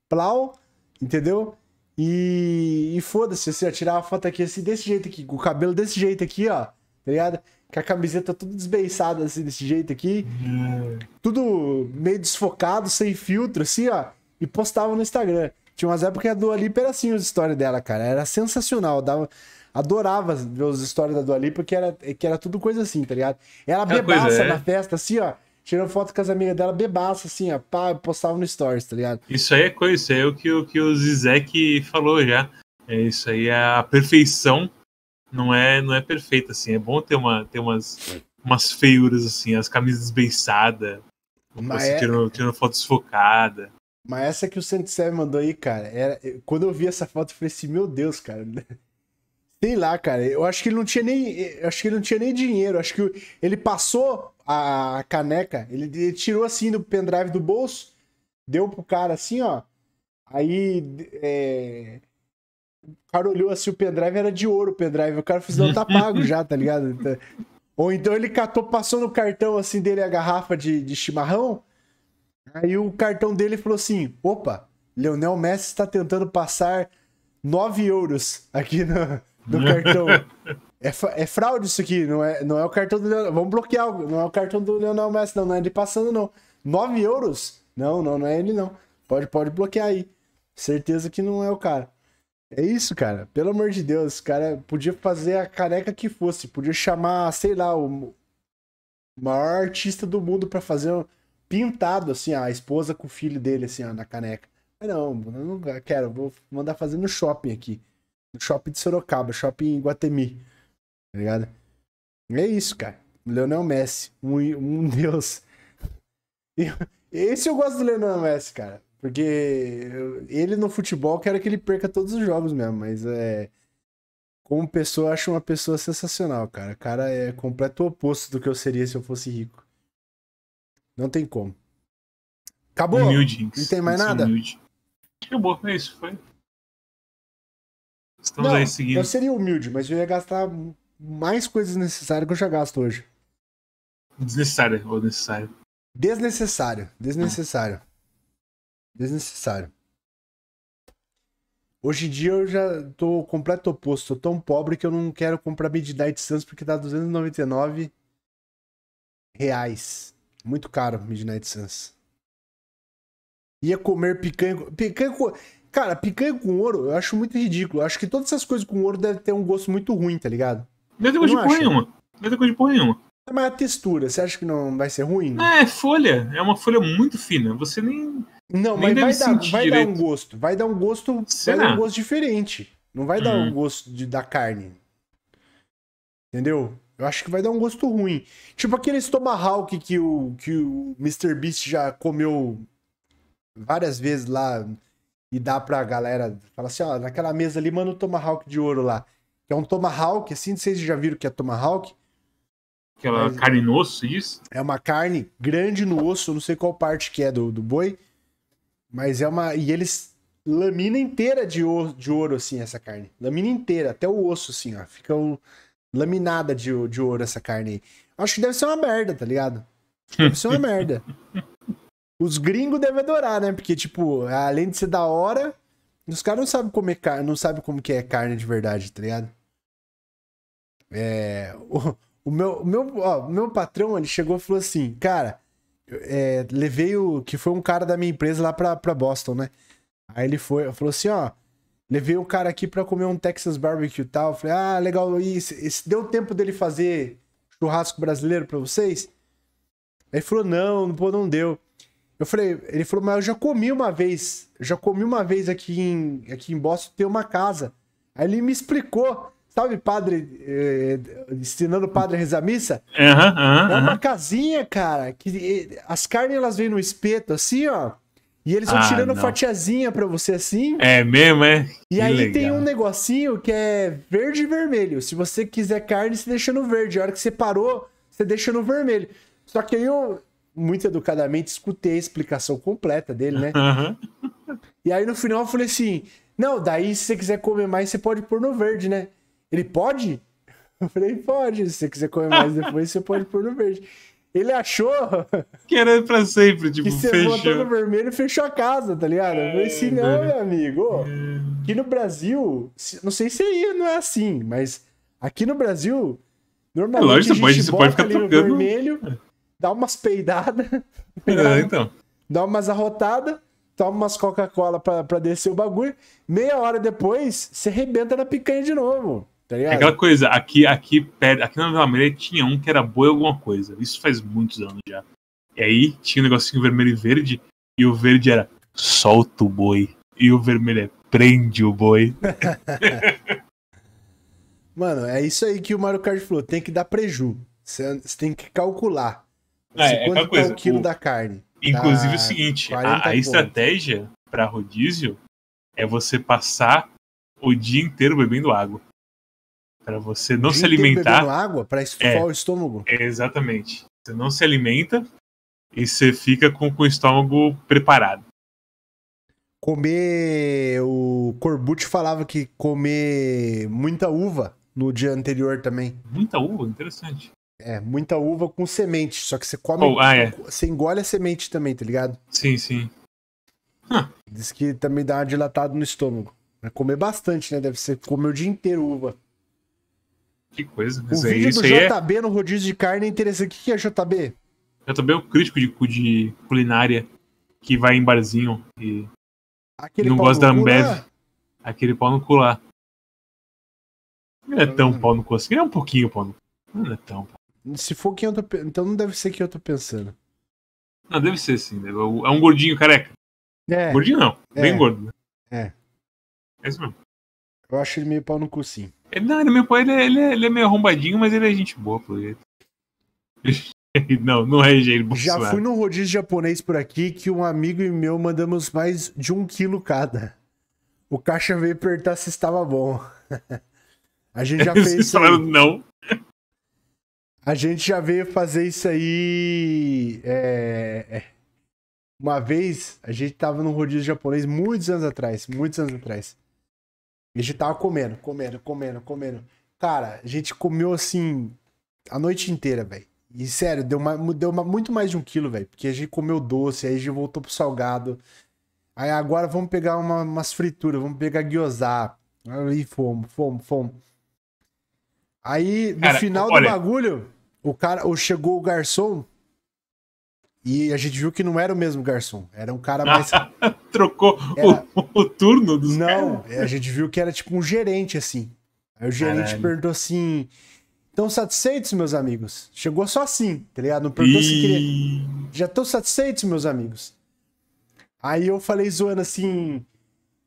Plau, entendeu? E, e foda-se, assim, ó. Tirava foto aqui assim, desse jeito aqui. Com o cabelo desse jeito aqui, ó. Tá ligado? Com a camiseta tudo desbeiçada, assim, desse jeito aqui. Uhum. Tudo meio desfocado, sem filtro, assim, ó. E postava no Instagram. Tinha umas épocas que a Dua Lipa era assim os stories dela, cara. Era sensacional. Dava, adorava ver os stories da Dua Lipa, que era, que era tudo coisa assim, tá ligado? Ela bebaça é. na festa, assim, ó. Tirou foto com as amigas dela, bebaça, assim, ó. Pá, postava no stories, tá ligado? Isso aí é coisa, isso aí é o que, o que o Zizek falou já. É isso aí, é a perfeição não é não é perfeita, assim. É bom ter, uma, ter umas, umas feiuras, assim, as camisas desbeiçadas. é... tirando, tirando foto desfocada. Mas essa que o 107 mandou aí, cara, era... quando eu vi essa foto, eu falei assim, meu Deus, cara. [LAUGHS] Sei lá, cara. Eu acho que ele não tinha nem. Eu acho que ele não tinha nem dinheiro. Eu acho que ele passou a caneca, ele, tirou assim do pendrive do bolso, deu pro cara assim, ó. Aí. É... O cara olhou assim, o pendrive era de ouro, o pendrive. O cara fez, assim, não, tá pago já, tá ligado? Então, ou então ele catou, passou no cartão assim dele a garrafa de, de chimarrão Aí o cartão dele falou assim: opa, Leonel Messi está tentando passar 9 euros aqui no, no [LAUGHS] cartão. é, é, fraude isso aqui, não é, não é o cartão do Leonel. Vamos bloquear, não é o cartão do Leonel Messi, não, não é ele passando, não. 9 euros? Não, não, não é ele, não. Pode, pode bloquear aí. Certeza que não é o cara. É isso, cara. Pelo amor de Deus, cara podia fazer a careca que fosse. Podia chamar, sei lá, o maior artista do mundo para fazer pintado, assim, a esposa com o filho dele, assim, ó, na caneca. Mas não, não quero, vou mandar fazer no shopping aqui. No shopping de Sorocaba, shopping em Guatemi. Tá ligado? É isso, cara. Leonel Messi, um, um [LAUGHS] deus. Esse eu gosto do Leonel Messi, cara. Porque ele no futebol quero que ele perca todos os jogos mesmo, mas é. Como pessoa, acho uma pessoa sensacional, cara. O cara é completo oposto do que eu seria se eu fosse rico. Não tem como. Acabou? Não tem mais nada? Acabou, é isso, foi. Estamos não, aí seguindo. Eu seria humilde, mas eu ia gastar mais coisas necessárias que eu já gasto hoje. Desnecessário ou necessário? Desnecessário, desnecessário. Desnecessário. Hoje em dia eu já tô completo oposto. Tô tão pobre que eu não quero comprar Midnight Suns porque dá 299 reais. Muito caro, Midnight Suns. Ia comer picanha. Picanha com. Cara, picanha com ouro eu acho muito ridículo. Eu acho que todas essas coisas com ouro devem ter um gosto muito ruim, tá ligado? Não tem gosto de porra nenhuma. Não tem gosto de porra nenhuma. Mas a textura, você acha que não vai ser ruim? Né? é folha. É uma folha muito fina. Você nem. Não, nem mas vai, dar, vai dar um gosto. Vai dar um gosto. Será? Vai dar um gosto diferente. Não vai dar um o hum. gosto de, da carne. Entendeu? Eu acho que vai dar um gosto ruim. Tipo aqueles Tomahawk que o, que o Mr. Beast já comeu várias vezes lá e dá pra galera. Fala assim, ó, naquela mesa ali, manda o um Tomahawk de ouro lá. Que é um Tomahawk, assim, vocês já viram que é Tomahawk? Aquela Mas, carne no osso, é isso? É uma carne grande no osso, não sei qual parte que é do, do boi. Mas é uma. E eles lamina inteira de ouro, de ouro, assim, essa carne. Lamina inteira, até o osso, assim, ó. Fica um laminada de, de ouro essa carne aí. Acho que deve ser uma merda, tá ligado? Deve ser uma [LAUGHS] merda. Os gringos devem adorar, né? Porque, tipo, além de ser da hora, os caras não sabem comer carne, não sabem como que é carne de verdade, tá ligado? É, o, o meu, o meu, ó, o meu patrão, ele chegou e falou assim, cara, é, levei o, que foi um cara da minha empresa lá pra, pra Boston, né? Aí ele foi, falou assim, ó, Levei o cara aqui pra comer um Texas Barbecue e tal. Falei, ah, legal, e, deu tempo dele fazer churrasco brasileiro pra vocês? Aí ele falou, não, pô, não deu. Eu falei, ele falou, mas eu já comi uma vez. já comi uma vez aqui em, aqui em Boston, tem uma casa. Aí ele me explicou, sabe, padre, eh, ensinando o padre a rezar missa? Uhum, uhum, é uma uhum. casinha, cara, que eh, as carnes elas vêm no espeto, assim, ó. E eles vão ah, tirando não. fatiazinha pra você assim. É mesmo, é? E que aí legal. tem um negocinho que é verde e vermelho. Se você quiser carne, você deixa no verde. A hora que você parou, você deixa no vermelho. Só que aí eu, muito educadamente, escutei a explicação completa dele, né? Uhum. [LAUGHS] E aí no final eu falei assim: não, daí se você quiser comer mais, você pode pôr no verde, né? Ele pode? [LAUGHS] Eu falei, pode. Se você quiser comer mais depois, você pode pôr no verde. Ele achou. [LAUGHS] Que era pra sempre, tipo, que você fechou. botou no vermelho e fechou a casa, tá ligado? Não falei assim, é, não, meu amigo. É. Aqui no Brasil, não sei se aí não é assim, mas aqui no Brasil, normalmente é lógico, a gente pode, você pode ficar trocando. vermelho, é. dá umas peidadas. [LAUGHS] Tá é, então. Dá umas arrotadas, toma umas Coca-Cola pra, pra descer o bagulho. Meia hora depois, você arrebenta na picanha de novo. Tá aquela coisa, aqui, aqui, perto, aqui na Vila Maria tinha um que era boi alguma coisa. Isso faz muitos anos já. E aí tinha um negocinho vermelho e verde, e o verde era solta o boi. E o vermelho é prende o boi. [LAUGHS] Mano, é isso aí que o Mario Kart falou. Tem que dar preju. Você tem que calcular. É, é quanto é tá o quilo o... da carne. Inclusive tá o seguinte, a, a estratégia para rodízio é você passar o dia inteiro bebendo água para você não se alimentar. água para estufar é, o estômago. exatamente. Você não se alimenta e você fica com, com o estômago preparado. Comer. O Corbucci falava que comer muita uva no dia anterior também. Muita uva? Interessante. É, muita uva com semente. Só que você come. Oh, ah, é. Você engole a semente também, tá ligado? Sim, sim. Huh. Diz que também dá uma dilatada no estômago. é comer bastante, né? Deve ser comer o dia inteiro uva. Que coisa. Mas o é, vídeo do JB é... no rodízio de carne é interessante. O que é JB? JB é o crítico de, de culinária que vai em barzinho e Aquele não gosta da Ambev. Aquele pau no cu lá. Não é tão ah. pau no cu assim. Ele é um pouquinho pau no cu. Não é tão. Se for quem eu tô Então não deve ser quem eu tô pensando. Não, deve ser sim. Deve... Né? É um gordinho careca. É. Gordinho não. É. Bem gordo. Né? É. É isso mesmo. Eu acho ele meio pau no cu sim. Ele, não, ele, meu pai, ele, é, ele, é, ele é meio arrombadinho, mas ele é gente boa, pô. É- [LAUGHS] não, não é Jair Bolsonaro. Já fui num rodízio japonês por aqui que um amigo e meu mandamos mais de um quilo cada. O caixa veio apertar se estava bom. [LAUGHS] A gente já [LAUGHS] fez. Vocês falaram não. A gente já veio fazer isso aí. É... Uma vez, a gente tava num rodízio japonês muitos anos atrás. Muitos anos atrás. A gente tava comendo, comendo, comendo, comendo. Cara, a gente comeu assim a noite inteira, velho. E sério, deu, uma, deu uma, muito mais de um quilo, velho. Porque a gente comeu doce, aí a gente voltou pro salgado. Aí agora vamos pegar uma, umas frituras, vamos pegar guiozá. Aí fomos, fomos, fomos. Aí, no cara, final olha... do bagulho, o cara, chegou o garçom, e a gente viu que não era o mesmo garçom, era um cara mais. [LAUGHS] Trocou era... o, o, turno dos Não, caras. É, a gente viu que era tipo um gerente, assim. Aí o gerente Caralho. perguntou assim: Estão satisfeitos, meus amigos? Chegou só assim, tá ligado? Não perguntou se queria. Já estão satisfeitos, meus amigos? Aí eu falei zoando assim: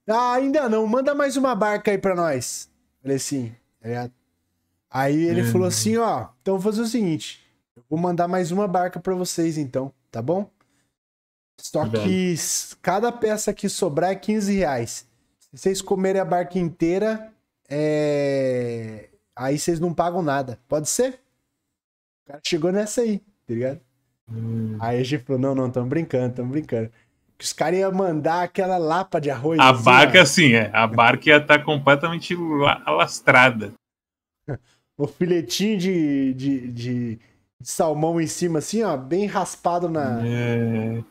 Ah, ainda não, manda mais uma barca aí pra nós. Falei assim, tá ligado? Aí ele é. falou assim: Ó, então vou fazer o seguinte: Eu vou mandar mais uma barca pra vocês então tá bom? Só Bem. que cada peça que sobrar é 15 reais. Se vocês comerem a barca inteira, é... aí vocês não pagam nada. Pode ser? O cara chegou nessa aí, tá ligado? Hum. Aí a gente falou: não, não, tamo brincando, tamo brincando. Que os caras iam mandar aquela lapa de arroz. A assim, barca, ó. assim, é. A barca ia estar tá completamente alastrada. [LAUGHS] o filetinho de, de, de salmão em cima, assim, ó, bem raspado na. É...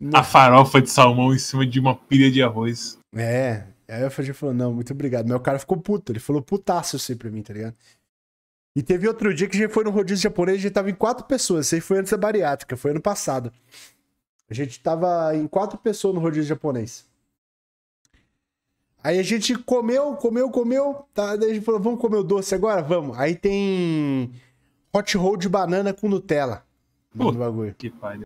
na... A farofa de salmão em cima de uma pilha de arroz. É. Aí o Frangir falou, não, muito obrigado. Mas o cara ficou puto, ele falou putaço assim pra mim, tá ligado? E teve outro dia que a gente foi no rodízio japonês, a gente tava em quatro pessoas. Isso aí foi antes da bariátrica, foi ano passado. A gente tava em quatro pessoas no rodízio japonês. Aí a gente comeu, comeu, comeu. Tá, daí a gente falou, vamos comer o doce agora? Vamos. Aí tem hot roll de banana com Nutella. Puta bagulho. Que palha.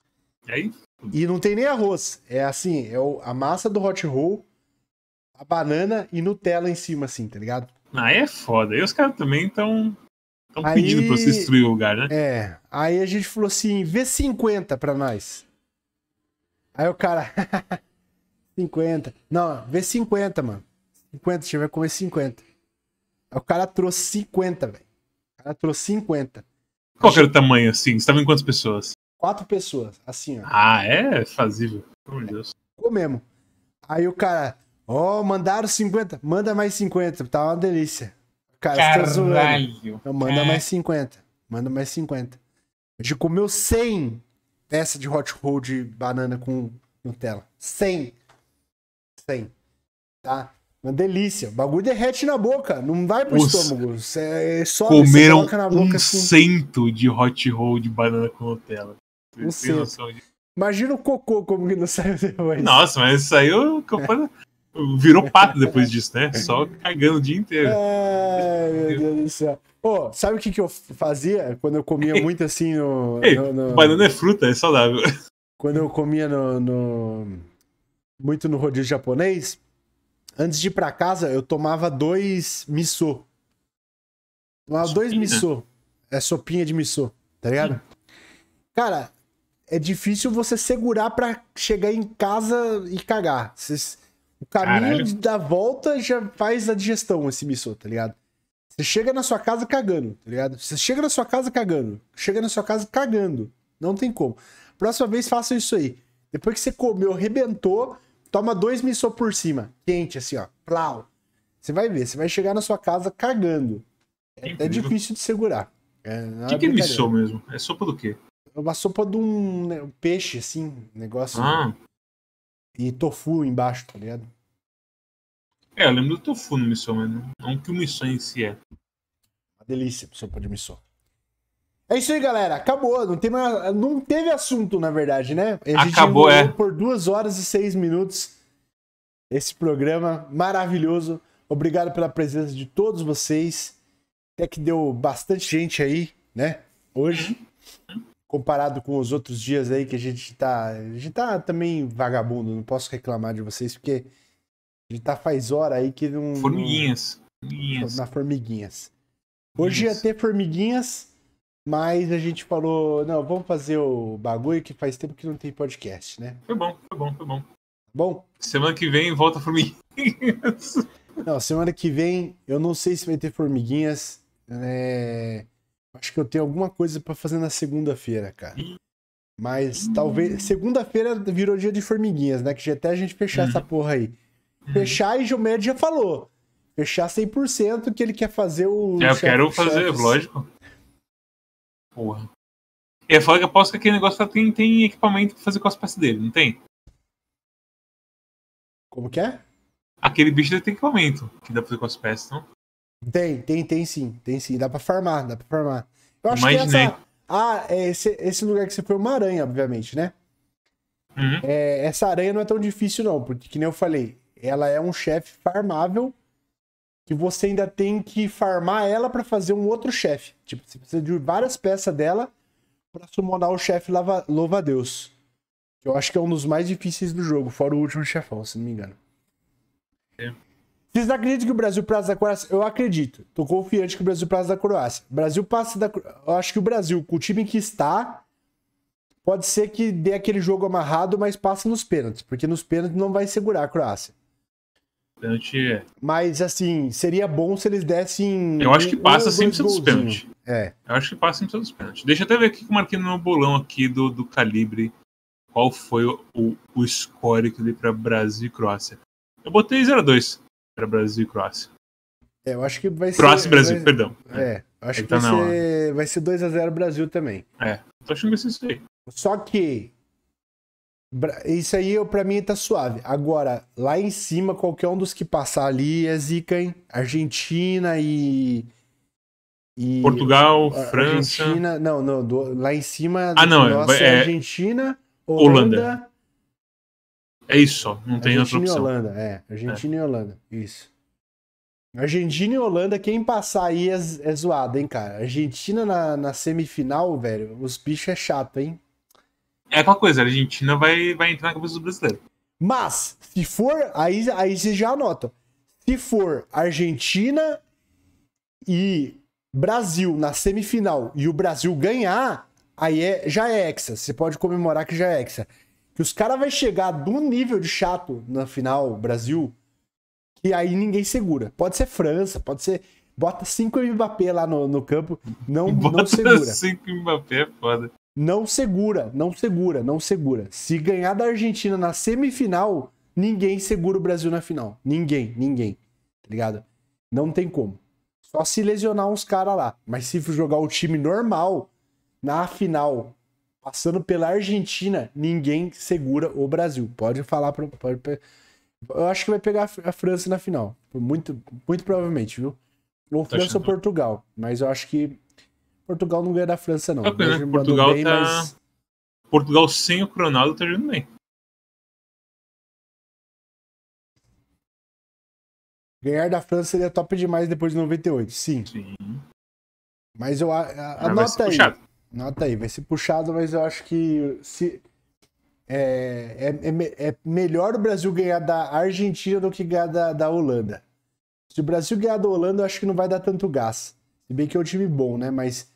E aí? E não tem nem arroz. É assim, é o, a massa do hot roll, a banana e Nutella em cima, assim, tá ligado? Ah, é foda. E os caras também Estão pedindo pra você destruir o lugar, né? É. Aí a gente falou assim: vê 50 pra nós. Aí o cara. 50. [LAUGHS] Não, vê 50, mano. 50, a gente vai comer 50. Aí o cara trouxe 50, velho. O cara trouxe 50. Qual era o tamanho, assim? Você tava em quantas pessoas? Quatro pessoas, assim, ó. Ah, é? Fazível. Pelo amor de Deus. Ficou mesmo. Aí o cara, ó, oh, mandaram 50. Manda mais 50, tá uma delícia. Cara, Caralho. você tá zoando. Então, manda é. mais 50. Manda mais 50. É. A gente comeu 100 peças de hot roll de banana com Nutella. 100. 100. Tá? Uma delícia. O bagulho derrete na boca, não vai pro Os... estômago. Cê é só comeram na boca, um assim. cento de hot roll de banana com Nutella. Um cento. De... Imagina o cocô como que não saiu depois. Nossa, mas saiu. Virou pato depois disso, né? Só cagando o dia inteiro. Ai, meu Deus do céu. Pô, sabe o que, que eu fazia quando eu comia [LAUGHS] muito assim no, Ei, no, no... Banana é fruta, é saudável. Quando eu comia no, no... muito no rodízio japonês Antes de ir pra casa, eu tomava dois missô. Tomava sopinha. dois missô. É sopinha de missô, tá ligado? Sim. Cara, é difícil você segurar pra chegar em casa e cagar. Cês... O caminho da volta já faz a digestão, esse missô, tá ligado? Você chega na sua casa cagando, tá ligado? Você chega na sua casa cagando. Chega na sua casa cagando. Não tem como. Próxima vez faça isso aí. Depois que você comeu, arrebentou, Toma dois missô por cima, quente assim, ó. Plau. Você vai ver, você vai chegar na sua casa cagando. É, é difícil de segurar. É, o que, é, que é missô mesmo? É sopa do quê? É uma sopa de um, né, um peixe, assim, negócio. Ah. E tofu embaixo, tá ligado? É, eu lembro do tofu no missô, mas não, não que o missô em si é. Uma delícia, sopa de missô. É isso aí, galera. Acabou. Não, tem mais... não teve assunto, na verdade, né? A gente Acabou, é. por duas horas e seis minutos esse programa maravilhoso. Obrigado pela presença de todos vocês. Até que deu bastante gente aí, né? Hoje. Comparado com os outros dias aí que a gente tá. A gente tá também vagabundo, não posso reclamar de vocês, porque a gente tá faz hora aí que não. Formiguinhas. formiguinhas. Na formiguinhas. Hoje Isso. ia ter formiguinhas mas a gente falou, não, vamos fazer o bagulho que faz tempo que não tem podcast, né? Foi bom, foi bom, foi bom. Bom. Semana que vem volta formiguinhas. [LAUGHS] Não, semana que vem eu não sei se vai ter formiguinhas. É... Acho que eu tenho alguma coisa para fazer na segunda-feira, cara. Mas hum. talvez. Segunda-feira virou dia de formiguinhas, né? Que já até a gente fechar hum. essa uhum. porra aí. Hum. Fechar e Gilmero já falou. Fechar 100% que ele quer fazer o. É, eu quero fazer, lógico. Porra. Eu falo que aposto que aquele negócio tem, tem equipamento pra fazer com as peças dele, não tem? Como que é? Aquele bicho tem equipamento que dá pra fazer com as peças, não? Tem, tem, tem sim, tem sim. Dá pra farmar, dá pra farmar. Eu acho Imaginei. que essa. Ah, é esse, esse lugar que você foi é uma aranha, obviamente, né? Uhum. É, essa aranha não é tão difícil, não, porque, que nem eu falei, ela é um chefe farmável que você ainda tem que farmar ela para fazer um outro chefe. Tipo, você precisa de várias peças dela para summonar o chefe Louva-Deus. Que eu acho que é um dos mais difíceis do jogo, fora o último chefão, se não me engano. É. Vocês acreditam que o Brasil passa da Croácia? Eu acredito. Tô confiante que o Brasil passa da Croácia. O Brasil passa da. Eu acho que o Brasil, com o time que está, pode ser que dê aquele jogo amarrado, mas passa nos pênaltis. Porque nos pênaltis não vai segurar a Croácia pênalti. Mas assim, seria bom se eles dessem. Eu acho que passa um, sempre dos pênaltis. É. Eu acho que passa sempre dos pênaltis. Deixa eu até ver aqui que eu marquei no meu bolão aqui do, do calibre. Qual foi o, o, score que eu dei pra Brasil e Croácia? Eu botei 0x2 pra Brasil e Croácia. É, eu acho que vai ser. Croácia e Brasil, vai, perdão. É, é. eu acho é que, que tá vai, ser, vai ser 2x0 Brasil também. É, tô achando que vai ser isso aí. Só que isso aí, para mim, tá suave. Agora, lá em cima, qualquer um dos que passar ali é zica, hein? Argentina e... e Portugal, Argentina, França... Argentina... Não, não. Do, lá em cima, ah, não, nossa, é, é, é, Argentina, Holanda... Holanda. É isso só, não tem Argentina outra opção. Argentina e Holanda, é. Argentina é. e Holanda, isso. Argentina e Holanda, quem passar aí é, é zoado, hein, cara. Argentina na, na semifinal, velho, os bichos é chato, hein? É aquela coisa, a Argentina vai, vai entrar na cabeça do brasileiro. Mas, se for, aí, aí você já anota. Se for Argentina e Brasil na semifinal e o Brasil ganhar, aí é, já é hexa. Você pode comemorar que já é hexa. Que os caras vão chegar do nível de chato na final Brasil, que aí ninguém segura. Pode ser França, pode ser. Bota 5 Mbappé lá no, no campo, não, Bota não segura. 5 Mbappé é foda. Não segura, não segura, não segura. Se ganhar da Argentina na semifinal, ninguém segura o Brasil na final. Ninguém, ninguém. Tá ligado? Não tem como. Só se lesionar uns caras lá. Mas se jogar o time normal na final, passando pela Argentina, ninguém segura o Brasil. Pode falar para. Eu acho que vai pegar a França na final. Muito, muito provavelmente, viu? Ou França ou Portugal. Mas eu acho que Portugal não ganha da França, não. Okay, né? Portugal bem, tá... mas... Portugal sem o Ronaldo tá jogando bem. Ganhar da França seria top demais depois de 98, sim. Sim. Mas eu a, a, ah, anota aí. Puxado. Anota aí, vai ser puxado, mas eu acho que se é, é, é, é melhor o Brasil ganhar da Argentina do que ganhar da, da Holanda. Se o Brasil ganhar da Holanda, eu acho que não vai dar tanto gás. Se bem que é um time bom, né? Mas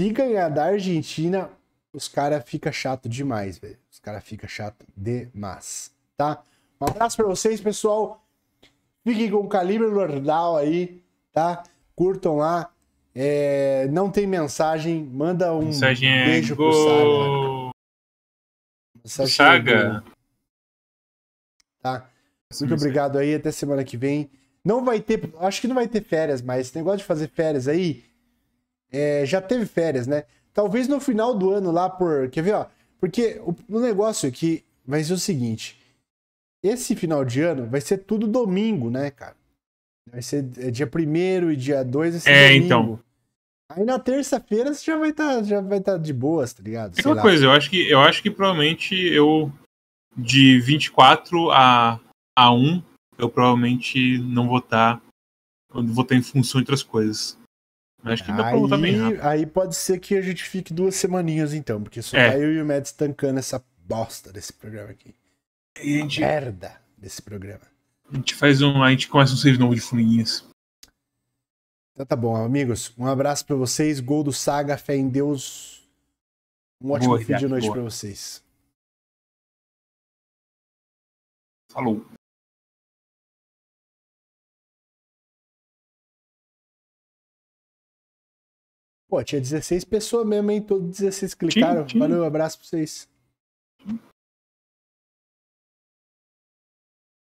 se ganhar da Argentina, os caras ficam chato demais, velho. Os caras ficam chato demais, tá? Um abraço para vocês, pessoal. Fiquem com o Calibre Lordal aí, tá? Curtam lá. É... não tem mensagem, manda um mensagem é beijo pro Saga. É Saga. Tá? Muito obrigado aí, até semana que vem. Não vai ter, acho que não vai ter férias, mas esse negócio de fazer férias aí, é, já teve férias, né? Talvez no final do ano lá por. Quer ver, ó? Porque o, o negócio aqui vai ser o seguinte: esse final de ano vai ser tudo domingo, né, cara? Vai ser é dia 1 e dia 2 é domingo. então. Aí na terça-feira você já vai tá, já vai estar tá de boas, tá ligado? É uma coisa, eu acho que eu acho que provavelmente eu de 24 a a 1 eu provavelmente não vou estar tá, vou estar tá em função de outras coisas. Acho que aí, Aí pode ser que a gente fique duas semaninhas então, porque só é. tá eu e o Mads tancando essa bosta desse programa aqui. E a gente... merda desse programa. A gente faz um. A gente começa um save novo de formiguinhas. Então tá bom, amigos. Um abraço para vocês. Gol do Saga, fé em Deus. Um ótimo boa, fim de noite para vocês. Falou. Pô, tinha 16 pessoas mesmo, hein? Todos 16 clicaram. Tinha, tinha. Valeu, um abraço pra vocês.